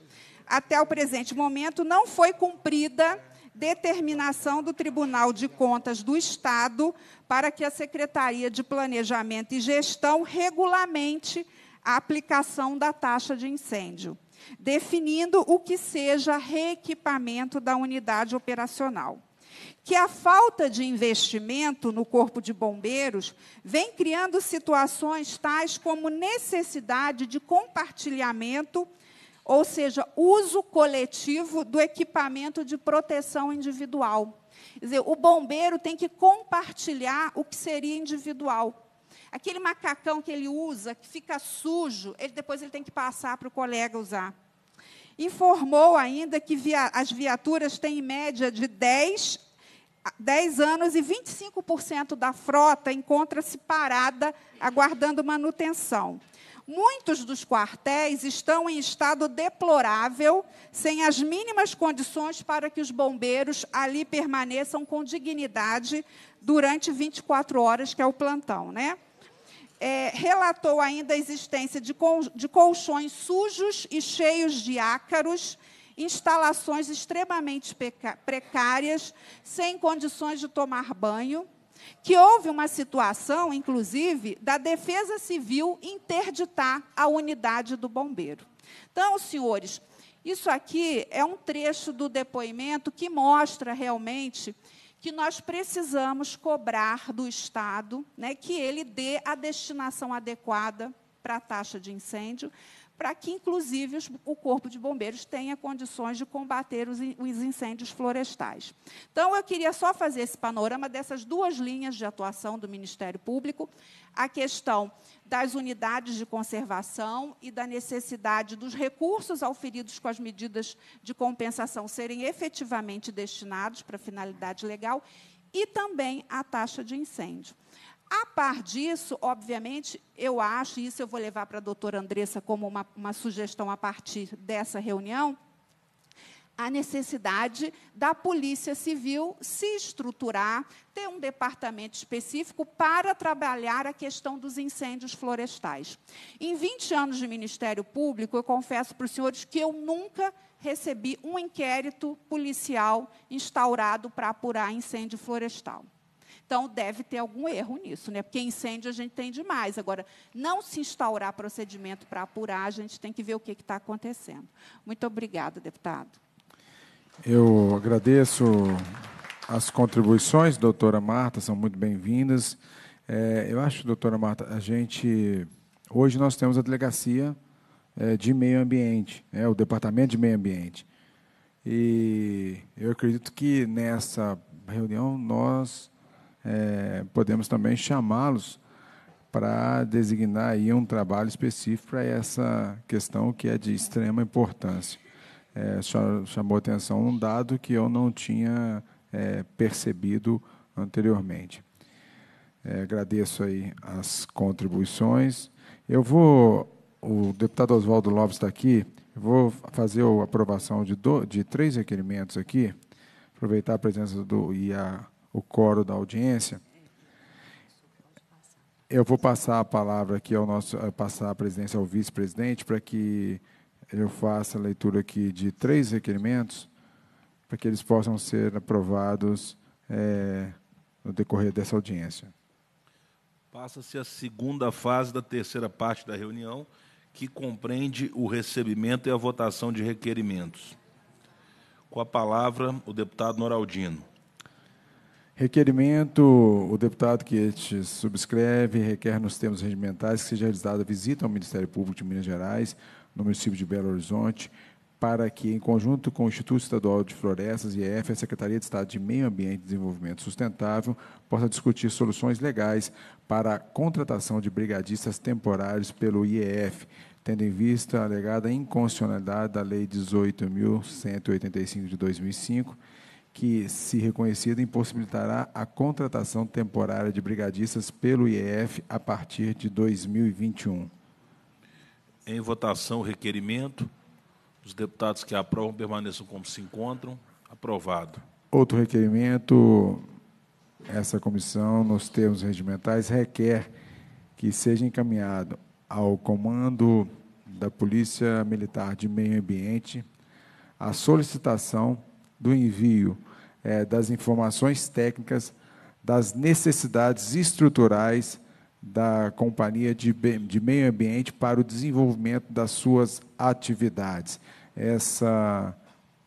Até o presente momento, não foi cumprida determinação do Tribunal de Contas do Estado para que a Secretaria de Planejamento e Gestão regulamente a aplicação da taxa de incêndio definindo o que seja reequipamento da unidade operacional. Que a falta de investimento no Corpo de Bombeiros vem criando situações tais como necessidade de compartilhamento, ou seja, uso coletivo do equipamento de proteção individual. Quer dizer, o bombeiro tem que compartilhar o que seria individual. Aquele macacão que ele usa, que fica sujo, ele depois ele tem que passar para o colega usar. Informou ainda que via, as viaturas têm em média de 10, 10 anos e 25% da frota encontra-se parada, aguardando manutenção. Muitos dos quartéis estão em estado deplorável, sem as mínimas condições para que os bombeiros ali permaneçam com dignidade durante 24 horas, que é o plantão, né? é, relatou ainda a existência de, de colchões sujos e cheios de ácaros, instalações extremamente precárias, sem condições de tomar banho, que houve uma situação, inclusive, da Defesa Civil interditar a unidade do bombeiro. Então, senhores, isso aqui é um trecho do depoimento que mostra realmente que nós precisamos cobrar do Estado né, que ele dê a destinação adequada para a taxa de incêndio, para que, inclusive, os, o Corpo de Bombeiros tenha condições de combater os, os incêndios florestais. Então, eu queria só fazer esse panorama dessas duas linhas de atuação do Ministério Público: a questão das unidades de conservação e da necessidade dos recursos auferidos com as medidas de compensação serem efetivamente destinados para finalidade legal e também a taxa de incêndio. A par disso, obviamente, eu acho, e isso eu vou levar para a doutora Andressa como uma, uma sugestão a partir dessa reunião, a necessidade da Polícia Civil se estruturar, ter um departamento específico para trabalhar a questão dos incêndios florestais. Em 20 anos de Ministério Público, eu confesso para os senhores que eu nunca recebi um inquérito policial instaurado para apurar incêndio florestal. Então, deve ter algum erro nisso, né? Porque incêndio a gente tem demais. Agora, não se instaurar procedimento para apurar, a gente tem que ver o que está acontecendo. Muito obrigada, deputado. Eu agradeço as contribuições, doutora Marta, são muito bem-vindas. É, eu acho, doutora Marta, a gente. Hoje nós temos a delegacia é, de meio ambiente, é, o departamento de meio ambiente. E eu acredito que nessa reunião nós é, podemos também chamá-los para designar aí um trabalho específico para essa questão que é de extrema importância. É, chamou atenção um dado que eu não tinha é, percebido anteriormente. É, agradeço aí as contribuições. Eu vou, o deputado Oswaldo Lopes está aqui, vou fazer a aprovação de, do, de três requerimentos aqui, aproveitar a presença do e a o coro da audiência. Eu vou passar a palavra aqui ao nosso, eh, passar a presidência ao vice-presidente para que eu faça a leitura aqui de três requerimentos para que eles possam ser aprovados é, no decorrer dessa audiência. Passa-se a segunda fase da terceira parte da reunião, que compreende o recebimento e a votação de requerimentos. Com a palavra, o deputado Noraldino. Requerimento, o deputado que este subscreve requer nos termos regimentais que seja realizada visita ao Ministério Público de Minas Gerais, no município de Belo Horizonte, para que, em conjunto com o Instituto Estadual de Florestas e a Secretaria de Estado de Meio Ambiente e Desenvolvimento Sustentável possa discutir soluções legais para a contratação de brigadistas temporários pelo IEF, tendo em vista a alegada inconstitucionalidade da Lei 18.185 de 2005, que, se reconhecida, impossibilitará a contratação temporária de brigadistas pelo IEF a partir de 2021. Em votação, o requerimento. Os deputados que aprovam permaneçam como se encontram. Aprovado. Outro requerimento. Essa comissão, nos termos regimentais, requer que seja encaminhado ao comando da Polícia Militar de Meio Ambiente a solicitação do envio é, das informações técnicas, das necessidades estruturais da companhia de, de meio ambiente para o desenvolvimento das suas atividades. Essa,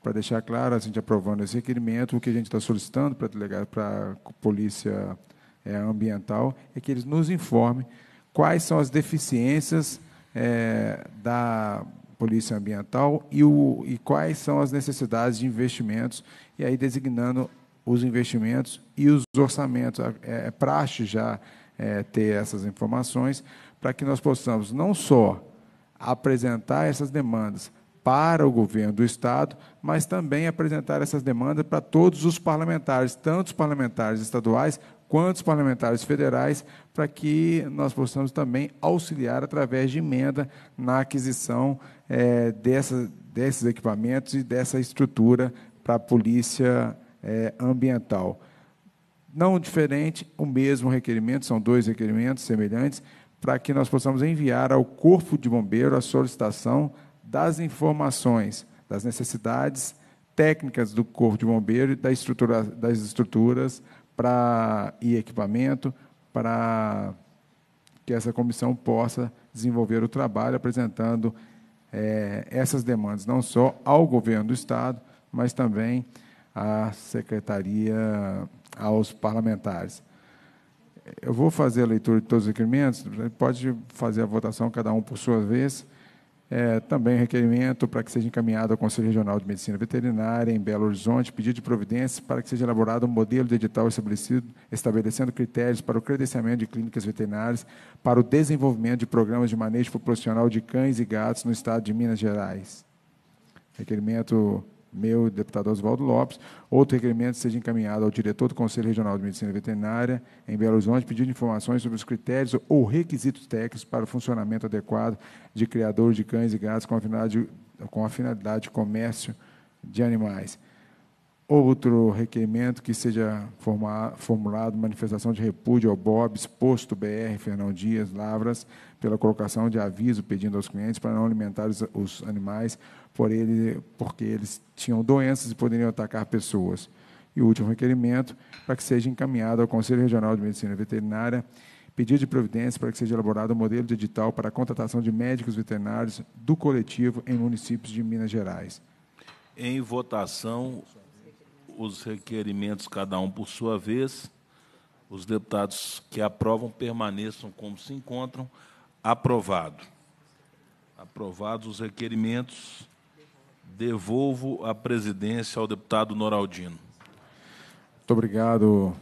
para deixar claro, a gente aprovando esse requerimento, o que a gente está solicitando para delegar para a polícia é, ambiental é que eles nos informem quais são as deficiências é, da polícia ambiental e, o, e quais são as necessidades de investimentos, e aí designando os investimentos e os orçamentos. É, é, é praxe já é, ter essas informações para que nós possamos não só apresentar essas demandas para o governo do Estado, mas também apresentar essas demandas para todos os parlamentares, tanto os parlamentares estaduais quanto os parlamentares federais, para que nós possamos também auxiliar através de emenda na aquisição é, dessa, desses equipamentos e dessa estrutura para a polícia é, ambiental. Não diferente, o mesmo requerimento, são dois requerimentos semelhantes, para que nós possamos enviar ao Corpo de Bombeiro a solicitação das informações, das necessidades técnicas do Corpo de Bombeiro e da estrutura, das estruturas para, e equipamento para que essa comissão possa desenvolver o trabalho apresentando é, essas demandas, não só ao governo do Estado, mas também à secretaria, aos parlamentares. Eu vou fazer a leitura de todos os requerimentos, pode fazer a votação cada um por sua vez, é, também requerimento para que seja encaminhado ao Conselho Regional de Medicina Veterinária em Belo Horizonte, pedido de providência para que seja elaborado um modelo de edital estabelecido, estabelecendo critérios para o credenciamento de clínicas veterinárias para o desenvolvimento de programas de manejo populacional de cães e gatos no estado de Minas Gerais. Requerimento meu, deputado Oswaldo Lopes, outro requerimento seja encaminhado ao diretor do Conselho Regional de Medicina Veterinária em Belo Horizonte, pedindo informações sobre os critérios ou requisitos técnicos para o funcionamento adequado de criadores de cães e gatos com a finalidade, com a finalidade de comércio de animais. Outro requerimento que seja formulado manifestação de repúdio ao BOB, exposto BR, Fernão Dias, Lavras, pela colocação de aviso pedindo aos clientes para não alimentar os animais por ele, porque eles tinham doenças e poderiam atacar pessoas. E o último requerimento, para que seja encaminhado ao Conselho Regional de Medicina Veterinária pedido de providência para que seja elaborado um modelo digital edital para a contratação de médicos veterinários do coletivo em municípios de Minas Gerais. Em votação, os requerimentos, cada um por sua vez. Os deputados que aprovam permaneçam como se encontram. Aprovado. Aprovados os requerimentos. Devolvo a presidência ao deputado Noraldino. Muito obrigado,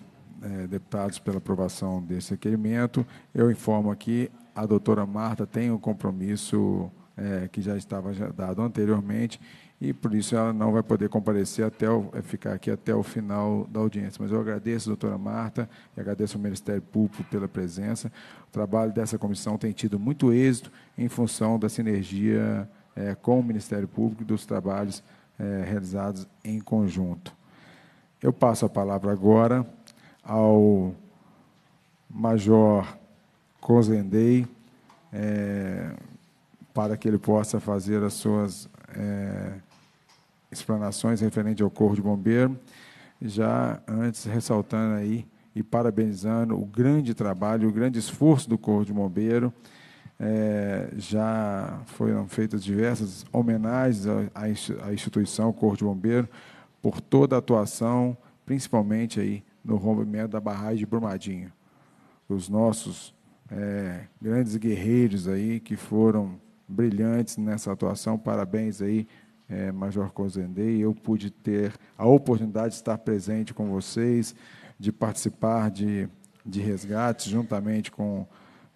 eh, deputados, pela aprovação desse requerimento. Eu informo aqui, a doutora Marta tem um compromisso eh, que já estava dado anteriormente e, por isso, ela não vai poder comparecer até o, eh, ficar aqui até o final da audiência. Mas eu agradeço, doutora Marta, e agradeço ao Ministério Público pela presença. O trabalho dessa comissão tem tido muito êxito em função da sinergia é, com o Ministério Público dos trabalhos é, realizados em conjunto. Eu passo a palavra agora ao Major Cozendei, é, para que ele possa fazer as suas é, explanações referente ao Corpo de Bombeiro, já antes ressaltando aí e parabenizando o grande trabalho, o grande esforço do Corpo de Bombeiro, é, já foram feitas diversas homenagens à instituição Corpo de Bombeiro por toda a atuação, principalmente aí no rompimento da barragem de Brumadinho. Os nossos é, grandes guerreiros aí que foram brilhantes nessa atuação, parabéns aí, é, Major Cozendei. Eu pude ter a oportunidade de estar presente com vocês, de participar de, de resgates juntamente com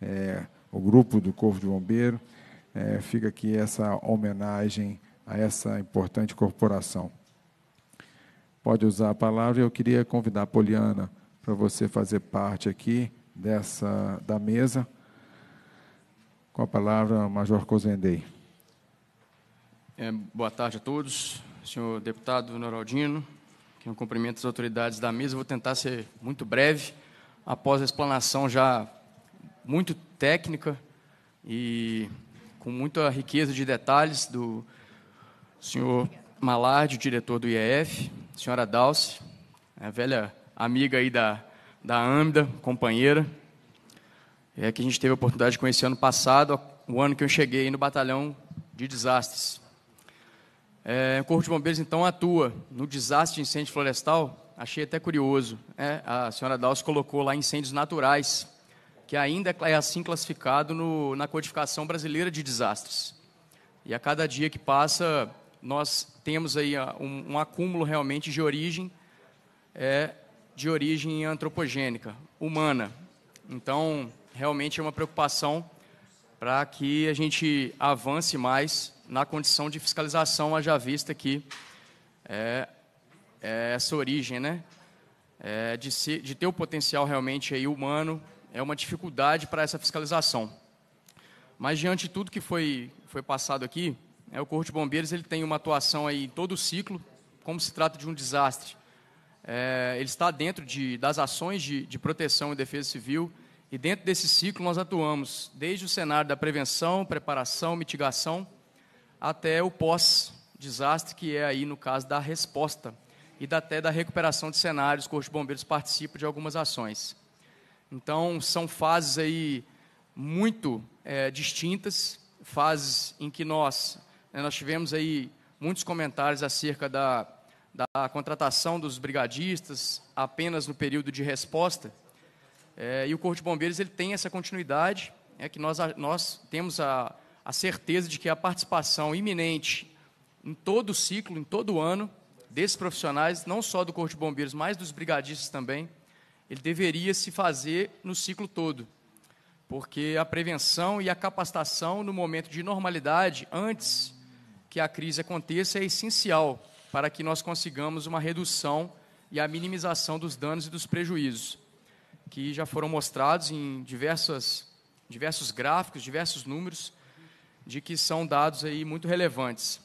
é, o grupo do Corpo de Bombeiro. É, fica aqui essa homenagem a essa importante corporação. Pode usar a palavra. Eu queria convidar a Poliana para você fazer parte aqui dessa da mesa. Com a palavra, Major Cozendei. É, boa tarde a todos, senhor deputado Noraldino, que um cumprimento as autoridades da mesa. Vou tentar ser muito breve após a explanação já muito técnica e com muita riqueza de detalhes do senhor Malardi, diretor do IEF, senhora Dalce, a velha amiga aí da, da AMDA, companheira, é que a gente teve a oportunidade de conhecer ano passado, o ano que eu cheguei no batalhão de desastres. É, o Corpo de Bombeiros, então, atua no desastre de incêndio florestal, achei até curioso, né? a senhora Dalce colocou lá incêndios naturais, que ainda é assim classificado no, na codificação brasileira de desastres. E a cada dia que passa, nós temos aí ah, um, um acúmulo realmente de origem é, de origem antropogênica, humana. Então, realmente é uma preocupação para que a gente avance mais na condição de fiscalização, haja vista que é, é essa origem, né? É, de, ser, de ter o potencial realmente aí humano é uma dificuldade para essa fiscalização. Mas diante de tudo que foi, foi passado aqui, é, o Corpo de Bombeiros ele tem uma atuação aí em todo o ciclo, como se trata de um desastre. É, ele está dentro de, das ações de, de proteção e defesa civil, e dentro desse ciclo nós atuamos desde o cenário da prevenção, preparação, mitigação, até o pós-desastre, que é aí no caso da resposta e até da recuperação de cenários. O Corpo de Bombeiros participa de algumas ações. Então, são fases aí muito é, distintas, fases em que nós, né, nós tivemos aí muitos comentários acerca da, da contratação dos brigadistas apenas no período de resposta. É, e o Corpo de Bombeiros ele tem essa continuidade, é que nós, nós temos a, a certeza de que a participação iminente em todo o ciclo, em todo o ano, desses profissionais, não só do Corpo de Bombeiros, mas dos brigadistas também, ele deveria se fazer no ciclo todo, porque a prevenção e a capacitação no momento de normalidade, antes que a crise aconteça, é essencial para que nós consigamos uma redução e a minimização dos danos e dos prejuízos, que já foram mostrados em diversas, diversos gráficos, diversos números, de que são dados aí muito relevantes.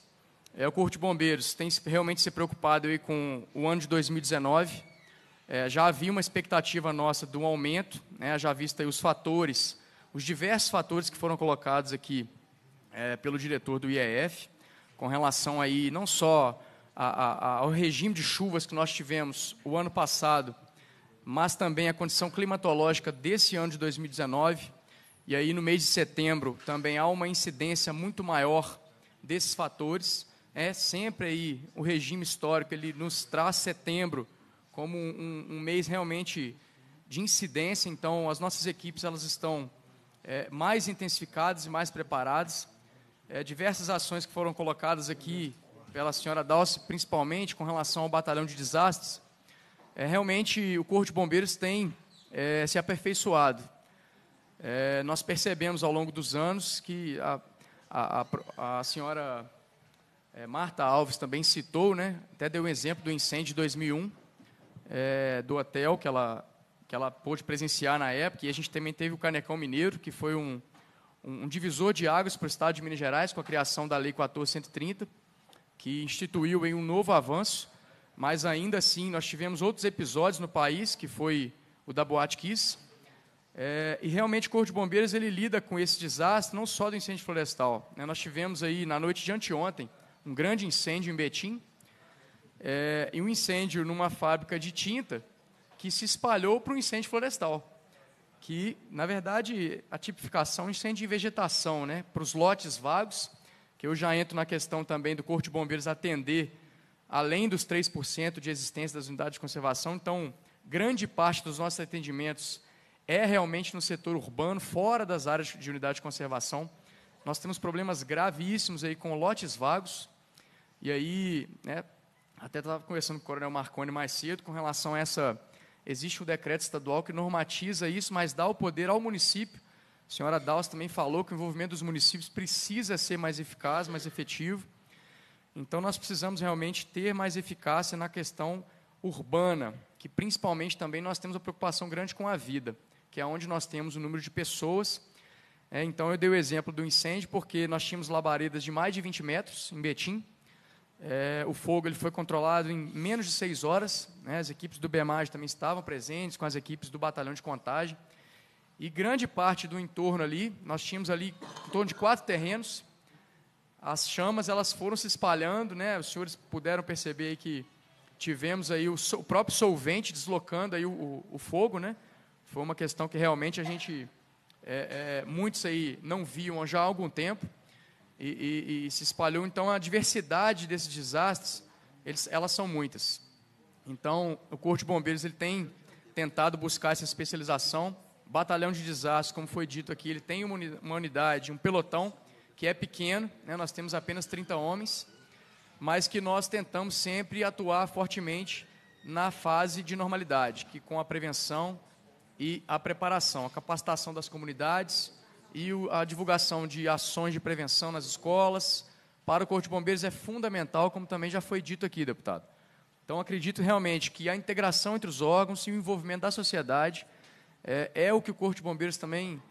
É, o Corpo de Bombeiros tem realmente se preocupado aí com o ano de 2019, é, já havia uma expectativa nossa de um aumento, né, já vista os fatores, os diversos fatores que foram colocados aqui é, pelo diretor do IEF, com relação aí não só a, a, ao regime de chuvas que nós tivemos o ano passado, mas também a condição climatológica desse ano de 2019. E aí, no mês de setembro, também há uma incidência muito maior desses fatores. É sempre aí o regime histórico, ele nos traz setembro como um, um mês realmente de incidência. Então, as nossas equipes elas estão é, mais intensificadas e mais preparadas. É, diversas ações que foram colocadas aqui pela senhora Dalce, principalmente com relação ao batalhão de desastres, é, realmente o Corpo de Bombeiros tem é, se aperfeiçoado. É, nós percebemos ao longo dos anos que a, a, a, a senhora é, Marta Alves também citou, né, até deu um exemplo do incêndio de 2001, é, do hotel que ela, que ela pôde presenciar na época. E a gente também teve o Canecão Mineiro, que foi um, um divisor de águas para o Estado de Minas Gerais, com a criação da Lei 14130, que instituiu em um novo avanço. Mas ainda assim, nós tivemos outros episódios no país, que foi o da Boate Kiss. É, e realmente o Corpo de Bombeiros ele lida com esse desastre, não só do incêndio florestal. Né? Nós tivemos aí, na noite de anteontem, um grande incêndio em Betim, é, em um incêndio numa fábrica de tinta que se espalhou para um incêndio florestal. Que, na verdade, a tipificação é um incêndio de vegetação, né? para os lotes vagos, que eu já entro na questão também do Corpo de Bombeiros atender além dos 3% de existência das unidades de conservação. Então, grande parte dos nossos atendimentos é realmente no setor urbano, fora das áreas de unidade de conservação. Nós temos problemas gravíssimos aí com lotes vagos. E aí, né, até estava conversando com o Coronel Marconi mais cedo com relação a essa. Existe um decreto estadual que normatiza isso, mas dá o poder ao município. A senhora Dawes também falou que o envolvimento dos municípios precisa ser mais eficaz, mais efetivo. Então, nós precisamos realmente ter mais eficácia na questão urbana, que principalmente também nós temos uma preocupação grande com a vida, que é onde nós temos o número de pessoas. É, então, eu dei o exemplo do incêndio, porque nós tínhamos labaredas de mais de 20 metros em Betim, é, o fogo ele foi controlado em menos de seis horas. Né? As equipes do BMAG também estavam presentes, com as equipes do batalhão de contagem. E grande parte do entorno ali, nós tínhamos ali em torno de quatro terrenos. As chamas elas foram se espalhando, né? Os senhores puderam perceber que tivemos aí o, so, o próprio solvente deslocando aí o, o, o, fogo, né? Foi uma questão que realmente a gente é, é, muitos aí não viam já há algum tempo e, e, e se espalhou. Então, a diversidade desses desastres, eles, elas são muitas. Então, o Corpo de Bombeiros ele tem tentado buscar essa especialização. Batalhão de desastres, como foi dito aqui, ele tem uma unidade, um pelotão, que é pequeno, né? nós temos apenas 30 homens, mas que nós tentamos sempre atuar fortemente na fase de normalidade, que com a prevenção e a preparação, a capacitação das comunidades, e a divulgação de ações de prevenção nas escolas para o Corpo de Bombeiros é fundamental, como também já foi dito aqui, deputado. Então, acredito realmente que a integração entre os órgãos e o envolvimento da sociedade é, é o que o Corpo de Bombeiros também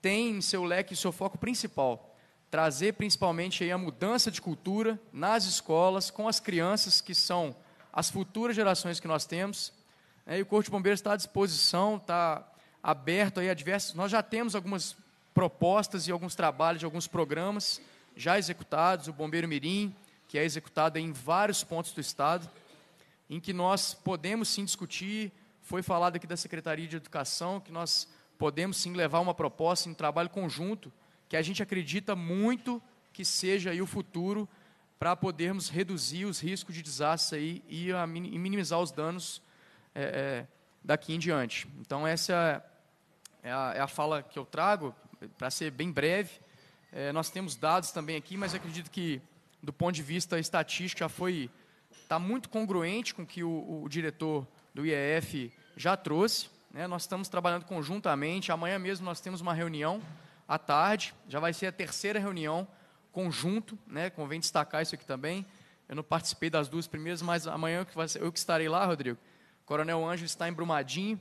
tem em seu leque, em seu foco principal. Trazer, principalmente, a mudança de cultura nas escolas, com as crianças, que são as futuras gerações que nós temos. É, e o Corpo de Bombeiros está à disposição, está aberto aí a diversos... Nós já temos algumas propostas e alguns trabalhos de alguns programas já executados, o Bombeiro Mirim, que é executado em vários pontos do Estado, em que nós podemos sim discutir, foi falado aqui da Secretaria de Educação, que nós podemos sim levar uma proposta em um trabalho conjunto, que a gente acredita muito que seja aí o futuro para podermos reduzir os riscos de desastre aí e, e minimizar os danos é, é, daqui em diante. Então, essa é a, é a é fala que eu trago para ser bem breve, é, nós temos dados também aqui, mas acredito que, do ponto de vista estatístico, já foi está muito congruente com o que o, o diretor do IEF já trouxe. Né? Nós estamos trabalhando conjuntamente. Amanhã mesmo nós temos uma reunião à tarde. Já vai ser a terceira reunião conjunto. Né? Convém destacar isso aqui também. Eu não participei das duas primeiras, mas amanhã eu que, estarei lá, Rodrigo. Coronel Ângelo está em Brumadinho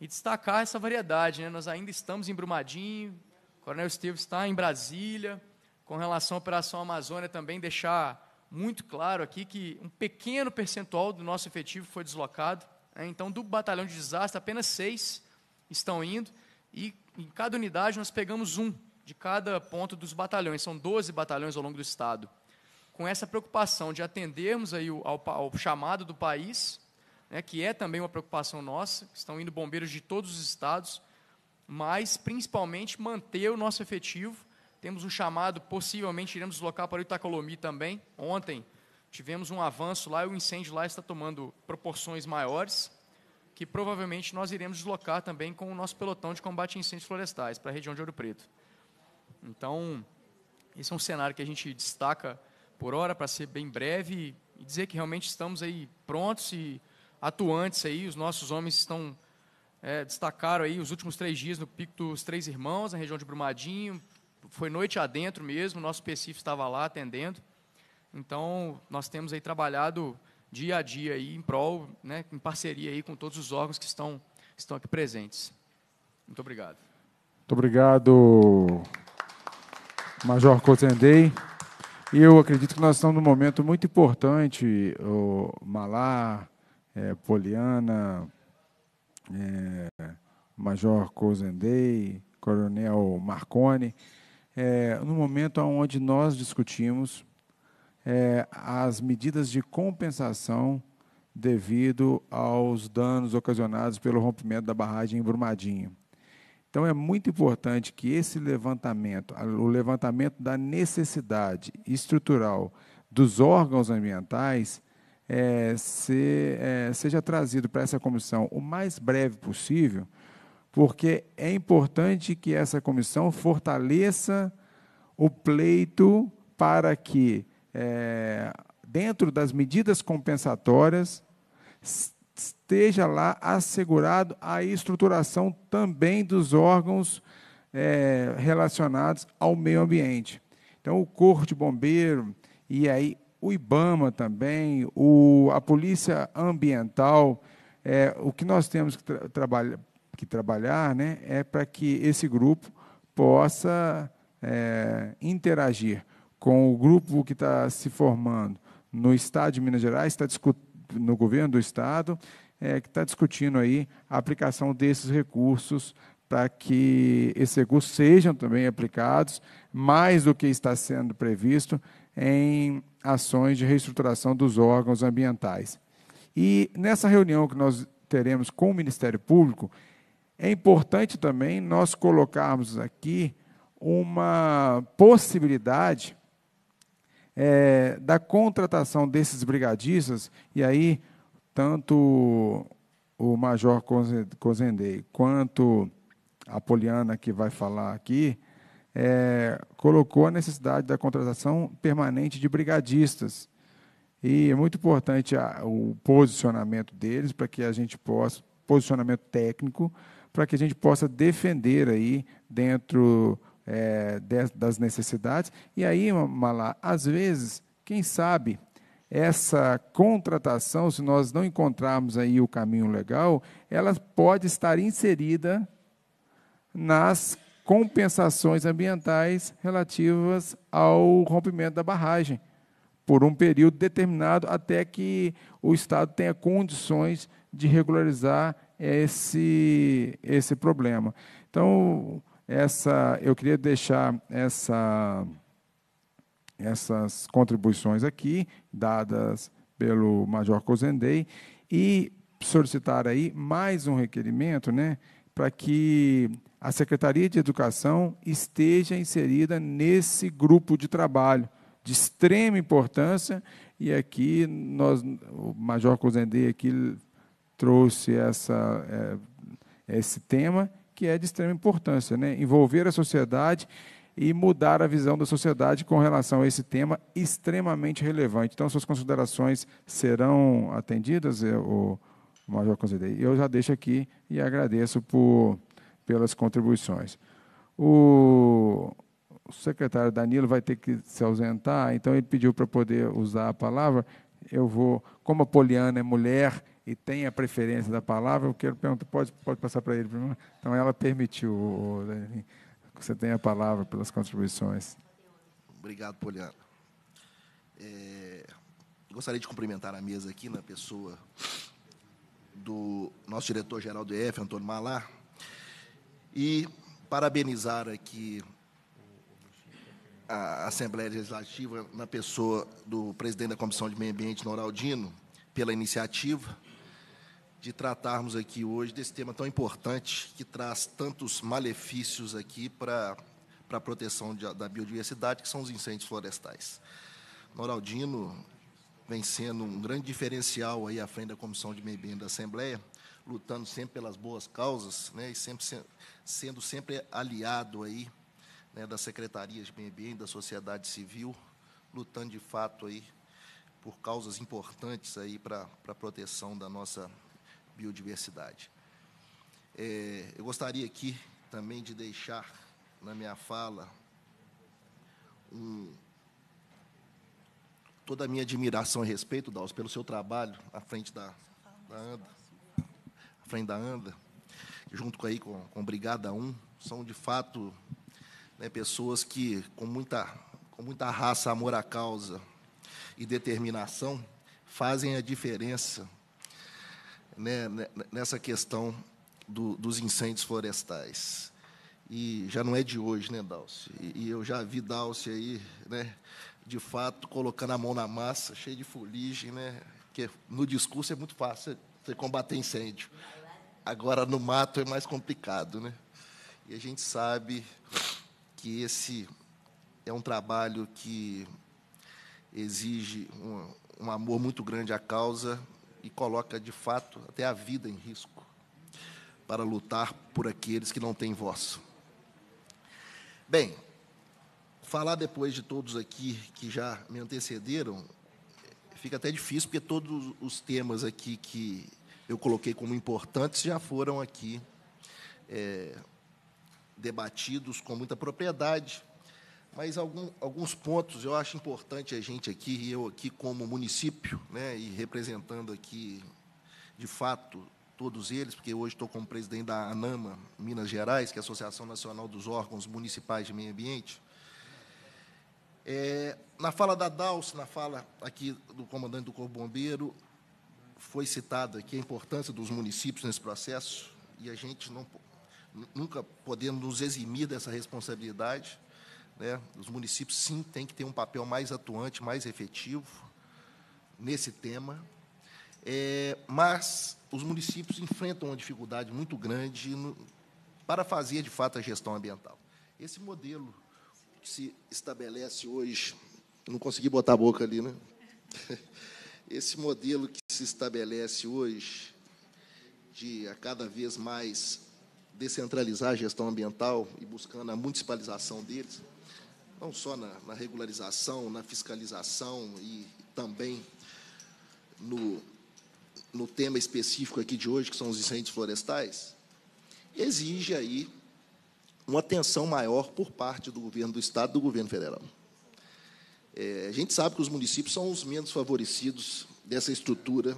e destacar essa variedade. Né? Nós ainda estamos em Brumadinho, Coronel Esteves está em Brasília. Com relação à Operação Amazônia, também deixar muito claro aqui que um pequeno percentual do nosso efetivo foi deslocado. Né? Então, do batalhão de desastre, apenas seis estão indo. E em cada unidade nós pegamos um de cada ponto dos batalhões. São 12 batalhões ao longo do Estado. Com essa preocupação de atendermos aí ao, ao chamado do país, né, que é também uma preocupação nossa, estão indo bombeiros de todos os estados, mas principalmente manter o nosso efetivo. Temos um chamado, possivelmente iremos deslocar para o Itacolomi também. Ontem tivemos um avanço lá e o incêndio lá está tomando proporções maiores, que provavelmente nós iremos deslocar também com o nosso pelotão de combate a incêndios florestais para a região de Ouro Preto. Então, esse é um cenário que a gente destaca por hora, para ser bem breve, e dizer que realmente estamos aí prontos e atuantes aí, os nossos homens estão é, destacaram aí os últimos três dias no Pico dos Três Irmãos, na região de Brumadinho, foi noite adentro mesmo, nosso específico estava lá atendendo, então nós temos aí trabalhado dia a dia aí em prol, né, em parceria aí com todos os órgãos que estão, estão aqui presentes. Muito obrigado. Muito obrigado, Major Cotendei. Eu acredito que nós estamos num momento muito importante, o Malá, é, Poliana, é, Major Cozendei, Coronel Marconi, é, no momento onde nós discutimos é, as medidas de compensação devido aos danos ocasionados pelo rompimento da barragem em Brumadinho. Então é muito importante que esse levantamento, o levantamento da necessidade estrutural dos órgãos ambientais, é, ser, é, seja trazido para essa comissão o mais breve possível, porque é importante que essa comissão fortaleça o pleito para que, é, dentro das medidas compensatórias, esteja lá assegurado a estruturação também dos órgãos é, relacionados ao meio ambiente. Então, o corpo de bombeiro e aí o IBAMA também, o, a Polícia Ambiental. É, o que nós temos que, tra trabalha, que trabalhar né, é para que esse grupo possa é, interagir com o grupo que está se formando no Estado de Minas Gerais, está no governo do Estado, é, que está discutindo aí a aplicação desses recursos para que esses recursos sejam também aplicados, mais do que está sendo previsto, em ações de reestruturação dos órgãos ambientais. E nessa reunião que nós teremos com o Ministério Público, é importante também nós colocarmos aqui uma possibilidade é, da contratação desses brigadistas, e aí tanto o Major Cozendei quanto a Poliana, que vai falar aqui, é, colocou a necessidade da contratação permanente de brigadistas. E é muito importante a, o posicionamento deles para que a gente possa, posicionamento técnico, para que a gente possa defender aí dentro é, de, das necessidades. E aí, Malá, às vezes, quem sabe, essa contratação, se nós não encontrarmos aí o caminho legal, ela pode estar inserida nas compensações ambientais relativas ao rompimento da barragem, por um período determinado até que o Estado tenha condições de regularizar esse, esse problema. Então, essa, eu queria deixar essa, essas contribuições aqui, dadas pelo Major Cozendei, e solicitar aí mais um requerimento, né, para que a Secretaria de Educação esteja inserida nesse grupo de trabalho de extrema importância e aqui nós o Major Cozendê aqui trouxe essa é, esse tema que é de extrema importância, né? Envolver a sociedade e mudar a visão da sociedade com relação a esse tema extremamente relevante. Então, suas considerações serão atendidas, é, o Major Cozendê. Eu já deixo aqui e agradeço por pelas contribuições. O secretário Danilo vai ter que se ausentar, então ele pediu para poder usar a palavra. Eu vou, como a Poliana é mulher e tem a preferência da palavra, eu quero perguntar, pode, pode passar para ele primeiro? Então ela permitiu, Danilo, que você tenha a palavra pelas contribuições. Obrigado, Poliana. É, gostaria de cumprimentar a mesa aqui na pessoa do nosso diretor-geral do EF, Antônio Malar, e parabenizar aqui a Assembleia Legislativa, na pessoa do presidente da Comissão de Meio Ambiente, Noraldino, pela iniciativa de tratarmos aqui hoje desse tema tão importante que traz tantos malefícios aqui para para a proteção de, da biodiversidade, que são os incêndios florestais. Noraldino vem sendo um grande diferencial aí à frente da Comissão de Meio Ambiente da Assembleia, lutando sempre pelas boas causas, né, e sempre sendo sempre aliado aí né, da Secretaria de Meio Ambiente, da sociedade civil, lutando de fato aí por causas importantes aí para a proteção da nossa biodiversidade. É, eu gostaria aqui também de deixar na minha fala um, toda a minha admiração e respeito, Dals, pelo seu trabalho à frente da, da ANDA, à frente da ANDA, junto aí com, com Brigada 1, são de fato né, pessoas que, com muita, com muita raça, amor à causa e determinação, fazem a diferença né, né nessa questão do, dos incêndios florestais. E já não é de hoje, né, Dalce? E, e eu já vi Dalce aí, né, de fato, colocando a mão na massa, cheio de fuligem, né? Porque no discurso é muito fácil você combater incêndio. Agora, no mato é mais complicado, né? E a gente sabe que esse é um trabalho que exige um, um amor muito grande à causa e coloca, de fato, até a vida em risco para lutar por aqueles que não têm voz. Bem, falar depois de todos aqui que já me antecederam, fica até difícil, porque todos os temas aqui que eu coloquei como importantes já foram aqui é, debatidos com muita propriedade, mas algum, alguns pontos eu acho importante a gente aqui, e eu aqui como município, né, e representando aqui, de fato, todos eles, porque hoje estou como presidente da ANAMA, Minas Gerais, que é a Associação Nacional dos Órgãos Municipais de Meio Ambiente. É, na fala da Dalce, na fala aqui do comandante do Corpo Bombeiro, foi citada aqui a importância dos municípios nesse processo e a gente não, nunca podemos nos eximir dessa responsabilidade. Né? Os municípios, sim, têm que ter um papel mais atuante, mais efetivo nesse tema. É, mas os municípios enfrentam uma dificuldade muito grande no, para fazer, de fato, a gestão ambiental. Esse modelo que se estabelece hoje... Não consegui botar a boca ali, né? Esse modelo que se estabelece hoje de a cada vez mais descentralizar a gestão ambiental e buscando a municipalização deles, não só na, na regularização, na fiscalização e também no, no tema específico aqui de hoje, que são os incêndios florestais, exige aí uma atenção maior por parte do governo do Estado e do governo federal. É, a gente sabe que os municípios são os menos favorecidos dessa estrutura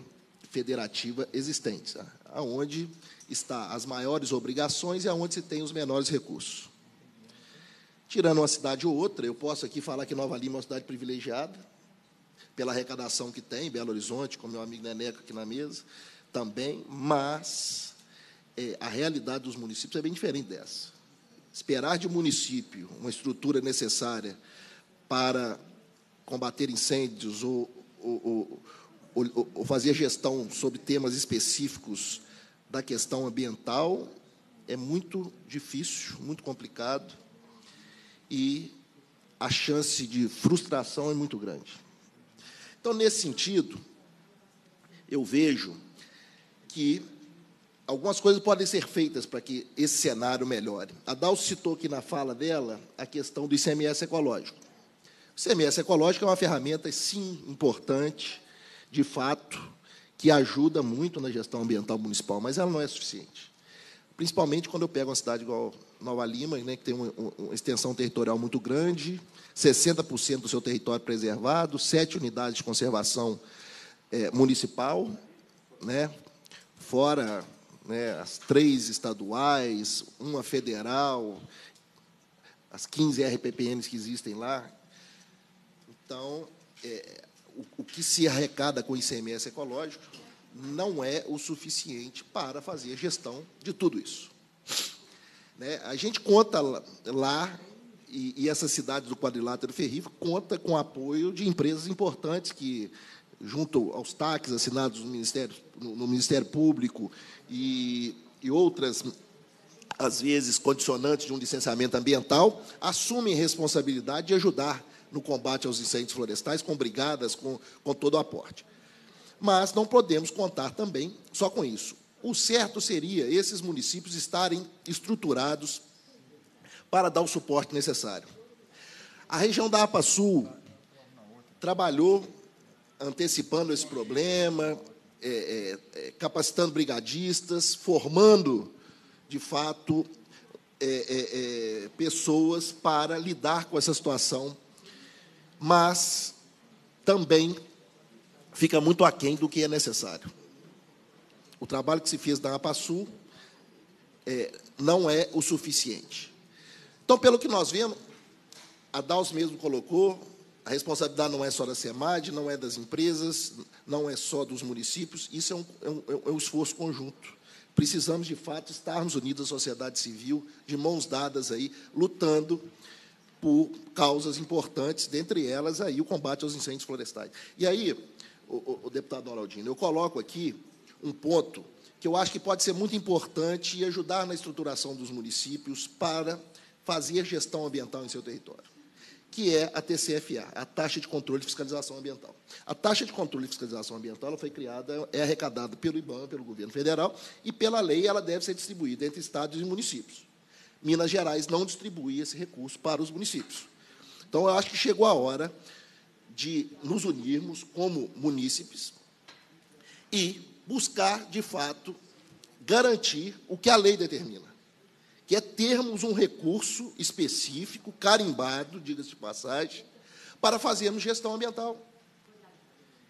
federativa existente, né? aonde está as maiores obrigações e aonde se tem os menores recursos. Tirando uma cidade ou outra, eu posso aqui falar que Nova Lima é uma cidade privilegiada, pela arrecadação que tem, Belo Horizonte, como meu amigo Neneco aqui na mesa, também, mas é, a realidade dos municípios é bem diferente dessa. Esperar de um município uma estrutura necessária para combater incêndios ou, ou, ou ou, fazer gestão sobre temas específicos da questão ambiental é muito difícil, muito complicado e a chance de frustração é muito grande. Então, nesse sentido, eu vejo que algumas coisas podem ser feitas para que esse cenário melhore. A Dal citou aqui na fala dela a questão do ICMS ecológico. O ICMS ecológico é uma ferramenta, sim, importante, de fato, que ajuda muito na gestão ambiental municipal, mas ela não é suficiente. Principalmente quando eu pego uma cidade igual Nova Lima, né, que tem uma, uma extensão territorial muito grande, 60% do seu território preservado, sete unidades de conservação é, municipal, né, fora né, as três estaduais, uma federal, as 15 RPPNs que existem lá. Então, é, o, o que se arrecada com o ICMS ecológico não é o suficiente para fazer a gestão de tudo isso. Né? A gente conta lá, e, e essa cidade do quadrilátero ferrífico conta com apoio de empresas importantes que, junto aos taques assinados no Ministério, no, no Ministério Público e, e outras às vezes condicionantes de um licenciamento ambiental, assumem responsabilidade de ajudar no combate aos incêndios florestais, com brigadas, com, com todo o aporte. Mas não podemos contar também só com isso. O certo seria esses municípios estarem estruturados para dar o suporte necessário. A região da APA Sul trabalhou antecipando esse problema, é, é, é capacitando brigadistas, formando, de fato, é, é, é, pessoas para lidar com essa situação mas também fica muito aquém do que é necessário. O trabalho que se fez na APASU é, não é o suficiente. Então, pelo que nós vemos, a DAOS mesmo colocou, a responsabilidade não é só da SEMAD, não é das empresas, não é só dos municípios, isso é um, é um, é um esforço conjunto. Precisamos, de fato, estarmos unidos, sociedade civil, de mãos dadas aí, lutando por causas importantes, dentre elas aí o combate aos incêndios florestais. E aí, o, o, o deputado Donaldino, eu coloco aqui um ponto que eu acho que pode ser muito importante e ajudar na estruturação dos municípios para fazer gestão ambiental em seu território, que é a TCFA, a Taxa de Controle e Fiscalização Ambiental. A Taxa de Controle e Fiscalização Ambiental ela foi criada, é arrecadada pelo IBAMA, pelo governo federal, e pela lei ela deve ser distribuída entre estados e municípios. Minas Gerais não distribui esse recurso para os municípios. Então, eu acho que chegou a hora de nos unirmos como munícipes e buscar, de fato, garantir o que a lei determina, que é termos um recurso específico, carimbado, diga-se de passagem, para fazermos gestão ambiental.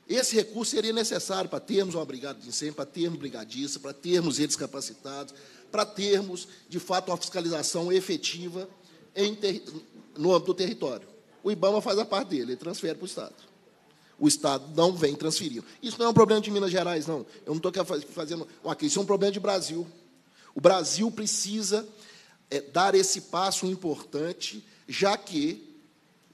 Esse recurso seria necessário para termos uma brigada de incêndio, para termos brigadista, para termos eles capacitados, para termos, de fato, uma fiscalização efetiva no âmbito do território. O IBAMA faz a parte dele, ele transfere para o Estado. O Estado não vem transferindo. Isso não é um problema de Minas Gerais, não. Eu não estou fazendo uma crise, isso é um problema de Brasil. O Brasil precisa é, dar esse passo importante, já que,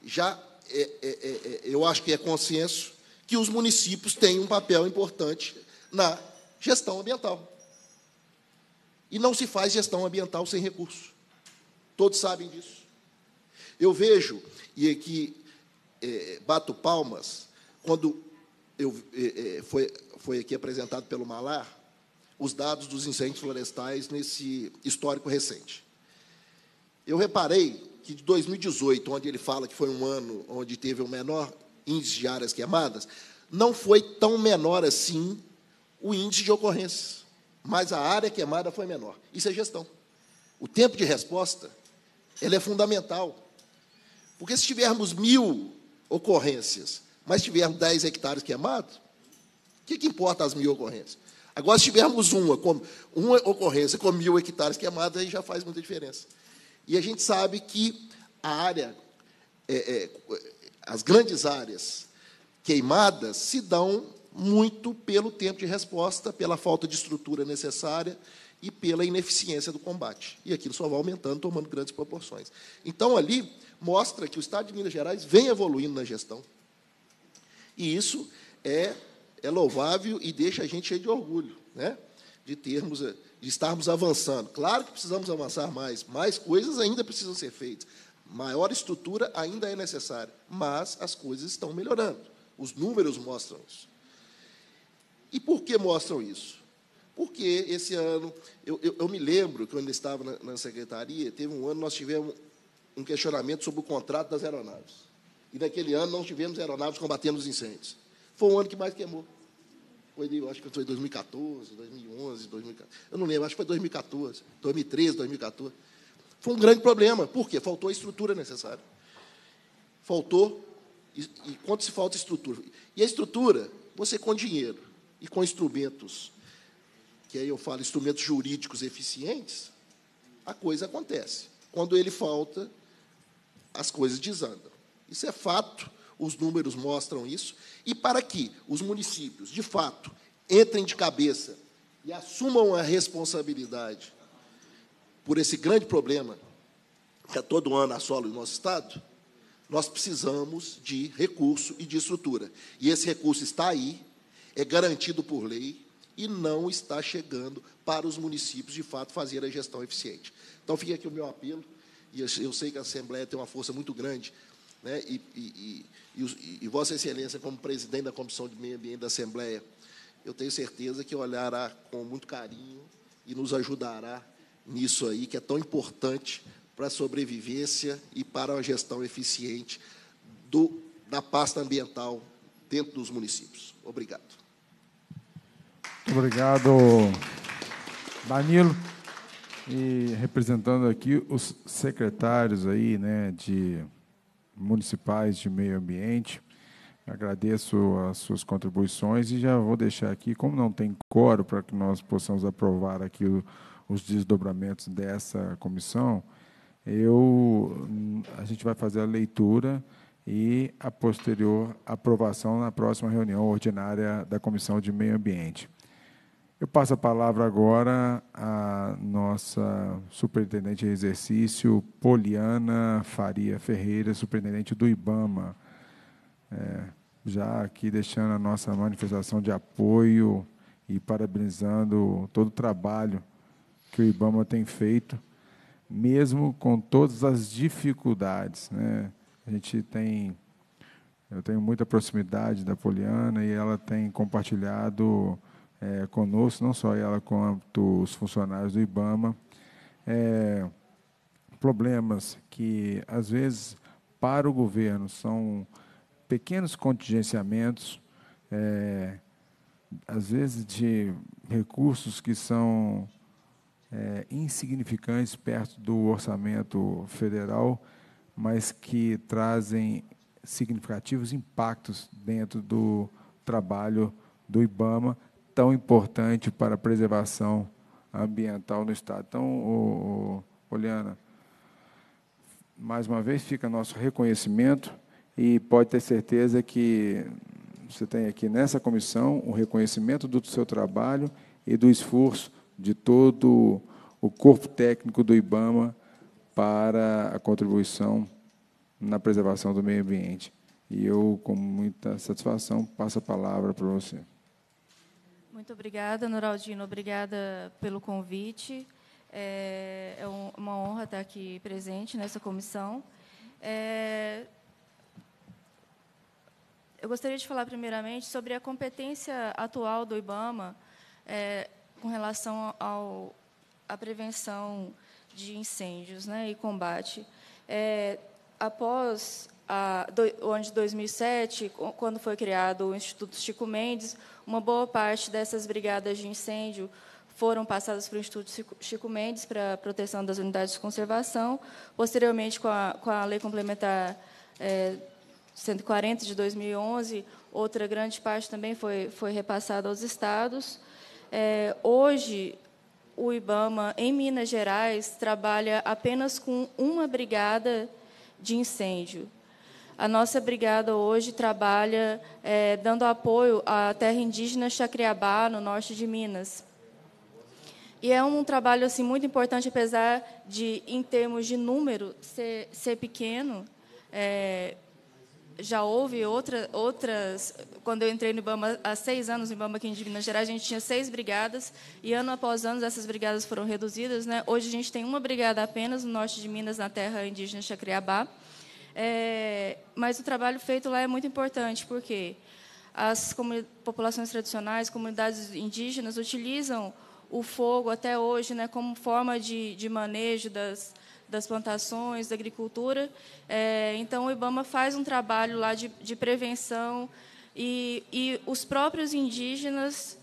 já é, é, é, é eu acho que é consenso, que os municípios têm um papel importante na gestão ambiental. E não se faz gestão ambiental sem recurso. Todos sabem disso. Eu vejo, e aqui é, bato palmas, quando eu, é, é foi, foi aqui apresentado pelo Malar, os dados dos incêndios florestais nesse histórico recente. Eu reparei que de 2018, onde ele fala que foi um ano onde teve o menor índice de áreas queimadas, não foi tão menor assim o índice de ocorrências mas a área queimada foi menor. Isso é gestão. O tempo de resposta ele é fundamental. Porque se tivermos mil ocorrências, mas tivermos 10 hectares queimados, o que, que importa as mil ocorrências? Agora, se tivermos uma, uma ocorrência com mil hectares queimados, aí já faz muita diferença. E a gente sabe que a área, é, é, as grandes áreas queimadas se dão muito pelo tempo de resposta, pela falta de estrutura necessária e pela ineficiência do combate. E aquilo só vai aumentando, tomando grandes proporções. Então, ali, mostra que o Estado de Minas Gerais vem evoluindo na gestão. E isso é, é louvável e deixa a gente cheio de orgulho, né? de, termos, de estarmos avançando. Claro que precisamos avançar mais, mais coisas ainda precisam ser feitas, maior estrutura ainda é necessária, mas as coisas estão melhorando. Os números mostram isso. E por que mostram isso? Porque esse ano, eu, eu, eu me lembro que eu ainda estava na, na, secretaria, teve um ano nós tivemos um questionamento sobre o contrato das aeronaves. E naquele ano não tivemos aeronaves combatendo os incêndios. Foi o ano que mais queimou. Foi, eu acho que foi 2014, 2011, 2014. Eu não lembro, acho que foi 2014, 2013, 2014. Foi um grande problema. Por quê? Faltou a estrutura necessária. Faltou. E, e quanto se falta estrutura? E a estrutura, você com dinheiro, e com instrumentos, que aí eu falo instrumentos jurídicos eficientes, a coisa acontece. Quando ele falta, as coisas desandam. Isso é fato, os números mostram isso. E para que os municípios, de fato, entrem de cabeça e assumam a responsabilidade por esse grande problema que é todo ano assola o nosso Estado, nós precisamos de recurso e de estrutura. E esse recurso está aí, é garantido por lei e não está chegando para os municípios, de fato, fazer a gestão eficiente. Então, fica aqui o meu apelo, e eu sei que a Assembleia tem uma força muito grande, né, e, e, e, e Vossa Excelência, como presidente da Comissão de Meio Ambiente da Assembleia, eu tenho certeza que olhará com muito carinho e nos ajudará nisso aí, que é tão importante para a sobrevivência e para a gestão eficiente do, da pasta ambiental dentro dos municípios. Obrigado. Obrigado, Danilo. E representando aqui os secretários aí, né, de municipais de meio ambiente, agradeço as suas contribuições e já vou deixar aqui, como não tem coro para que nós possamos aprovar aqui o, os desdobramentos dessa comissão, eu a gente vai fazer a leitura e a posterior aprovação na próxima reunião ordinária da Comissão de Meio Ambiente. Eu passo a palavra agora à nossa superintendente de exercício, Poliana Faria Ferreira, superintendente do IBAMA. É, já aqui deixando a nossa manifestação de apoio e parabenizando todo o trabalho que o IBAMA tem feito, mesmo com todas as dificuldades. Né? A gente tem, eu tenho muita proximidade da Poliana e ela tem compartilhado é, conosco, não só ela quanto os funcionários do IBAMA, é, problemas que, às vezes, para o governo são pequenos contingenciamentos, é, às vezes de recursos que são é, insignificantes perto do orçamento federal, mas que trazem significativos impactos dentro do trabalho do IBAMA tão importante para a preservação ambiental no Estado. Então, ô, Poliana, mais uma vez fica nosso reconhecimento e pode ter certeza que você tem aqui nessa comissão um reconhecimento do seu trabalho e do esforço de todo o corpo técnico do IBAMA para a contribuição na preservação do meio ambiente. E eu, com muita satisfação, passo a palavra para você. Muito obrigada, Noraldino. Obrigada pelo convite. É, é uma honra estar aqui presente nessa comissão. É... Eu gostaria de falar primeiramente sobre a competência atual do IBAMA é, com relação ao, à prevenção de incêndios né, e combate. É, após a, do, onde 2007, quando foi criado o Instituto Chico Mendes, uma boa parte dessas brigadas de incêndio foram passadas para o Instituto Chico Mendes para a proteção das unidades de conservação. Posteriormente, com a, com a Lei Complementar é, 140 de 2011, outra grande parte também foi, foi repassada aos estados. É, hoje, o IBAMA, em Minas Gerais, trabalha apenas com uma brigada de incêndio. A nossa brigada hoje trabalha é, dando apoio à terra indígena Chacriabá, no norte de Minas. E é um trabalho assim muito importante, apesar de, em termos de número, ser, ser pequeno. É, já houve outra, outras. Quando eu entrei no Ibama, há seis anos no Ibama aqui em Minas Gerais, a gente tinha seis brigadas, e ano após ano essas brigadas foram reduzidas. Né? Hoje a gente tem uma brigada apenas no norte de Minas, na terra indígena Chacriabá. É, mas o trabalho feito lá é muito importante, porque as populações tradicionais, comunidades indígenas, utilizam o fogo até hoje né, como forma de, de manejo das, das plantações, da agricultura. É, então, o IBAMA faz um trabalho lá de, de prevenção e, e os próprios indígenas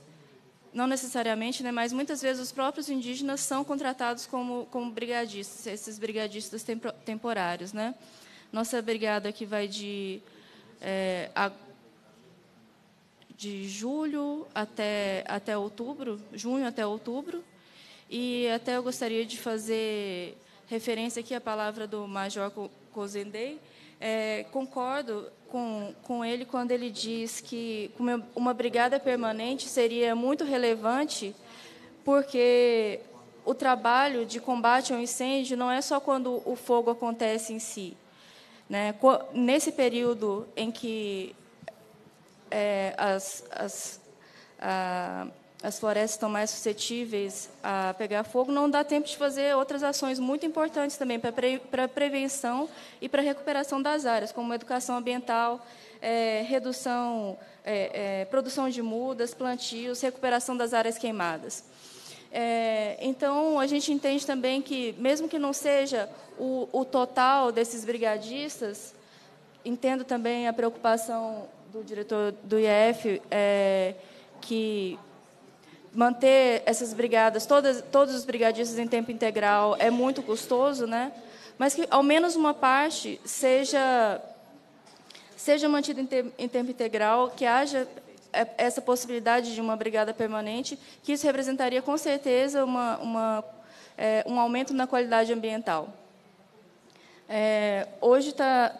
não necessariamente, né, mas muitas vezes os próprios indígenas são contratados como, como brigadistas, esses brigadistas temporários. Né? Nossa brigada que vai de, é, a, de julho até, até outubro, junho até outubro. E até eu gostaria de fazer referência aqui à palavra do Major Cozendei. É, concordo com, com ele quando ele diz que uma brigada permanente seria muito relevante, porque o trabalho de combate ao incêndio não é só quando o fogo acontece em si, né? Nesse período em que é, as, as, a, as florestas estão mais suscetíveis a pegar fogo, não dá tempo de fazer outras ações muito importantes também para pre, para prevenção e para recuperação das áreas, como educação ambiental, é, redução, é, é produção de mudas, plantios, recuperação das áreas queimadas. É, então, a gente entende também que, mesmo que não seja o, o total desses brigadistas, entendo também a preocupação do diretor do IEF, é, que manter essas brigadas, todas, todos os brigadistas em tempo integral, é muito custoso, né? mas que ao menos uma parte seja seja mantida em, te, em tempo integral, que haja é, essa possibilidade de uma brigada permanente, que isso representaria, com certeza, uma, uma, é, um aumento na qualidade ambiental. É, hoje está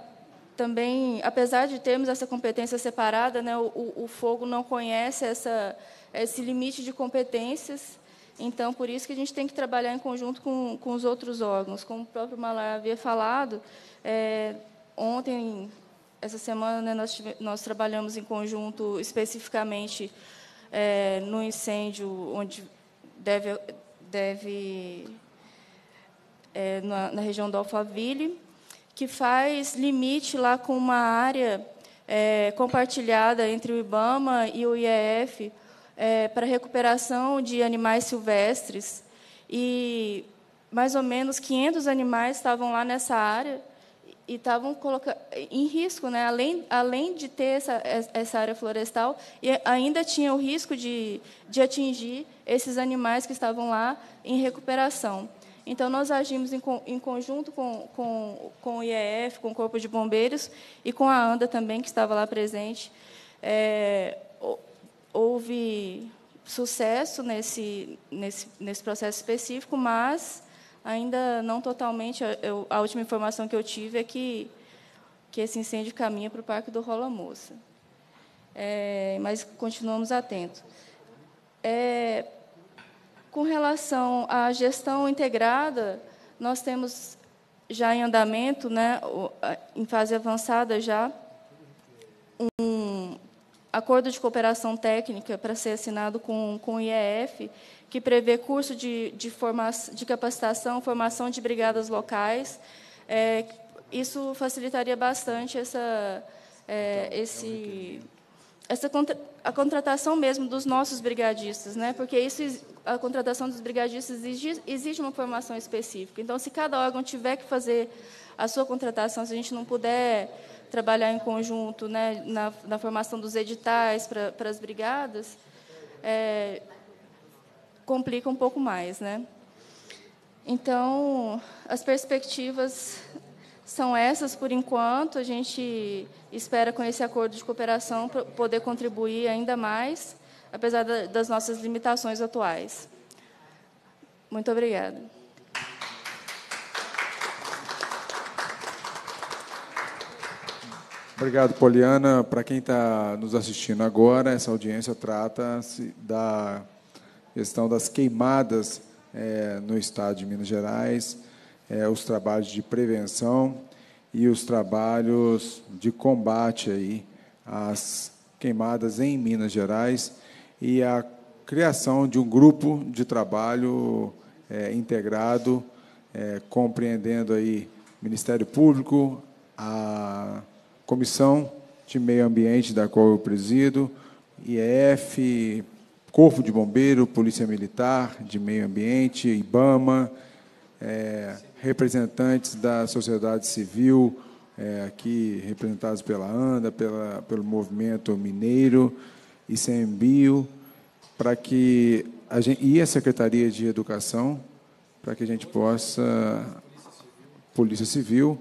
também, apesar de termos essa competência separada, né, o, o fogo não conhece essa, esse limite de competências, então, por isso que a gente tem que trabalhar em conjunto com, com os outros órgãos. Como o próprio Malar havia falado, é, ontem essa semana nós, nós trabalhamos em conjunto especificamente é, no incêndio onde deve, deve é, na, na, região do Alphaville, que faz limite lá com uma área é, compartilhada entre o IBAMA e o IEF é, para recuperação de animais silvestres. E mais ou menos 500 animais estavam lá nessa área e estavam em risco, né? além, além de ter essa, essa área florestal, e ainda tinha o risco de, de atingir esses animais que estavam lá em recuperação. Então, nós agimos em, em conjunto com, com, com o IEF, com o Corpo de Bombeiros e com a ANDA também, que estava lá presente. É, houve sucesso nesse, nesse, nesse processo específico, mas Ainda não totalmente. Eu, a última informação que eu tive é que, que esse incêndio caminha para o Parque do Rola Moça. É, mas continuamos atentos. É, com relação à gestão integrada, nós temos já em andamento, né, em fase avançada já, um acordo de cooperação técnica para ser assinado com, com o IEF, que prevê curso de, de, de capacitação, formação de brigadas locais. É, isso facilitaria bastante essa, é, esse, essa contra, a contratação mesmo dos nossos brigadistas, né? porque isso, a contratação dos brigadistas exige, exige uma formação específica. Então, se cada órgão tiver que fazer a sua contratação, se a gente não puder trabalhar em conjunto né, na, na formação dos editais para as brigadas, é, complica um pouco mais, né? Então, as perspectivas são essas por enquanto. A gente espera, com esse acordo de cooperação, poder contribuir ainda mais, apesar das nossas limitações atuais. Muito obrigada. Obrigado, Poliana. Para quem está nos assistindo agora, essa audiência trata-se da questão das queimadas é, no estado de Minas Gerais, é, os trabalhos de prevenção e os trabalhos de combate aí às queimadas em Minas Gerais e a criação de um grupo de trabalho é, integrado, é, compreendendo aí Ministério Público, a Comissão de Meio Ambiente da qual eu presido, IEF, Corpo de Bombeiro, Polícia Militar, de Meio Ambiente, IBAMA, é, representantes da sociedade civil, é, aqui representados pela ANDA, pela, pelo Movimento Mineiro, ICMBio, para que a gente, e a Secretaria de Educação, para que a gente possa, Polícia Civil,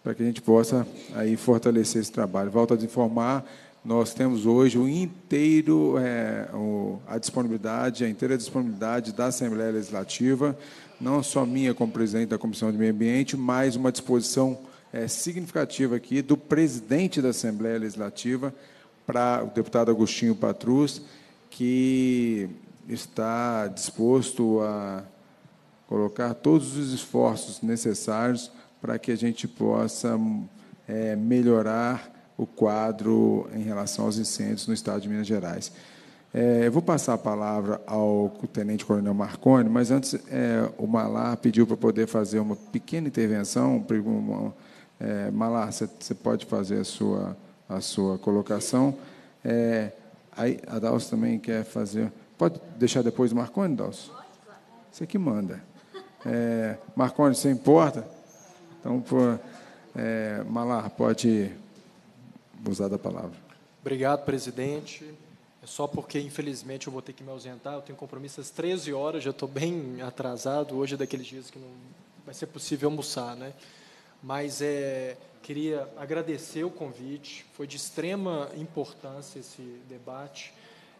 para que a gente possa aí fortalecer esse trabalho. Volto a informar nós temos hoje o inteiro, é, o, a disponibilidade, a inteira disponibilidade da Assembleia Legislativa, não só minha como presidente da Comissão de Meio Ambiente, mas uma disposição é, significativa aqui do presidente da Assembleia Legislativa, para o deputado Agostinho Patrus, que está disposto a colocar todos os esforços necessários para que a gente possa é, melhorar o quadro em relação aos incêndios no estado de Minas Gerais. É, eu vou passar a palavra ao Tenente Coronel Marconi, mas antes é, o Malar pediu para poder fazer uma pequena intervenção. Uma, é, Malar, você pode fazer a sua, a sua colocação. É, aí, a Dalcio também quer fazer. Pode deixar depois o Marconi, Dalcio? Você que manda. É, Marconi, você importa? Então, por, é, Malar, pode usar a palavra. Obrigado, presidente. É só porque, infelizmente, eu vou ter que me ausentar. Eu tenho compromisso às 13 horas, já estou bem atrasado. Hoje é daqueles dias que não vai ser possível almoçar, né? Mas é, queria agradecer o convite. Foi de extrema importância esse debate.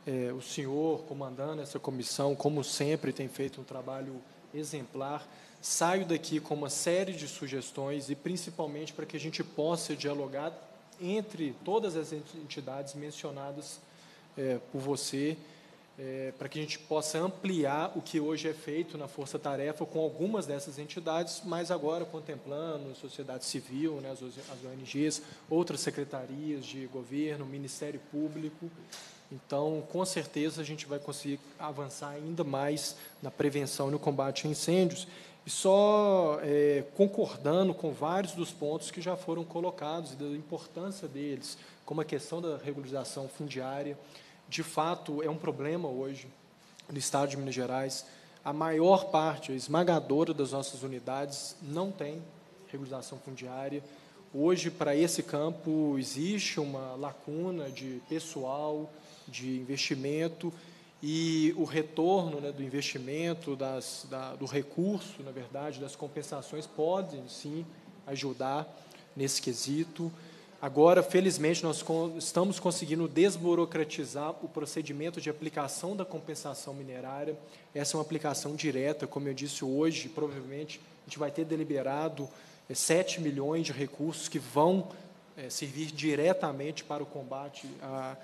É, o senhor comandando essa comissão, como sempre, tem feito um trabalho exemplar. Saio daqui com uma série de sugestões e, principalmente, para que a gente possa dialogar entre todas as entidades mencionadas é, por você, é, para que a gente possa ampliar o que hoje é feito na Força Tarefa com algumas dessas entidades, mas agora contemplando sociedade civil, né, as, as ONGs, outras secretarias de governo, Ministério Público. Então, com certeza, a gente vai conseguir avançar ainda mais na prevenção e no combate a incêndios e só é, concordando com vários dos pontos que já foram colocados e da importância deles, como a questão da regularização fundiária. De fato, é um problema hoje no Estado de Minas Gerais. A maior parte, a esmagadora das nossas unidades, não tem regularização fundiária. Hoje, para esse campo, existe uma lacuna de pessoal, de investimento, e o retorno né, do investimento, das, da, do recurso, na verdade, das compensações podem sim ajudar nesse quesito. Agora, felizmente, nós estamos conseguindo desburocratizar o procedimento de aplicação da compensação minerária. Essa é uma aplicação direta, como eu disse hoje, provavelmente a gente vai ter deliberado 7 eh, milhões de recursos que vão é, servir diretamente para o combate a,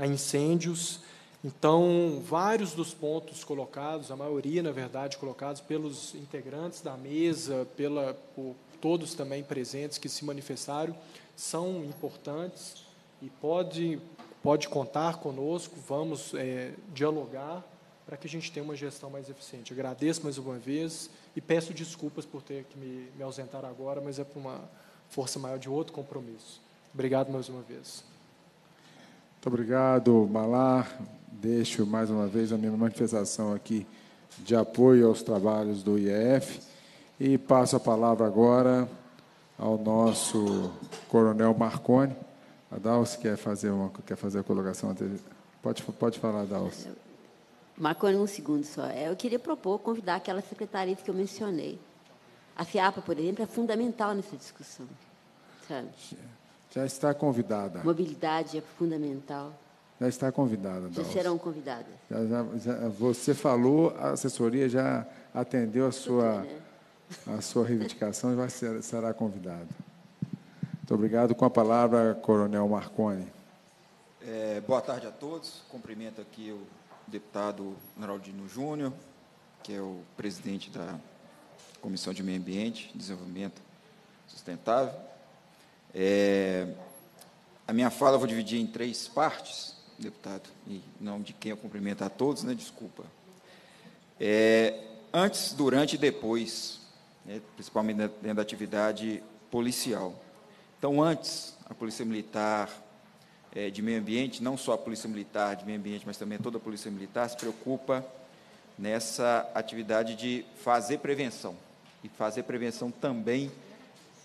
a incêndios. Então, vários dos pontos colocados, a maioria, na verdade, colocados pelos integrantes da mesa, pela, por todos também presentes que se manifestaram, são importantes e pode, pode contar conosco, vamos é, dialogar para que a gente tenha uma gestão mais eficiente. Agradeço mais uma vez e peço desculpas por ter que me, me ausentar agora, mas é por uma força maior de outro compromisso. Obrigado mais uma vez. Muito obrigado, Malar. Deixo mais uma vez a minha manifestação aqui de apoio aos trabalhos do IEF e passo a palavra agora ao nosso Coronel Marconi. A Dalce quer fazer uma quer fazer a colocação Pode pode falar, Dalce. Marconi, um segundo só. É, eu queria propor convidar aquela secretaria que eu mencionei. A FIAPA, por exemplo, é fundamental nessa discussão. Sabe? Já está convidada. Mobilidade é fundamental. Já está convidada. Vocês serão convidadas. Já, já, já, você falou, a assessoria já atendeu a sua, né? a sua reivindicação e vai ser, será convidada. Muito obrigado. Com a palavra, Coronel Marconi. É, boa tarde a todos. Cumprimento aqui o deputado Noraldino Júnior, que é o presidente da Comissão de Meio Ambiente e Desenvolvimento Sustentável. É, a minha fala eu vou dividir em três partes deputado, e em nome de quem eu cumprimento a todos, né, desculpa. É, antes, durante e depois, né, principalmente dentro da atividade policial. Então, antes, a Polícia Militar é, de Meio Ambiente, não só a Polícia Militar de Meio Ambiente, mas também toda a Polícia Militar, se preocupa nessa atividade de fazer prevenção. E fazer prevenção também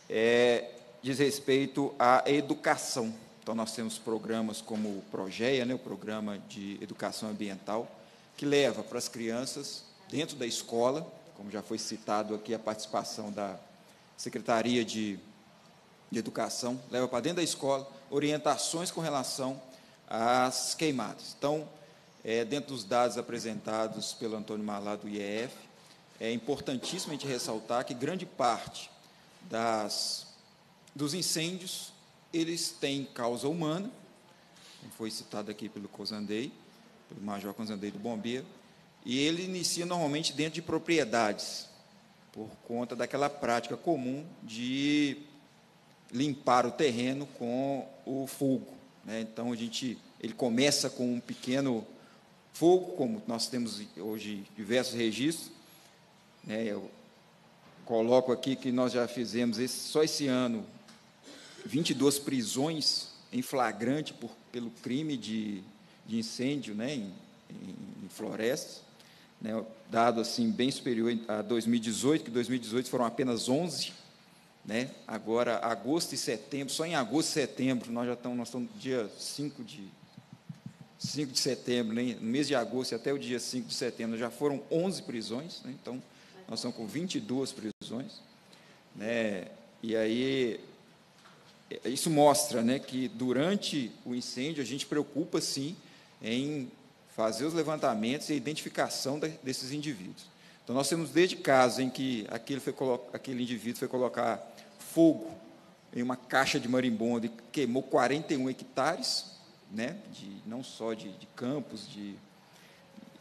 é, diz respeito à educação então, nós temos programas como o PROGEA, né, o Programa de Educação Ambiental, que leva para as crianças, dentro da escola, como já foi citado aqui, a participação da Secretaria de, de Educação, leva para dentro da escola orientações com relação às queimadas. Então, é, dentro dos dados apresentados pelo Antônio Malá do IEF, é importantíssimo a gente ressaltar que grande parte das, dos incêndios eles têm causa humana, como foi citado aqui pelo Cozandei, pelo Major Cozandei do Bombeiro, e ele inicia normalmente dentro de propriedades, por conta daquela prática comum de limpar o terreno com o fogo. Né? Então a gente, ele começa com um pequeno fogo, como nós temos hoje diversos registros. Né? Eu coloco aqui que nós já fizemos esse, só esse ano 22 prisões em flagrante por, pelo crime de, de incêndio né, em, em, florestas, né, dado assim bem superior a 2018, que 2018 foram apenas 11, né, agora agosto e setembro, só em agosto e setembro, nós já estamos, nós estamos dia 5 de, 5 de setembro, né, no mês de agosto até o dia 5 de setembro, já foram 11 prisões, né, então nós estamos com 22 prisões, né, e aí isso mostra né, que durante o incêndio a gente preocupa sim em fazer os levantamentos e a identificação desses indivíduos. Então nós temos desde casos em que aquele, foi aquele indivíduo foi colocar fogo em uma caixa de marimbondo e queimou 41 hectares, né, de, não só de, de campos, de,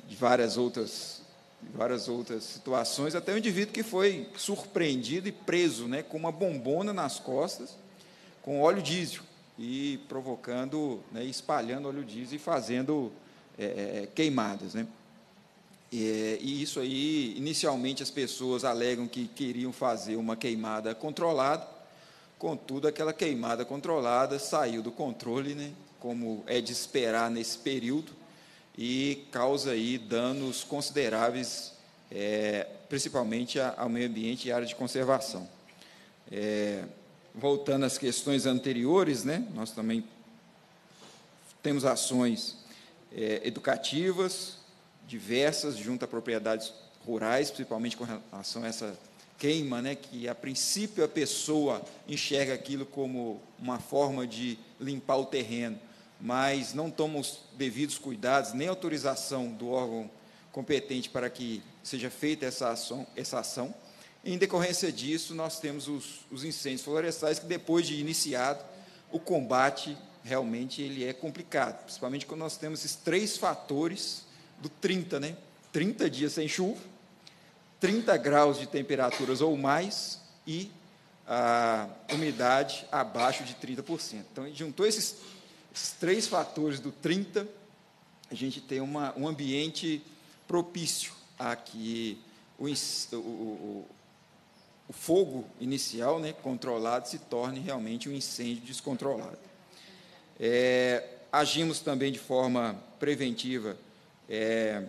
de várias outras de várias outras situações, até o indivíduo que foi surpreendido e preso, né, com uma bombona nas costas, com óleo diesel e provocando, né, espalhando óleo diesel e fazendo é, é, é queimadas. Né? E, é, e isso aí, inicialmente as pessoas alegam que queriam fazer uma queimada controlada, contudo, aquela queimada controlada saiu do controle, né, como é de esperar nesse período, e causa aí danos consideráveis, é, principalmente ao meio ambiente e área de conservação. É, voltando às questões anteriores, né, nós também temos ações é, educativas diversas junto a propriedades rurais, principalmente com relação a essa queima, né, que a princípio a pessoa enxerga aquilo como uma forma de limpar o terreno, mas não toma os devidos cuidados nem autorização do órgão competente para que seja feita essa ação, essa ação em decorrência disso, nós temos os, os incêndios florestais, que depois de iniciado, o combate realmente ele é complicado, principalmente quando nós temos esses três fatores do 30, né? 30 dias sem chuva, 30 graus de temperaturas ou mais e a umidade abaixo de 30%. Então, juntou esses, esses três fatores do 30, a gente tem uma, um ambiente propício a que o, o, o fogo inicial, né, controlado, se torne realmente um incêndio descontrolado. É, agimos também de forma preventiva é,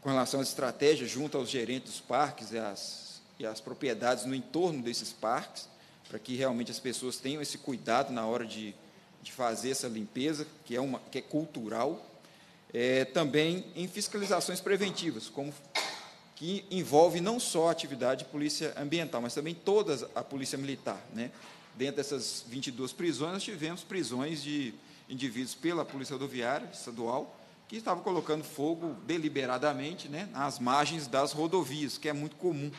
com relação às estratégias junto aos gerentes dos parques e às, e propriedades no entorno desses parques, para que realmente as pessoas tenham esse cuidado na hora de, de fazer essa limpeza, que é, uma, que é cultural. É, também em fiscalizações preventivas, como que envolve não só a atividade de polícia ambiental, mas também toda a polícia militar. Né? Dentro dessas 22 prisões, nós tivemos prisões de indivíduos pela Polícia Rodoviária Estadual, que estavam colocando fogo deliberadamente né, nas margens das rodovias, que é muito comum.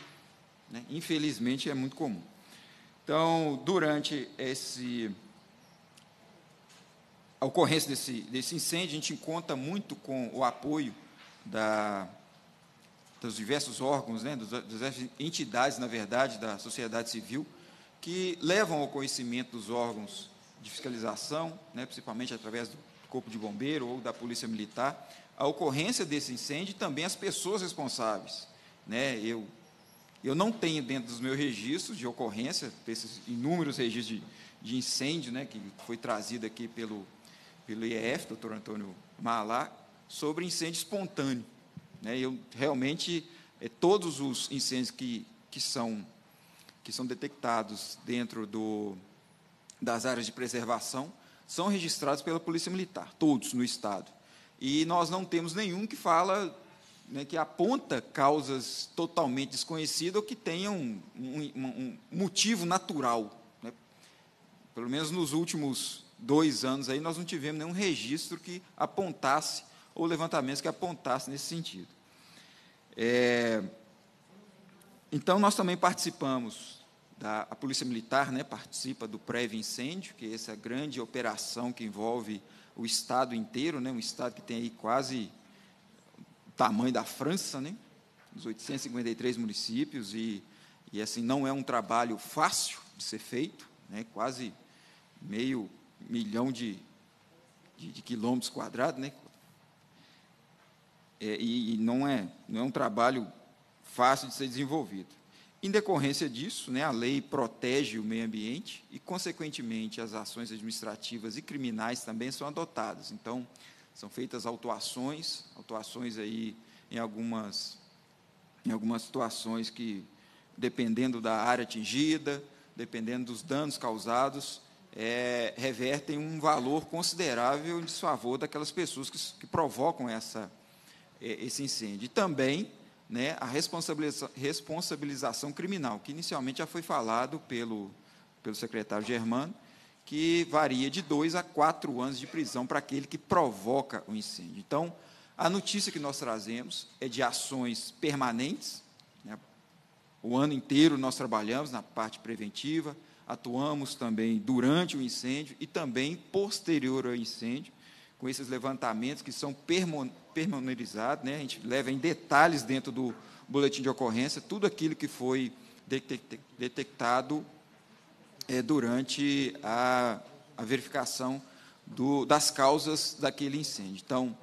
Né? Infelizmente, é muito comum. Então, durante esse, a ocorrência desse, desse incêndio, a gente conta muito com o apoio da dos diversos órgãos, né, das diversas entidades, na verdade, da sociedade civil, que levam ao conhecimento dos órgãos de fiscalização, né, principalmente através do Corpo de Bombeiro ou da Polícia Militar, a ocorrência desse incêndio e também as pessoas responsáveis. Né? Eu, eu não tenho dentro dos meus registros de ocorrência, desses inúmeros registros de, de incêndio né, que foi trazido aqui pelo, pelo IEF, doutor Antônio Malá, sobre incêndio espontâneo. Né? Eu realmente é, todos os incêndios que, que são que são detectados dentro do, das áreas de preservação são registrados pela Polícia Militar, todos no estado. E nós não temos nenhum que fala né, que aponta causas totalmente desconhecidas ou que tenham um, um, um motivo natural. Né? Pelo menos nos últimos dois anos aí nós não tivemos nenhum registro que apontasse ou levantamentos que apontassem nesse sentido. É, então, nós também participamos, da, a Polícia Militar né, participa do pré-incêndio, que é essa grande operação que envolve o Estado inteiro, né, um Estado que tem aí quase o tamanho da França, né, uns 853 municípios, e, e assim não é um trabalho fácil de ser feito, né, quase meio milhão de, de, de quilômetros quadrados, né, é, e, não, é, não é um trabalho fácil de ser desenvolvido. Em decorrência disso, né, a lei protege o meio ambiente e, consequentemente, as ações administrativas e criminais também são adotadas. Então, são feitas autuações, autuações aí em algumas, em algumas situações que, dependendo da área atingida, dependendo dos danos causados, é, revertem um valor considerável em desfavor daquelas pessoas que, que provocam essa é, esse incêndio. E também né, a responsabilização criminal, que inicialmente já foi falado pelo, pelo secretário Germano, que varia de dois a quatro anos de prisão para aquele que provoca o incêndio. Então, a notícia que nós trazemos é de ações permanentes. Né? O ano inteiro nós trabalhamos na parte preventiva, atuamos também durante o incêndio e também posterior ao incêndio com esses levantamentos que são permanerizados, né? a gente leva em detalhes dentro do boletim de ocorrência tudo aquilo que foi detectado é, durante a, a verificação do, das causas daquele incêndio. Então,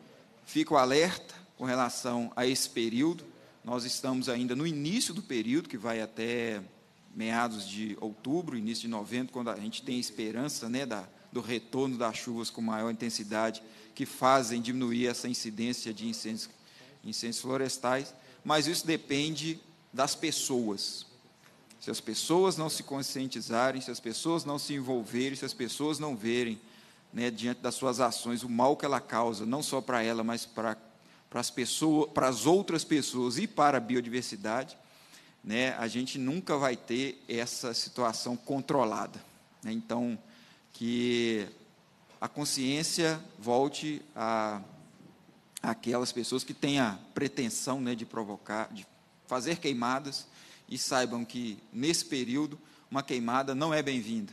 fico alerta com relação a esse período. Nós estamos ainda no início do período, que vai até meados de outubro, início de novembro, quando a gente tem esperança né, da, do retorno das chuvas com maior intensidade, que fazem diminuir essa incidência de incêndios, incêndios florestais, mas isso depende das pessoas. Se as pessoas não se conscientizarem, se as pessoas não se envolverem, se as pessoas não verem né, diante das suas ações o mal que ela causa, não só para ela, mas para para as pessoas, para as outras pessoas e para a biodiversidade, né, a gente nunca vai ter essa situação controlada. Né? Então, que a consciência volte a aquelas pessoas que têm a pretensão né, de provocar, de fazer queimadas e saibam que nesse período uma queimada não é bem-vinda.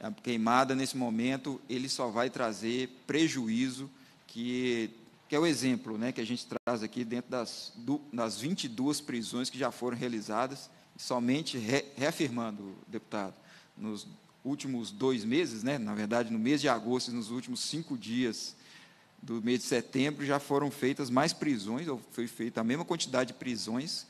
A queimada nesse momento ele só vai trazer prejuízo que que é o exemplo né, que a gente traz aqui dentro das, do, das 22 prisões que já foram realizadas, somente re, reafirmando, deputado, nos últimos dois meses, né? na verdade, no mês de agosto e nos últimos cinco dias do mês de setembro, já foram feitas mais prisões, ou foi feita a mesma quantidade de prisões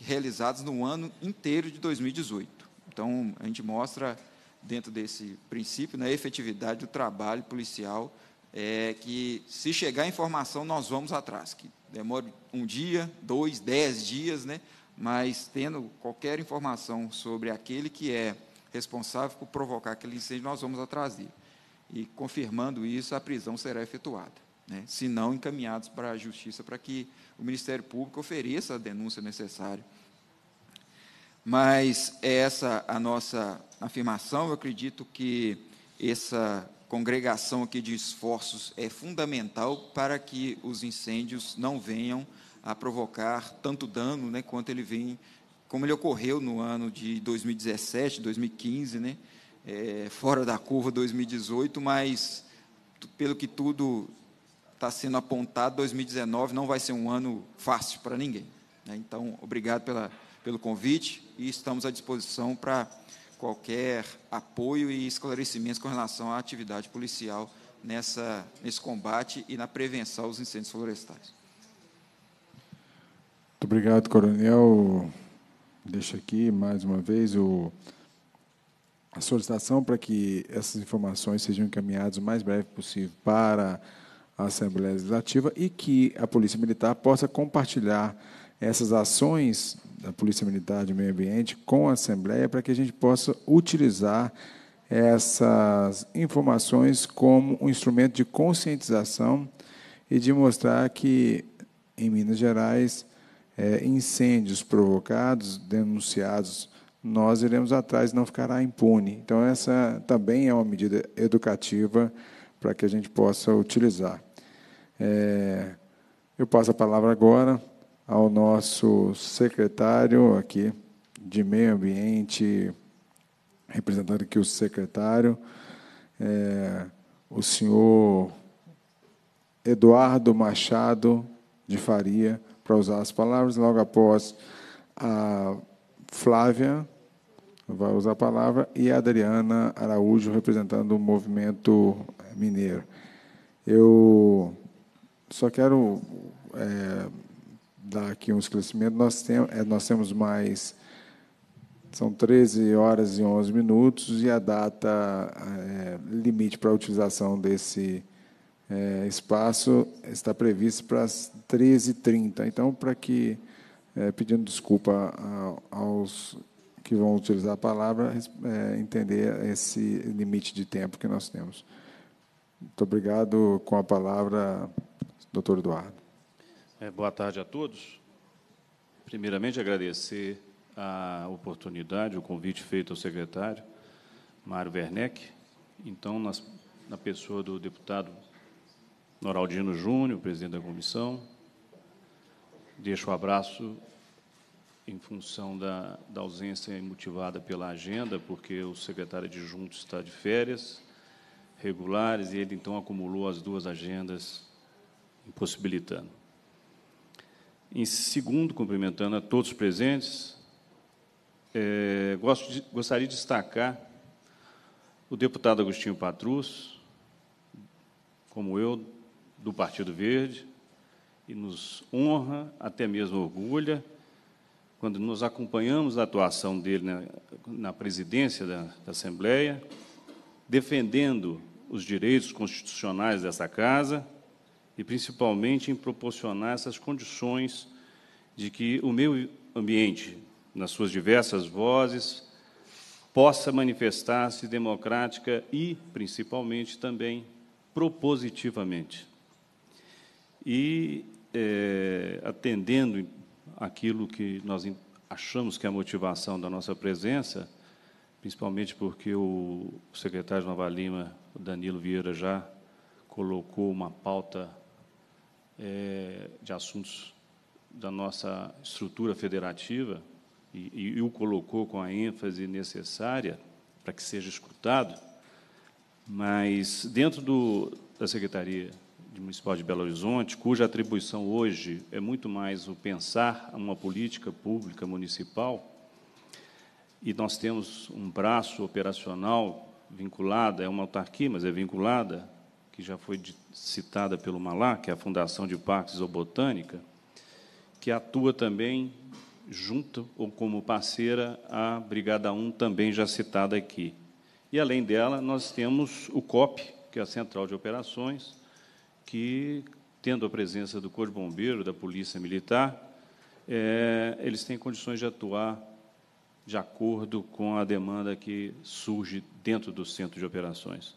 realizadas no ano inteiro de 2018. Então, a gente mostra, dentro desse princípio, né, a efetividade do trabalho policial, é, que se chegar informação, nós vamos atrás, que demore um dia, dois, dez dias, né, mas tendo qualquer informação sobre aquele que é responsável por provocar aquele incêndio, nós vamos atrás dele. E confirmando isso, a prisão será efetuada, né? se não encaminhados para a justiça, para que o Ministério Público ofereça a denúncia necessária. Mas é essa a nossa afirmação, eu acredito que essa congregação aqui de esforços é fundamental para que os incêndios não venham a provocar tanto dano né, quanto ele vem como ele ocorreu no ano de 2017, 2015, né? É, fora da curva 2018, mas pelo que tudo está sendo apontado, 2019 não vai ser um ano fácil para ninguém. Né? Então, obrigado pela, pelo convite e estamos à disposição para qualquer apoio e esclarecimentos com relação à atividade policial nessa, nesse combate e na prevenção aos incêndios florestais. Muito obrigado, Coronel Deixo aqui mais uma vez o, a solicitação para que essas informações sejam encaminhadas o mais breve possível para a Assembleia Legislativa e que a Polícia Militar possa compartilhar essas ações da Polícia Militar de Meio Ambiente com a Assembleia para que a gente possa utilizar essas informações como um instrumento de conscientização e de mostrar que em Minas Gerais é, incêndios provocados, denunciados, nós iremos atrás, não ficará impune. Então, essa também é uma medida educativa para que a gente possa utilizar. É, eu passo a palavra agora ao nosso secretário aqui de Meio Ambiente, representando aqui o secretário, é, o senhor Eduardo Machado de Faria para usar as palavras. Logo após, a Flávia vai usar a palavra e a Adriana Araújo, representando o movimento eh, mineiro. Eu só quero é, dar aqui um esclarecimento. Nós, tem, é, nós temos mais. São 13 horas e 11 minutos e a data é, limite para a utilização desse é, espaço está previsto para as 13h30. Então, para que, é, pedindo desculpa aos que vão utilizar a palavra, é, entender esse limite de tempo que nós temos. Muito obrigado. Com a palavra, doutor Eduardo. É, boa tarde a todos. Primeiramente, agradecer a oportunidade, o convite feito ao secretário, Mário Werneck. Então, nas, na pessoa do deputado Noraldino Júnior, presidente da comissão. Deixo o abraço em função da, da ausência motivada pela agenda, porque o secretário adjunto está de férias regulares e ele então acumulou as duas agendas, impossibilitando. Em segundo, cumprimentando a todos os presentes, é, de, gostaria de destacar o deputado Agostinho Patrus, como eu, do Partido Verde e nos honra, até mesmo orgulha, quando nos acompanhamos a atuação dele na, na presidência da, da Assembleia, defendendo os direitos constitucionais dessa casa e, principalmente, em proporcionar essas condições de que o meio ambiente, nas suas diversas vozes, possa manifestar-se democrática e, principalmente, também propositivamente e é, atendendo aquilo que nós achamos que é a motivação da nossa presença, principalmente porque o secretário de Nova Lima, o Danilo Vieira, já colocou uma pauta é, de assuntos da nossa estrutura federativa e, e, e o colocou com a ênfase necessária para que seja escutado, mas dentro do, da Secretaria Municipal de Belo Horizonte, cuja atribuição hoje é muito mais o pensar uma política pública municipal, e nós temos um braço operacional vinculado é uma autarquia, mas é vinculada, que já foi citada pelo Malá, que é a Fundação de Parques Zoobotânica, que atua também junto ou como parceira à Brigada 1, também já citada aqui. E, além dela, nós temos o COP, que é a Central de Operações, que, tendo a presença do Corpo de Bombeiro, da Polícia Militar, é, eles têm condições de atuar de acordo com a demanda que surge dentro do centro de operações.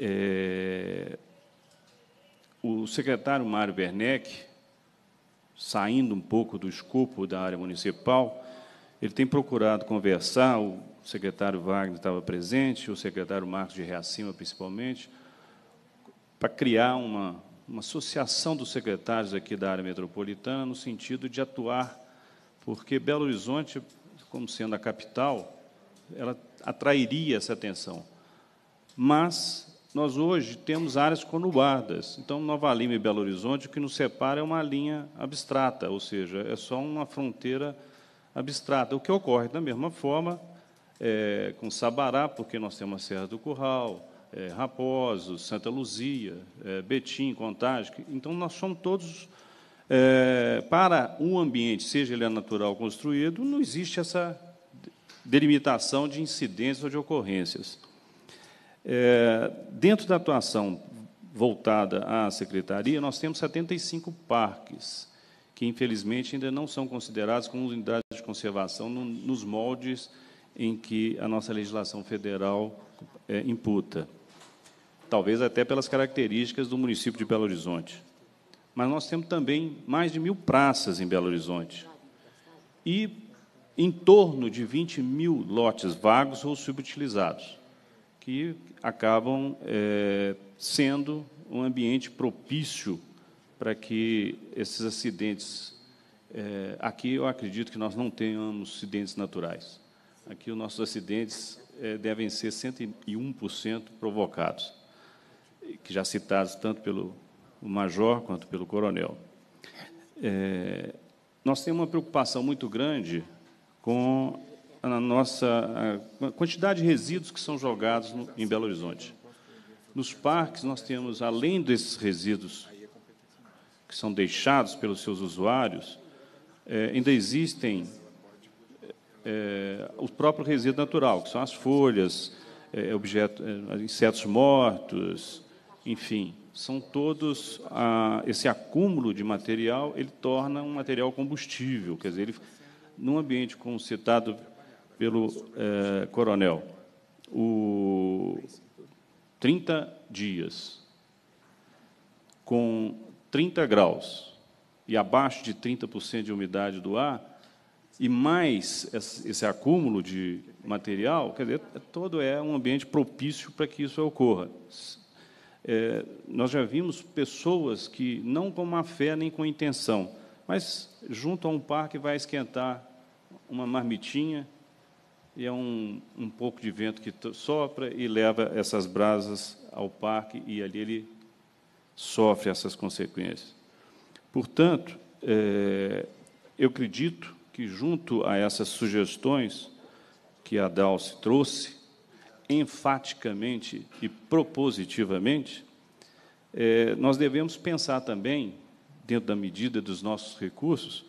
É, o secretário Mário Bernec, saindo um pouco do escopo da área municipal, ele tem procurado conversar, o secretário Wagner estava presente, o secretário Marcos de Reacima, principalmente, para criar uma, uma associação dos secretários aqui da área metropolitana no sentido de atuar, porque Belo Horizonte, como sendo a capital, ela atrairia essa atenção. Mas nós hoje temos áreas conurbadas. Então, Nova Lima e Belo Horizonte, o que nos separa é uma linha abstrata, ou seja, é só uma fronteira abstrata. O que ocorre da mesma forma é, com Sabará, porque nós temos a Serra do Curral, é, Raposo, Santa Luzia, é, Betim, Contagem. Então, nós somos todos... É, para um ambiente, seja ele natural ou construído, não existe essa delimitação de incidências ou de ocorrências. É, dentro da atuação voltada à secretaria, nós temos 75 parques, que infelizmente ainda não são considerados como unidades de conservação no, nos moldes em que a nossa legislação federal é, imputa talvez até pelas características do município de Belo Horizonte. Mas nós temos também mais de mil praças em Belo Horizonte e em torno de 20 mil lotes vagos ou subutilizados, que acabam é, sendo um ambiente propício para que esses acidentes. É, aqui eu acredito que nós não tenhamos acidentes naturais. Aqui os nossos acidentes é, devem ser 101% provocados que já citados tanto pelo major quanto pelo coronel. É, nós temos uma preocupação muito grande com a nossa a quantidade de resíduos que são jogados no, em Belo Horizonte. Nos parques, nós temos, além desses resíduos que são deixados pelos seus usuários, é, ainda existem é, o próprio resíduo natural, que são as folhas, é, objeto, é, insetos mortos, enfim, são todos esse acúmulo de material, ele torna um material combustível, quer dizer, ele, num ambiente como citado pelo é, coronel, o 30 dias com 30 graus e abaixo de 30% de umidade do ar, e mais esse acúmulo de material, quer dizer, é, todo é um ambiente propício para que isso ocorra. É, nós já vimos pessoas que, não com má fé nem com intenção, mas junto a um parque vai esquentar uma marmitinha e é um, um pouco de vento que sopra e leva essas brasas ao parque e ali ele sofre essas consequências. Portanto, é, eu acredito que, junto a essas sugestões que a Dalce trouxe, enfaticamente e propositivamente, é, nós devemos pensar também, dentro da medida dos nossos recursos,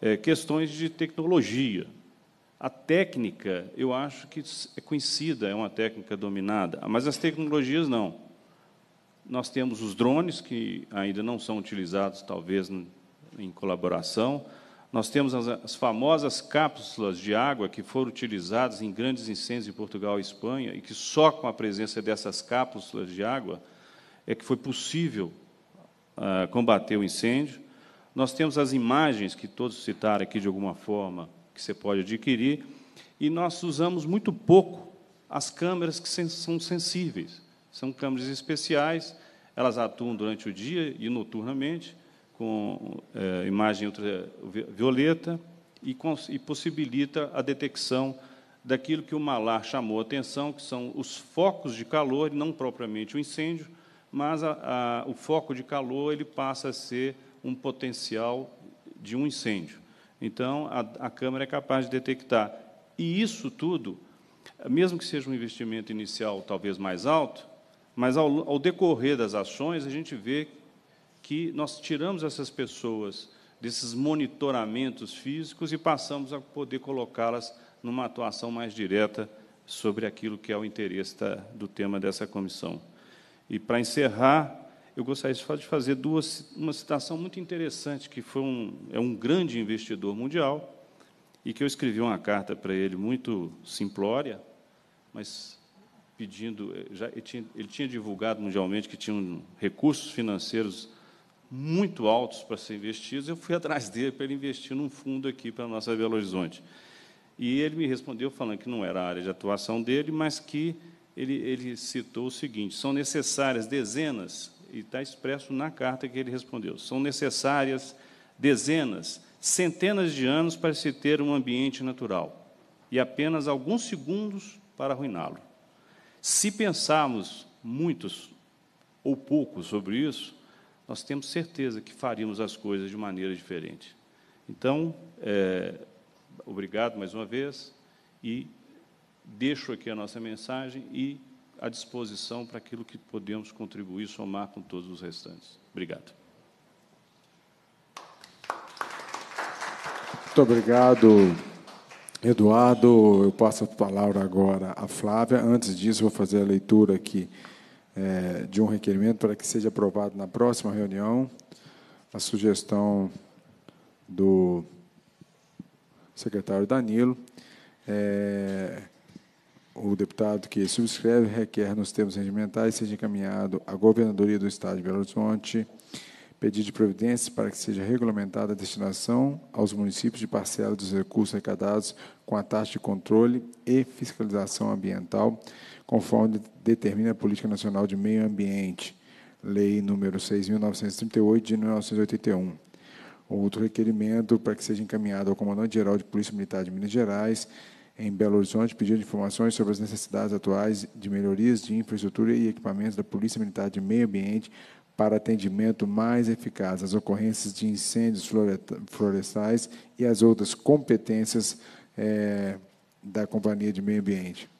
é, questões de tecnologia. A técnica, eu acho que é conhecida, é uma técnica dominada, mas as tecnologias não. Nós temos os drones, que ainda não são utilizados, talvez, em colaboração, nós temos as, as famosas cápsulas de água que foram utilizadas em grandes incêndios em Portugal e Espanha, e que só com a presença dessas cápsulas de água é que foi possível uh, combater o incêndio. Nós temos as imagens que todos citaram aqui de alguma forma, que você pode adquirir, e nós usamos muito pouco as câmeras que sen são sensíveis. São câmeras especiais, elas atuam durante o dia e noturnamente, com é, imagem ultravioleta e, e, possibilita a detecção daquilo que o Malar chamou a atenção, que são os focos de calor, não propriamente o incêndio, mas a, a, o foco de calor ele passa a ser um potencial de um incêndio. Então, a, a câmera é capaz de detectar. E isso tudo, mesmo que seja um investimento inicial talvez mais alto, mas ao, ao decorrer das ações a gente vê que nós tiramos essas pessoas desses monitoramentos físicos e passamos a poder colocá-las numa atuação mais direta sobre aquilo que é o interesse do tema dessa comissão. E, para encerrar, eu gostaria de fazer duas, uma citação muito interessante, que foi um, é um grande investidor mundial, e que eu escrevi uma carta para ele muito simplória, mas pedindo, eh, já, ele, tinha, ele tinha divulgado mundialmente que tinham recursos financeiros muito altos para ser investidos. Eu fui atrás dele para ele investir num fundo aqui para a nossa Belo Horizonte. E ele me respondeu falando que não era a área de atuação dele, mas que ele, ele citou o seguinte: são necessárias dezenas, e está expresso na carta que ele respondeu, são necessárias dezenas, centenas de anos para se ter um ambiente natural, e apenas alguns segundos para arruiná-lo. Se pensarmos muitos ou poucos sobre isso, nós temos certeza que faríamos as coisas de maneira diferente. Então, é, obrigado mais uma vez e deixo aqui a nossa mensagem e à disposição para aquilo que podemos contribuir, somar com todos os restantes. Obrigado. Muito obrigado, Eduardo. Eu passo a palavra agora à Flávia. Antes disso, vou fazer a leitura aqui é, de um requerimento para que seja aprovado na próxima reunião a sugestão do secretário Danilo. É, o deputado que subscreve requer nos termos regimentais seja encaminhado à governadoria do Estado de Belo Horizonte Pedido de providência para que seja regulamentada a destinação aos municípios de parcela dos recursos arrecadados com a taxa de controle e fiscalização ambiental, conforme determina a Política Nacional de Meio Ambiente, Lei nº 6.938, de 1981. Outro requerimento para que seja encaminhado ao Comandante-Geral de Polícia Militar de Minas Gerais, em Belo Horizonte, pedindo informações sobre as necessidades atuais de melhorias de infraestrutura e equipamentos da Polícia Militar de Meio Ambiente para atendimento mais eficaz às ocorrências de incêndios florestais e as outras competências é, da Companhia de Meio Ambiente.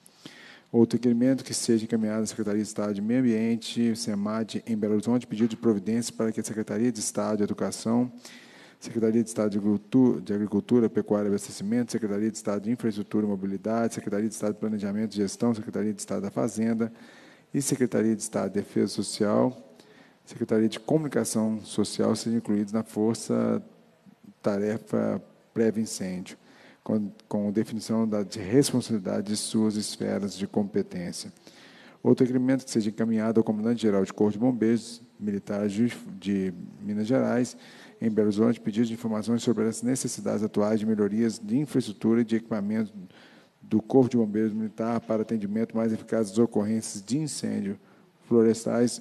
Outro requerimento que seja encaminhado à Secretaria de Estado de Meio Ambiente, SEMAD, em Belo Horizonte, pedido de providência para que a Secretaria de Estado de Educação, Secretaria de Estado de Agricultura, de Agricultura Pecuária e Abastecimento, Secretaria de Estado de Infraestrutura e Mobilidade, Secretaria de Estado de Planejamento e Gestão, Secretaria de Estado da Fazenda e Secretaria de Estado de Defesa Social Secretaria de Comunicação Social sejam incluídos na Força Tarefa Pré-Incêndio, com, com definição da de responsabilidade de suas esferas de competência. Outro requerimento que seja encaminhado ao Comandante-Geral de Corpo de Bombeiros Militares de Minas Gerais, em Belo Horizonte, pedido de informações sobre as necessidades atuais de melhorias de infraestrutura e de equipamento do Corpo de Bombeiros Militar para atendimento mais eficaz às ocorrências de incêndio florestais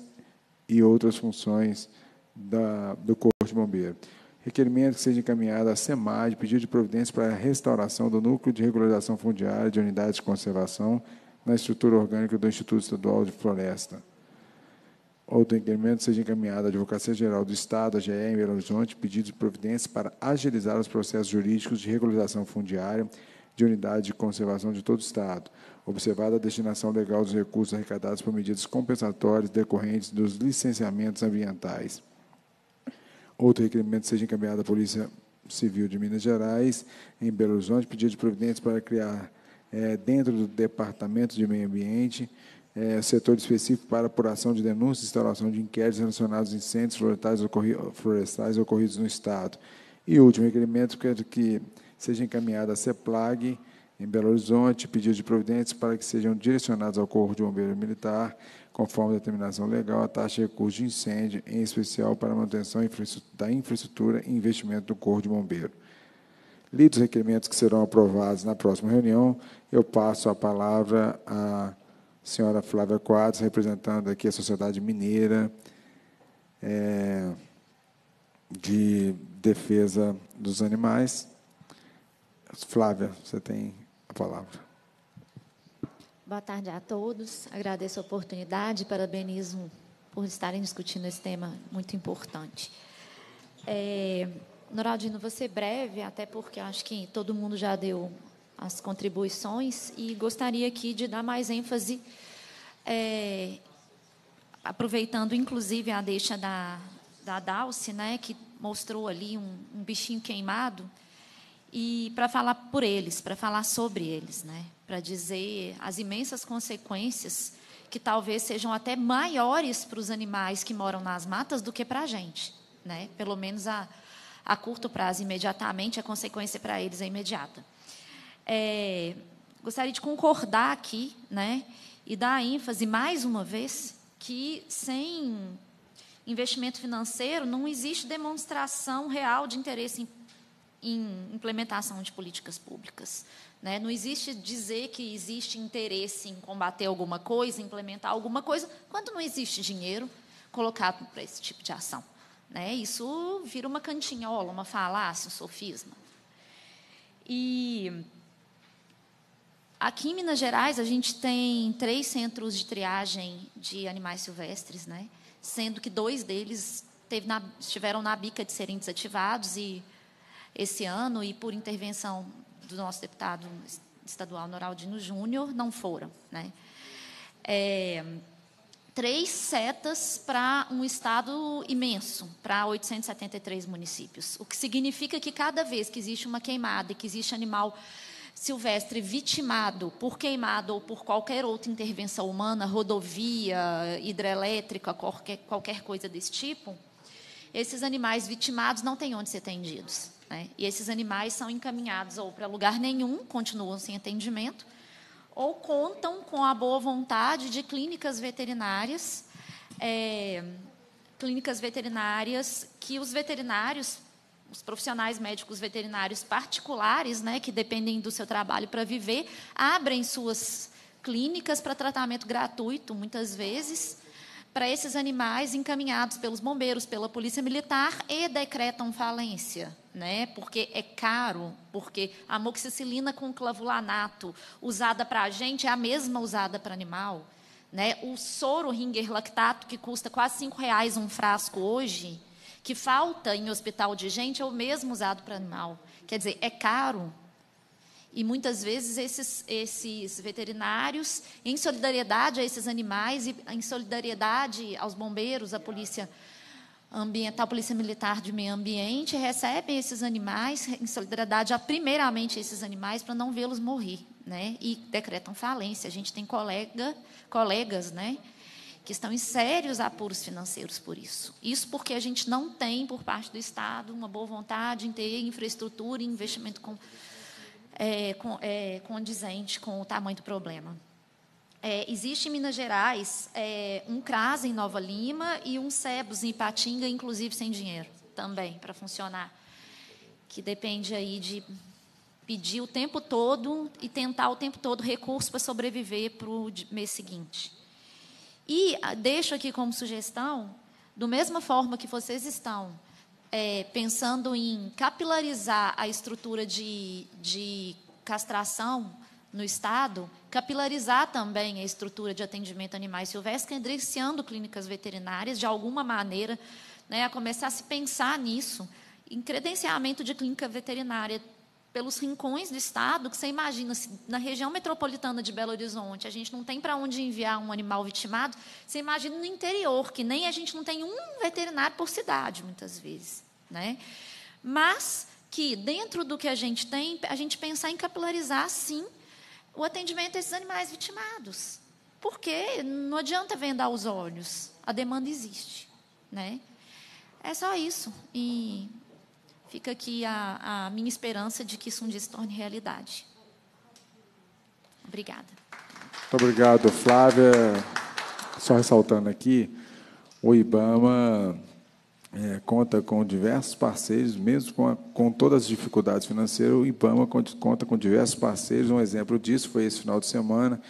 e outras funções da, do Corpo de Bombeiros. Requerimento que seja encaminhado à SEMAD, pedido de providência para a restauração do núcleo de regularização fundiária de unidades de conservação na estrutura orgânica do Instituto Estadual de Floresta. Outro requerimento seja encaminhado à Advocacia Geral do Estado, a GE, em Belo Horizonte, pedido de providência para agilizar os processos jurídicos de regularização fundiária de unidades de conservação de todo o Estado, observada a destinação legal dos recursos arrecadados por medidas compensatórias decorrentes dos licenciamentos ambientais. Outro requerimento seja encaminhado à Polícia Civil de Minas Gerais, em Belo Horizonte, pedido de providências para criar, é, dentro do Departamento de Meio Ambiente, é, setor específico para apuração de denúncias e instalação de inquéritos relacionados a incêndios florestais, ocorri florestais ocorridos no Estado. E último requerimento, que, é que seja encaminhado à CEPLAG, em Belo Horizonte, pedido de providências para que sejam direcionados ao Corpo de Bombeiro Militar, conforme determinação legal, a taxa de recurso de incêndio, em especial para a manutenção da infraestrutura e investimento do Corpo de Bombeiro. Lidos os requerimentos que serão aprovados na próxima reunião, eu passo a palavra à senhora Flávia Quadros, representando aqui a Sociedade Mineira é, de Defesa dos Animais. Flávia, você tem palavra. Boa tarde a todos. Agradeço a oportunidade, parabenizo por estarem discutindo esse tema muito importante. É, Noraldino, vou ser breve, até porque acho que todo mundo já deu as contribuições e gostaria aqui de dar mais ênfase, é, aproveitando inclusive a deixa da, da Dalce, né, que mostrou ali um, um bichinho queimado e para falar por eles, para falar sobre eles, né? para dizer as imensas consequências que talvez sejam até maiores para os animais que moram nas matas do que para a gente. Né? Pelo menos a, a curto prazo, imediatamente, a consequência para eles é imediata. É, gostaria de concordar aqui né? e dar ênfase mais uma vez que sem investimento financeiro não existe demonstração real de interesse em implementação de políticas públicas. Né? Não existe dizer que existe interesse em combater alguma coisa, implementar alguma coisa, quando não existe dinheiro colocado para esse tipo de ação. Né? Isso vira uma cantinhola, uma falácia, um sofisma. E aqui em Minas Gerais, a gente tem três centros de triagem de animais silvestres, né? sendo que dois deles na, estiveram na bica de serem desativados e esse ano e por intervenção do nosso deputado estadual Noraldino Júnior, não foram. Né? É, três setas para um estado imenso, para 873 municípios. O que significa que cada vez que existe uma queimada e que existe animal silvestre vitimado por queimado ou por qualquer outra intervenção humana, rodovia, hidrelétrica, qualquer, qualquer coisa desse tipo, esses animais vitimados não têm onde ser atendidos. Né? E esses animais são encaminhados ou para lugar nenhum, continuam sem atendimento, ou contam com a boa vontade de clínicas veterinárias, é, clínicas veterinárias que os veterinários, os profissionais médicos veterinários particulares, né, que dependem do seu trabalho para viver, abrem suas clínicas para tratamento gratuito, muitas vezes para esses animais encaminhados pelos bombeiros, pela polícia militar e decretam falência, né? Porque é caro, porque a amoxicilina com clavulanato usada para a gente é a mesma usada para animal, né? O soro Ringer lactato que custa quase cinco reais um frasco hoje, que falta em hospital de gente é o mesmo usado para animal. Quer dizer, é caro, e muitas vezes esses, esses veterinários, em solidariedade a esses animais e em solidariedade aos bombeiros, à polícia ambiental, polícia militar de meio ambiente, recebem esses animais em solidariedade a primeiramente esses animais para não vê-los morrer, né? E decretam falência. A gente tem colega, colegas, né? que estão em sérios apuros financeiros por isso. Isso porque a gente não tem, por parte do Estado, uma boa vontade em ter infraestrutura e investimento com, é, com, é, condizente com o tamanho do problema. É, existe em Minas Gerais é, um CRAS em Nova Lima e um SEBOS em Ipatinga, inclusive sem dinheiro também, para funcionar. Que depende aí de pedir o tempo todo e tentar o tempo todo recurso para sobreviver para o mês seguinte. E deixo aqui como sugestão, do mesma forma que vocês estão é, pensando em capilarizar a estrutura de, de castração no Estado, capilarizar também a estrutura de atendimento a animais silvestres, credenciando clínicas veterinárias de alguma maneira, né, a começar a se pensar nisso, em credenciamento de clínica veterinária pelos rincões do estado, que você imagina, na região metropolitana de Belo Horizonte, a gente não tem para onde enviar um animal vitimado, você imagina no interior, que nem a gente não tem um veterinário por cidade, muitas vezes. Né? Mas que, dentro do que a gente tem, a gente pensar em capilarizar, sim, o atendimento a esses animais vitimados. Porque não adianta vendar os olhos, a demanda existe. Né? É só isso. E Fica aqui a, a minha esperança de que isso um dia se torne realidade. Obrigada. Muito obrigado, Flávia. Só ressaltando aqui, o IBAMA é, conta com diversos parceiros, mesmo com, a, com todas as dificuldades financeiras, o IBAMA conta com diversos parceiros. Um exemplo disso foi esse final de semana.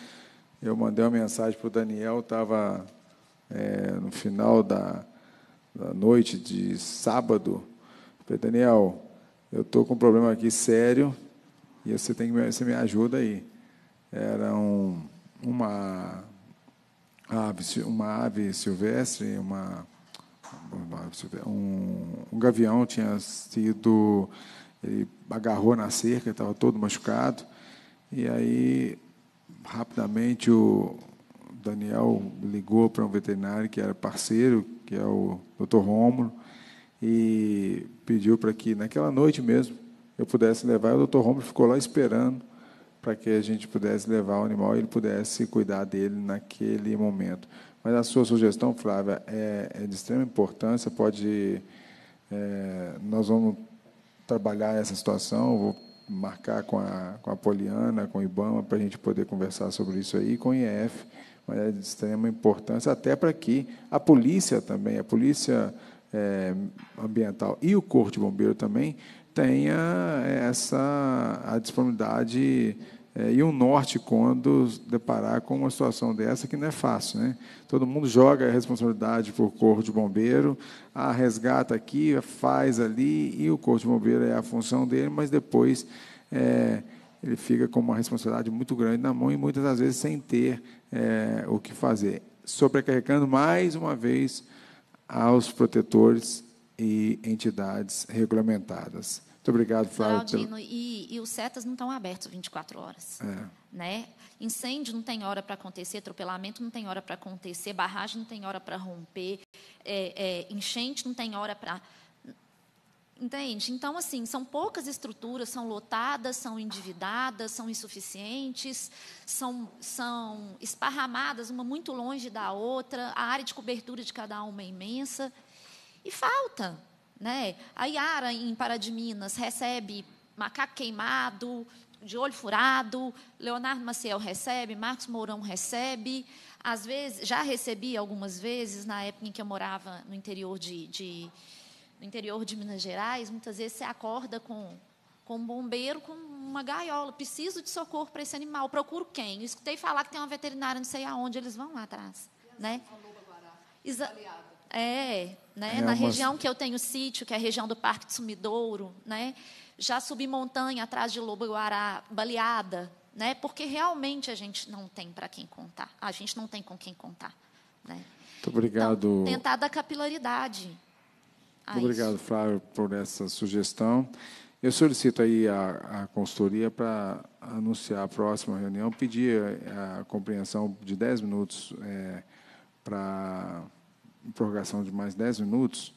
Eu mandei uma mensagem para o Daniel, estava é, no final da, da noite de sábado, Falei, Daniel, eu estou com um problema aqui sério e você tem que você me ajuda aí. Era um, uma, ave, uma ave silvestre, uma, uma um, um, gavião tinha sido. Ele agarrou na cerca, estava todo machucado. E aí, rapidamente, o Daniel ligou para um veterinário que era parceiro, que é o Dr. Rômulo, e pediu para que naquela noite mesmo eu pudesse levar. E o doutor Romulo ficou lá esperando para que a gente pudesse levar o animal e ele pudesse cuidar dele naquele momento. Mas a sua sugestão, Flávia, é, é de extrema importância. Pode, é, nós vamos trabalhar essa situação. Vou marcar com a, com a Poliana, com o IBAMA, para a gente poder conversar sobre isso aí, com o IEF, mas é de extrema importância, até para que a polícia também, a polícia é, ambiental e o Corpo de Bombeiro também tenha é, essa a disponibilidade é, e um norte quando deparar com uma situação dessa que não é fácil. Né? Todo mundo joga a responsabilidade para o Corpo de Bombeiro, a resgata aqui, faz ali, e o Corpo de Bombeiro é a função dele, mas depois é, ele fica com uma responsabilidade muito grande na mão e muitas das vezes sem ter é, o que fazer. Sobrecarregando mais uma vez aos protetores e entidades regulamentadas. Muito obrigado, Flávio. Claudino, e, e, os setas não estão abertos 24 horas. É. Né? Incêndio não tem hora para acontecer, atropelamento não tem hora para acontecer, barragem não tem hora para romper, é, é, enchente não tem hora para Entende? Então, assim, são poucas estruturas, são lotadas, são endividadas, são insuficientes, são, são esparramadas, uma muito longe da outra, a área de cobertura de cada uma é imensa. E falta. Né? A Yara, em Paradiminas de Minas, recebe macaco queimado, de olho furado, Leonardo Maciel recebe, Marcos Mourão recebe. Às vezes, já recebi algumas vezes, na época em que eu morava no interior de, de no interior de Minas Gerais, muitas vezes você acorda com, com um bombeiro com uma gaiola. Preciso de socorro para esse animal. Procuro quem? Eu escutei falar que tem uma veterinária, não sei aonde, eles vão lá atrás. Né? é, né? É, na mas... região que eu tenho sítio, que é a região do Parque de Sumidouro, né? já subi montanha atrás de lobo-guará baleada, né? porque realmente a gente não tem para quem contar, a gente não tem com quem contar. Né? Muito obrigado. Então, tentar da capilaridade. Ah, Obrigado, isso. Flávio, por essa sugestão. Eu solicito aí a, a consultoria para anunciar a próxima reunião, pedir a, eh, a compreensão de 10 minutos é, eh, para prorrogação de mais 10 minutos,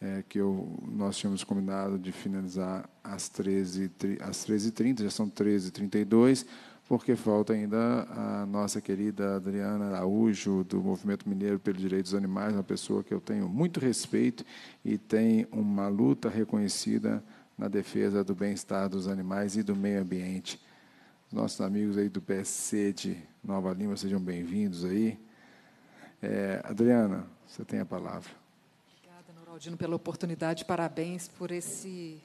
é, que eu, nós tínhamos combinado de finalizar às 13h30, 13 já são 13h32, porque falta ainda a nossa querida Adriana Araújo, do Movimento Mineiro pelos Direitos dos Animais, uma pessoa que eu tenho muito respeito e tem uma luta reconhecida na defesa do bem-estar dos animais e do meio ambiente. Nossos amigos aí do PSC de Nova Lima, sejam bem-vindos aí. É, Adriana, você tem a palavra. Obrigada, Noraldino, pela oportunidade. Parabéns por esse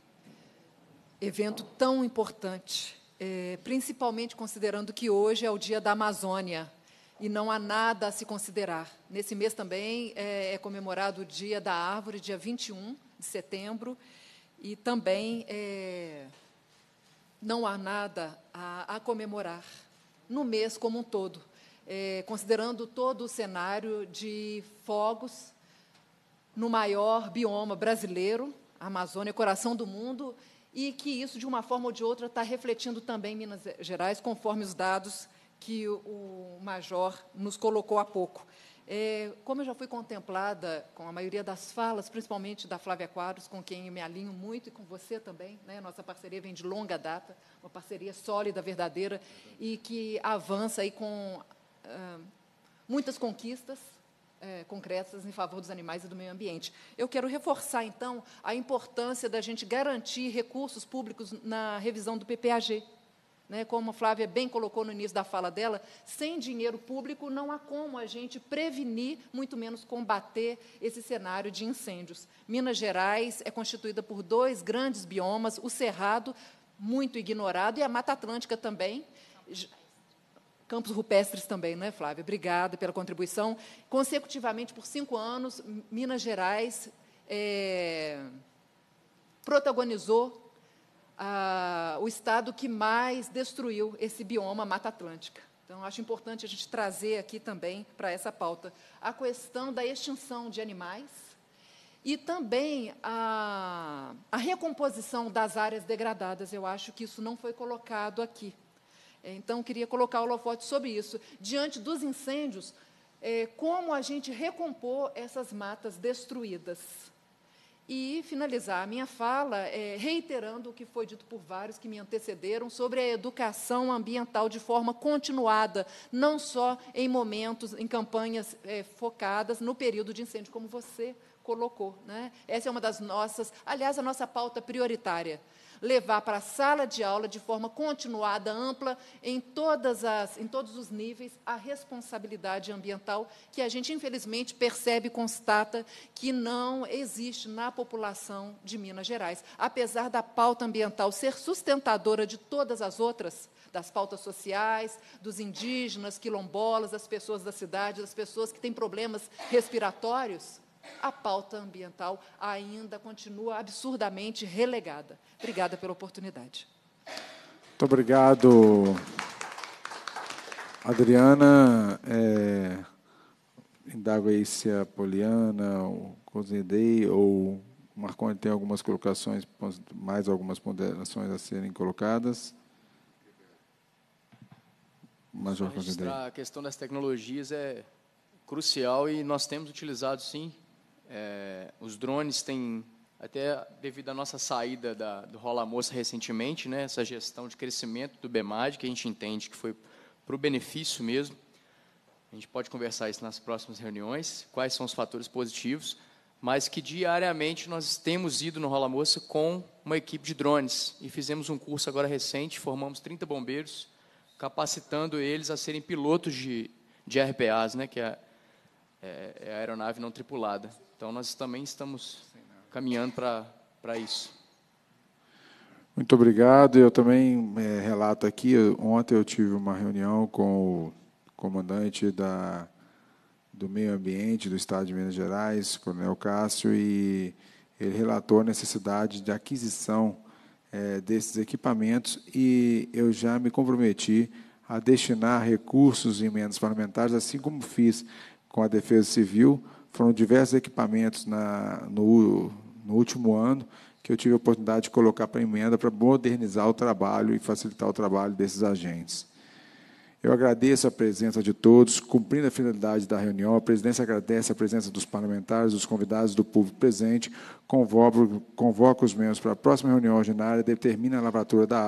evento tão importante é, principalmente considerando que hoje é o dia da Amazônia e não há nada a se considerar. Nesse mês também é, é comemorado o Dia da Árvore, dia 21 de setembro, e também é, não há nada a, a, comemorar no mês como um todo, é, considerando todo o cenário de fogos no maior bioma brasileiro, a Amazônia, coração do mundo, e que isso, de uma forma ou de outra, está refletindo também em Minas Gerais, conforme os dados que o Major nos colocou há pouco. É, como eu já fui contemplada com a maioria das falas, principalmente da Flávia Quadros, com quem eu me alinho muito, e com você também, né? nossa parceria vem de longa data, uma parceria sólida, verdadeira, e que avança aí com ah, muitas conquistas, é, concretas em favor dos animais e do meio ambiente. Eu quero reforçar, então, a importância da gente garantir recursos públicos na revisão do PPAG. Né? Como a Flávia bem colocou no início da fala dela, sem dinheiro público não há como a gente prevenir, muito menos combater esse cenário de incêndios. Minas Gerais é constituída por dois grandes biomas, o Cerrado, muito ignorado, e a Mata Atlântica também. Não, não Campos Rupestres também, né, Flávia? Obrigada pela contribuição. Consecutivamente, por cinco anos, Minas Gerais é, protagonizou ah, o estado que mais destruiu esse bioma Mata Atlântica. Então, acho importante a gente trazer aqui também para essa pauta a questão da extinção de animais e também a, a recomposição das áreas degradadas. Eu acho que isso não foi colocado aqui. Então, queria colocar o holofote sobre isso. Diante dos incêndios, é, como a gente recompor essas matas destruídas. E finalizar a minha fala é, reiterando o que foi dito por vários que me antecederam sobre a educação ambiental de forma continuada, não só em momentos, em campanhas é, focadas no período de incêndio, como você colocou. Né? Essa é uma das nossas, aliás, a nossa pauta prioritária levar para a sala de aula de forma continuada, ampla, em, todas as, em todos os níveis, a responsabilidade ambiental, que a gente, infelizmente, percebe e constata que não existe na população de Minas Gerais. Apesar da pauta ambiental ser sustentadora de todas as outras, das pautas sociais, dos indígenas, quilombolas, das pessoas da cidade, das pessoas que têm problemas respiratórios, a pauta ambiental ainda continua absurdamente relegada. Obrigada pela oportunidade. Muito obrigado, Adriana. É, indago aí se a Poliana, o Cozendei ou o Marconi tem algumas colocações, mais algumas ponderações a serem colocadas. Major Cozendei. A questão das tecnologias é crucial e nós temos utilizado, sim, é, os drones têm, até devido à nossa saída da, do Rola Moça recentemente, né, essa gestão de crescimento do BEMAD, que a gente entende que foi para o benefício mesmo. A gente pode conversar isso nas próximas reuniões, quais são os fatores positivos, mas que diariamente nós temos ido no Rola Moça com uma equipe de drones. E fizemos um curso agora recente, formamos 30 bombeiros, capacitando eles a serem pilotos de, de RPAs, né, que é, é, é a aeronave não tripulada. Então, nós também estamos caminhando para isso. Muito obrigado. Eu também é, relato aqui. Ontem eu tive uma reunião com o comandante da, do Meio Ambiente do Estado de Minas Gerais, Coronel Cássio, e ele relatou a necessidade de aquisição é, desses equipamentos. E eu já me comprometi a destinar recursos e emendas parlamentares, assim como fiz com a Defesa Civil foram diversos equipamentos na, no, no último ano que eu tive a oportunidade de colocar para emenda para modernizar o trabalho e facilitar o trabalho desses agentes. Eu agradeço a presença de todos, cumprindo a finalidade da reunião, a presidência agradece a presença dos parlamentares, dos convidados, do público presente, convoco, convoco os membros para a próxima reunião ordinária, determina a lavratura da